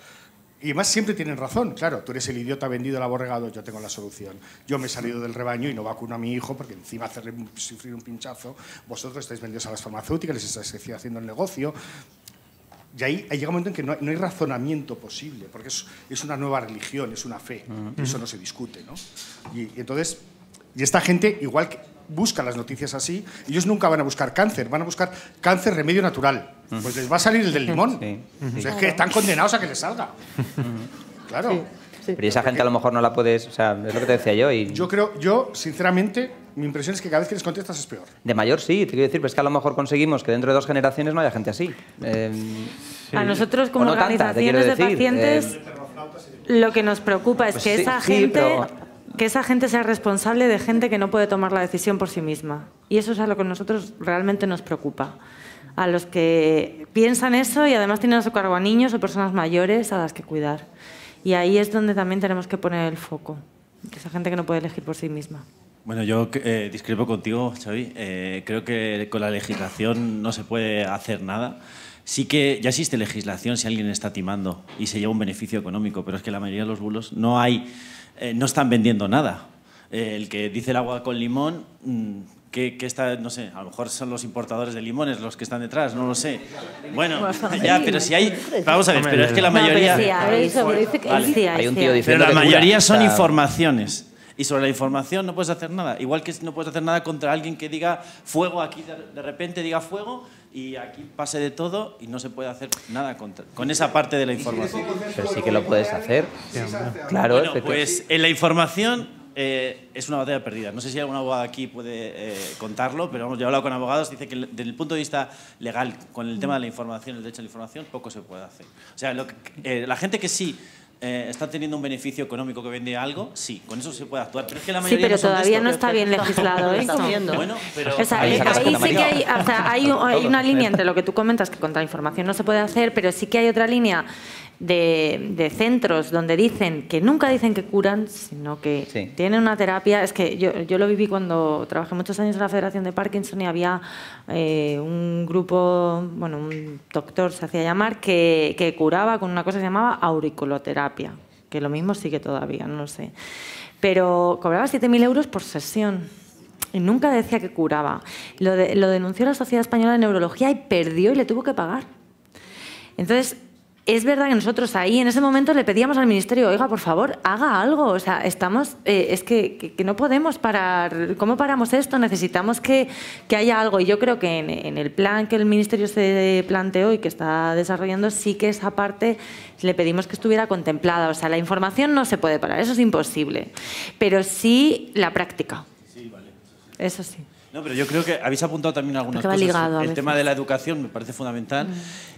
Y además siempre tienen razón, claro, tú eres el idiota vendido al aborregado, yo tengo la solución. Yo me he salido del rebaño y no vacuno a mi hijo porque encima hacerle sufrir un pinchazo, vosotros estáis vendidos a las farmacéuticas, les estáis haciendo el negocio. Y ahí llega un momento en que no hay, razonamiento posible, porque es, es, una nueva religión, es una fe, eso no se discute, ¿no? y entonces, y esta gente, igual que buscan las noticias así, ellos nunca van a buscar cáncer, van a buscar cáncer remedio natural. Pues les va a salir el del limón. es que están condenados a que les salga. Claro. Pero esa gente a lo mejor no la puedes, o sea, es lo que te decía yo. Yo creo, yo sinceramente, mi impresión es que cada vez que les contestas es peor. De mayor sí, te quiero decir, pero es que a lo mejor conseguimos que dentro de dos generaciones no haya gente así. Eh, a nosotros como organizaciones de eh, pacientes, lo que nos preocupa es pues que esa gente que esa gente sea responsable de gente que no puede tomar la decisión por sí misma. Y eso es a lo que nosotros realmente nos preocupa. A los que piensan eso y además tienen a su cargo a niños o personas mayores a las que cuidar. Y ahí es donde también tenemos que poner el foco. Esa gente que no puede elegir por sí misma. Bueno, yo eh, discrepo contigo, Xavi. Eh, creo que con la legislación no se puede hacer nada. Sí que ya existe legislación si alguien está timando y se lleva un beneficio económico, pero es que la mayoría de los bulos no hay eh, no están vendiendo nada. Eh, el que dice el agua con limón, que, mm, que, está, no sé, a lo mejor son los importadores de limones los que están detrás, no lo sé. Bueno, ya, pero si hay, vamos a ver, pero es que la mayoría, pero la mayoría son informaciones. Y sobre la información no puedes hacer nada. Igual que no puedes hacer nada contra alguien que diga fuego aquí, de repente diga fuego, y aquí pase de todo y no se puede hacer nada con, esa parte de la información. Pero sí que lo puedes hacer. claro, bueno, pues en la información eh, es una batalla perdida. No sé si algún abogado aquí puede eh, contarlo, pero hemos yo hablado con abogados, dice que desde el punto de vista legal, con el tema de la información, el derecho a la información, poco se puede hacer. O sea, eh, la gente que sí eh, está teniendo un beneficio económico que vende algo, sí, con eso se puede actuar. Pero sí, pero todavía no está bien legislado sí que hay, una línea entre lo que tú comentas, que contra información no se puede hacer, pero sí que hay otra línea de, centros donde dicen que nunca dicen que curan, sino que tienen una terapia. Es que yo, yo, lo viví cuando trabajé muchos años en la Federación de Parkinson y había eh, un grupo, bueno, un doctor se hacía llamar, que, que curaba con una cosa que se llamaba auriculoterapia, que lo mismo sigue todavía, no lo sé. Pero cobraba 7.000 euros por sesión. Y nunca decía que curaba. Lo, lo denunció la Sociedad Española de Neurología y perdió y le tuvo que pagar. Entonces, es verdad que nosotros ahí en ese momento le pedíamos al ministerio, oiga, por favor, haga algo. O sea, estamos, eh, es que, no podemos parar. ¿Cómo paramos esto? Necesitamos que, haya algo. Y yo creo que en, el plan que el ministerio se planteó y que está desarrollando, sí que esa parte le pedimos que estuviera contemplada. O sea, la información no se puede parar, eso es imposible. Pero sí la práctica. Sí, vale. Eso sí. No, pero yo creo que habéis apuntado también algunas cosas. Ligado, el tema de la educación me parece fundamental. Mm.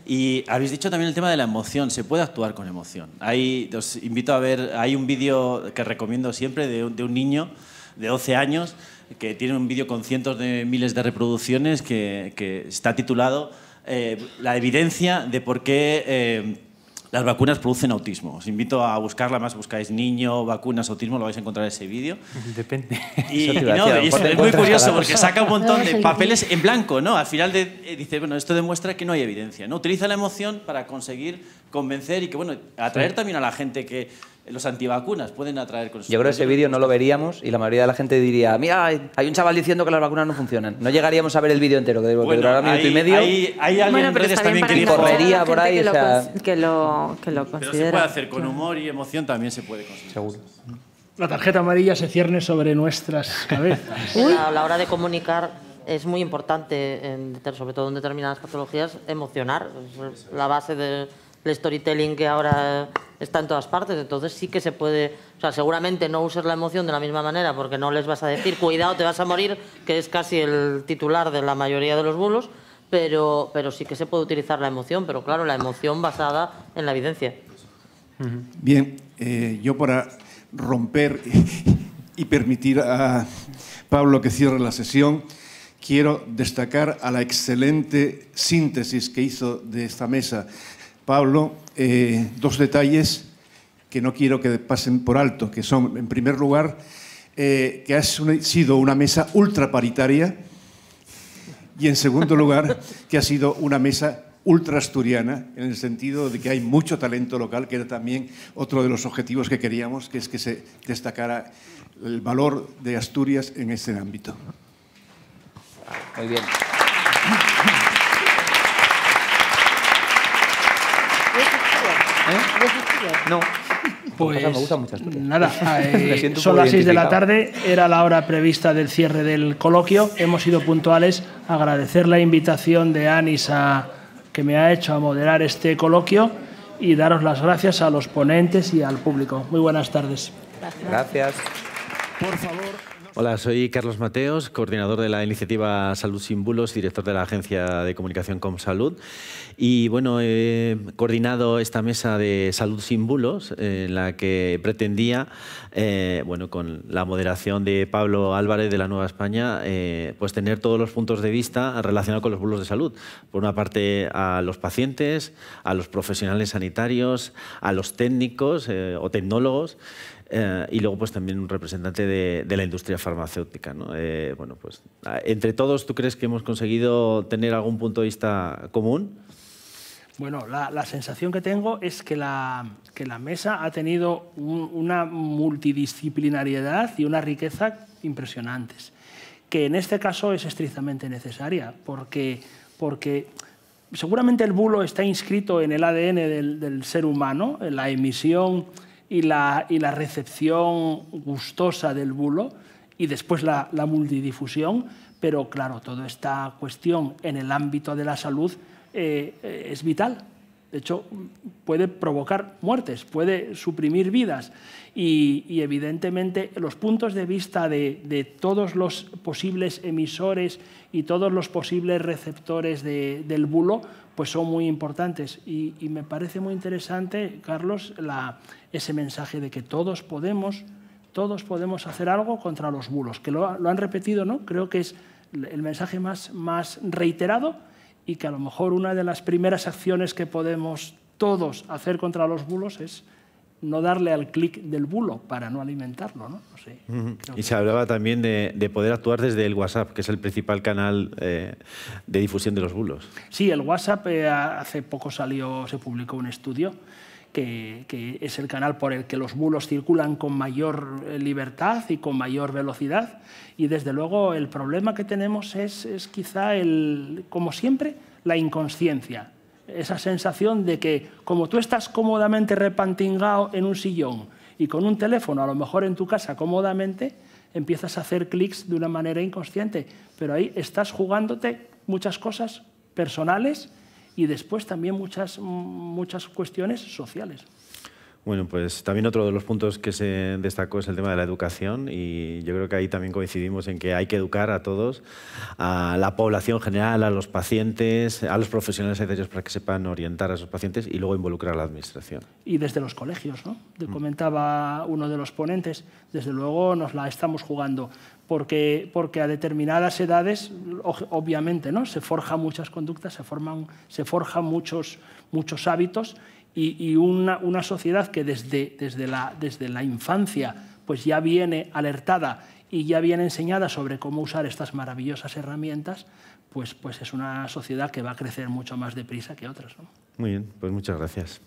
Y habéis dicho también el tema de la emoción. Se puede actuar con emoción. ahí os invito a ver, hay un vídeo que recomiendo siempre de un, niño de 12 años que tiene un vídeo con cientos de miles de reproducciones que, está titulado eh, La evidencia de por qué... Eh, las vacunas producen autismo. Os invito a buscarla, más buscáis niño, vacunas, autismo, lo vais a encontrar en ese vídeo. Depende. Y, es muy curioso porque saca un montón de papeles en blanco, ¿no? Al final eh, dice, bueno, esto demuestra que no hay evidencia, ¿no? Utiliza la emoción para conseguir convencer y que, bueno, atraer también a la gente que los antivacunas pueden atraer Yo creo que ese vídeo no lo veríamos y la mayoría de la gente diría, mira, hay un chaval diciendo que las vacunas no funcionan. No llegaríamos a ver el vídeo entero, que bueno, un minuto y medio. Hay, alguien en redes también que correría por ahí. Que, lo, sea... que lo, que lo considera. Pero se puede hacer con humor y emoción, también se puede conseguir. Seguro. La tarjeta amarilla se cierne sobre nuestras cabezas. A la hora de comunicar es muy importante, sobre todo en determinadas patologías, emocionar. La base del storytelling que ahora está en todas partes, entonces sí que se puede, o sea, seguramente no usar la emoción de la misma manera porque no les vas a decir, cuidado, te vas a morir, que es casi el titular de la mayoría de los bulos, pero, pero sí que se puede utilizar la emoción, pero claro, la emoción basada en la evidencia. Bien, eh, yo para romper y permitir a Pablo que cierre la sesión, quiero destacar a la excelente síntesis que hizo de esta mesa Pablo eh, dos detalles que no quiero que pasen por alto, que son, en primer lugar, eh, que ha sido una mesa ultraparitaria y, en segundo lugar, que ha sido una mesa ultraasturiana, en el sentido de que hay mucho talento local, que era también otro de los objetivos que queríamos, que es que se destacara el valor de Asturias en este ámbito. Muy bien. No. Pues, Nada, eh, son las 6 de la tarde, era la hora prevista del cierre del coloquio. Hemos sido puntuales. Agradecer la invitación de Anis a, que me ha hecho a moderar este coloquio y daros las gracias a los ponentes y al público. Muy buenas tardes. gracias. Por favor. Hola, soy Carlos Mateos, coordinador de la iniciativa Salud sin Bulos, director de la Agencia de Comunicación ComSalud. Salud. Y bueno, he coordinado esta mesa de Salud sin Bulos, eh, en la que pretendía, eh, bueno, con la moderación de Pablo Álvarez de la Nueva España, eh, pues tener todos los puntos de vista relacionados con los bulos de salud. Por una parte, a los pacientes, a los profesionales sanitarios, a los técnicos o tecnólogos, eh, y luego pues también un representante de, la industria farmacéutica. ¿no? Eh, bueno, pues, entre todos, ¿tú crees que hemos conseguido tener algún punto de vista común? Bueno, la, sensación que tengo es que la, que la mesa ha tenido una multidisciplinariedad y una riqueza impresionantes, que en este caso es estrictamente necesaria, porque, porque seguramente el bulo está inscrito en el ADN del, del ser humano, en la emisión y la, y la recepción gustosa del bulo y después la, multidifusión, pero claro, toda esta cuestión en el ámbito de la salud eh, eh, es vital. De hecho, puede provocar muertes, puede suprimir vidas y, evidentemente los puntos de vista de, todos los posibles emisores y todos los posibles receptores del bulo pues son muy importantes. Y, me parece muy interesante, Carlos, ese mensaje de que todos podemos, todos podemos hacer algo contra los bulos, que lo, lo han repetido, ¿no? Creo que es el mensaje más, más reiterado y que a lo mejor una de las primeras acciones que podemos todos hacer contra los bulos es no darle al clic del bulo para no alimentarlo. ¿no? y se hablaba también de, poder actuar desde el WhatsApp, que es el principal canal eh, de difusión de los bulos. Sí, el WhatsApp eh, hace poco salió, se publicó un estudio. Que, es el canal por el que los bulos circulan con mayor eh, libertad y con mayor velocidad. Y desde luego el problema que tenemos es, quizá, como siempre, la inconsciencia esa sensación de que como tú estás cómodamente repantingado en un sillón y con un teléfono, a lo mejor en tu casa cómodamente, empiezas a hacer clics de una manera inconsciente, pero ahí estás jugándote muchas cosas personales y después también muchas, muchas cuestiones sociales. Bueno, pues también otro de los puntos que se destacó es el tema de la educación y yo creo que ahí también coincidimos en que hay que educar a todos, a la población general, a los pacientes, a los profesionales sanitarios para que sepan orientar a esos pacientes y luego involucrar a la administración. Y desde los colegios, ¿no? Mm. Comentaba uno de los ponentes, desde luego nos la estamos jugando porque, porque a determinadas edades, obviamente, ¿no? se forjan muchas conductas, se, forman, se forjan muchos, muchos hábitos y, una, sociedad que desde, desde, la, desde la infancia pues ya viene alertada y ya viene enseñada sobre cómo usar estas maravillosas herramientas, pues, pues es una sociedad que va a crecer mucho más deprisa que otras. Muy bien, pues muchas gracias.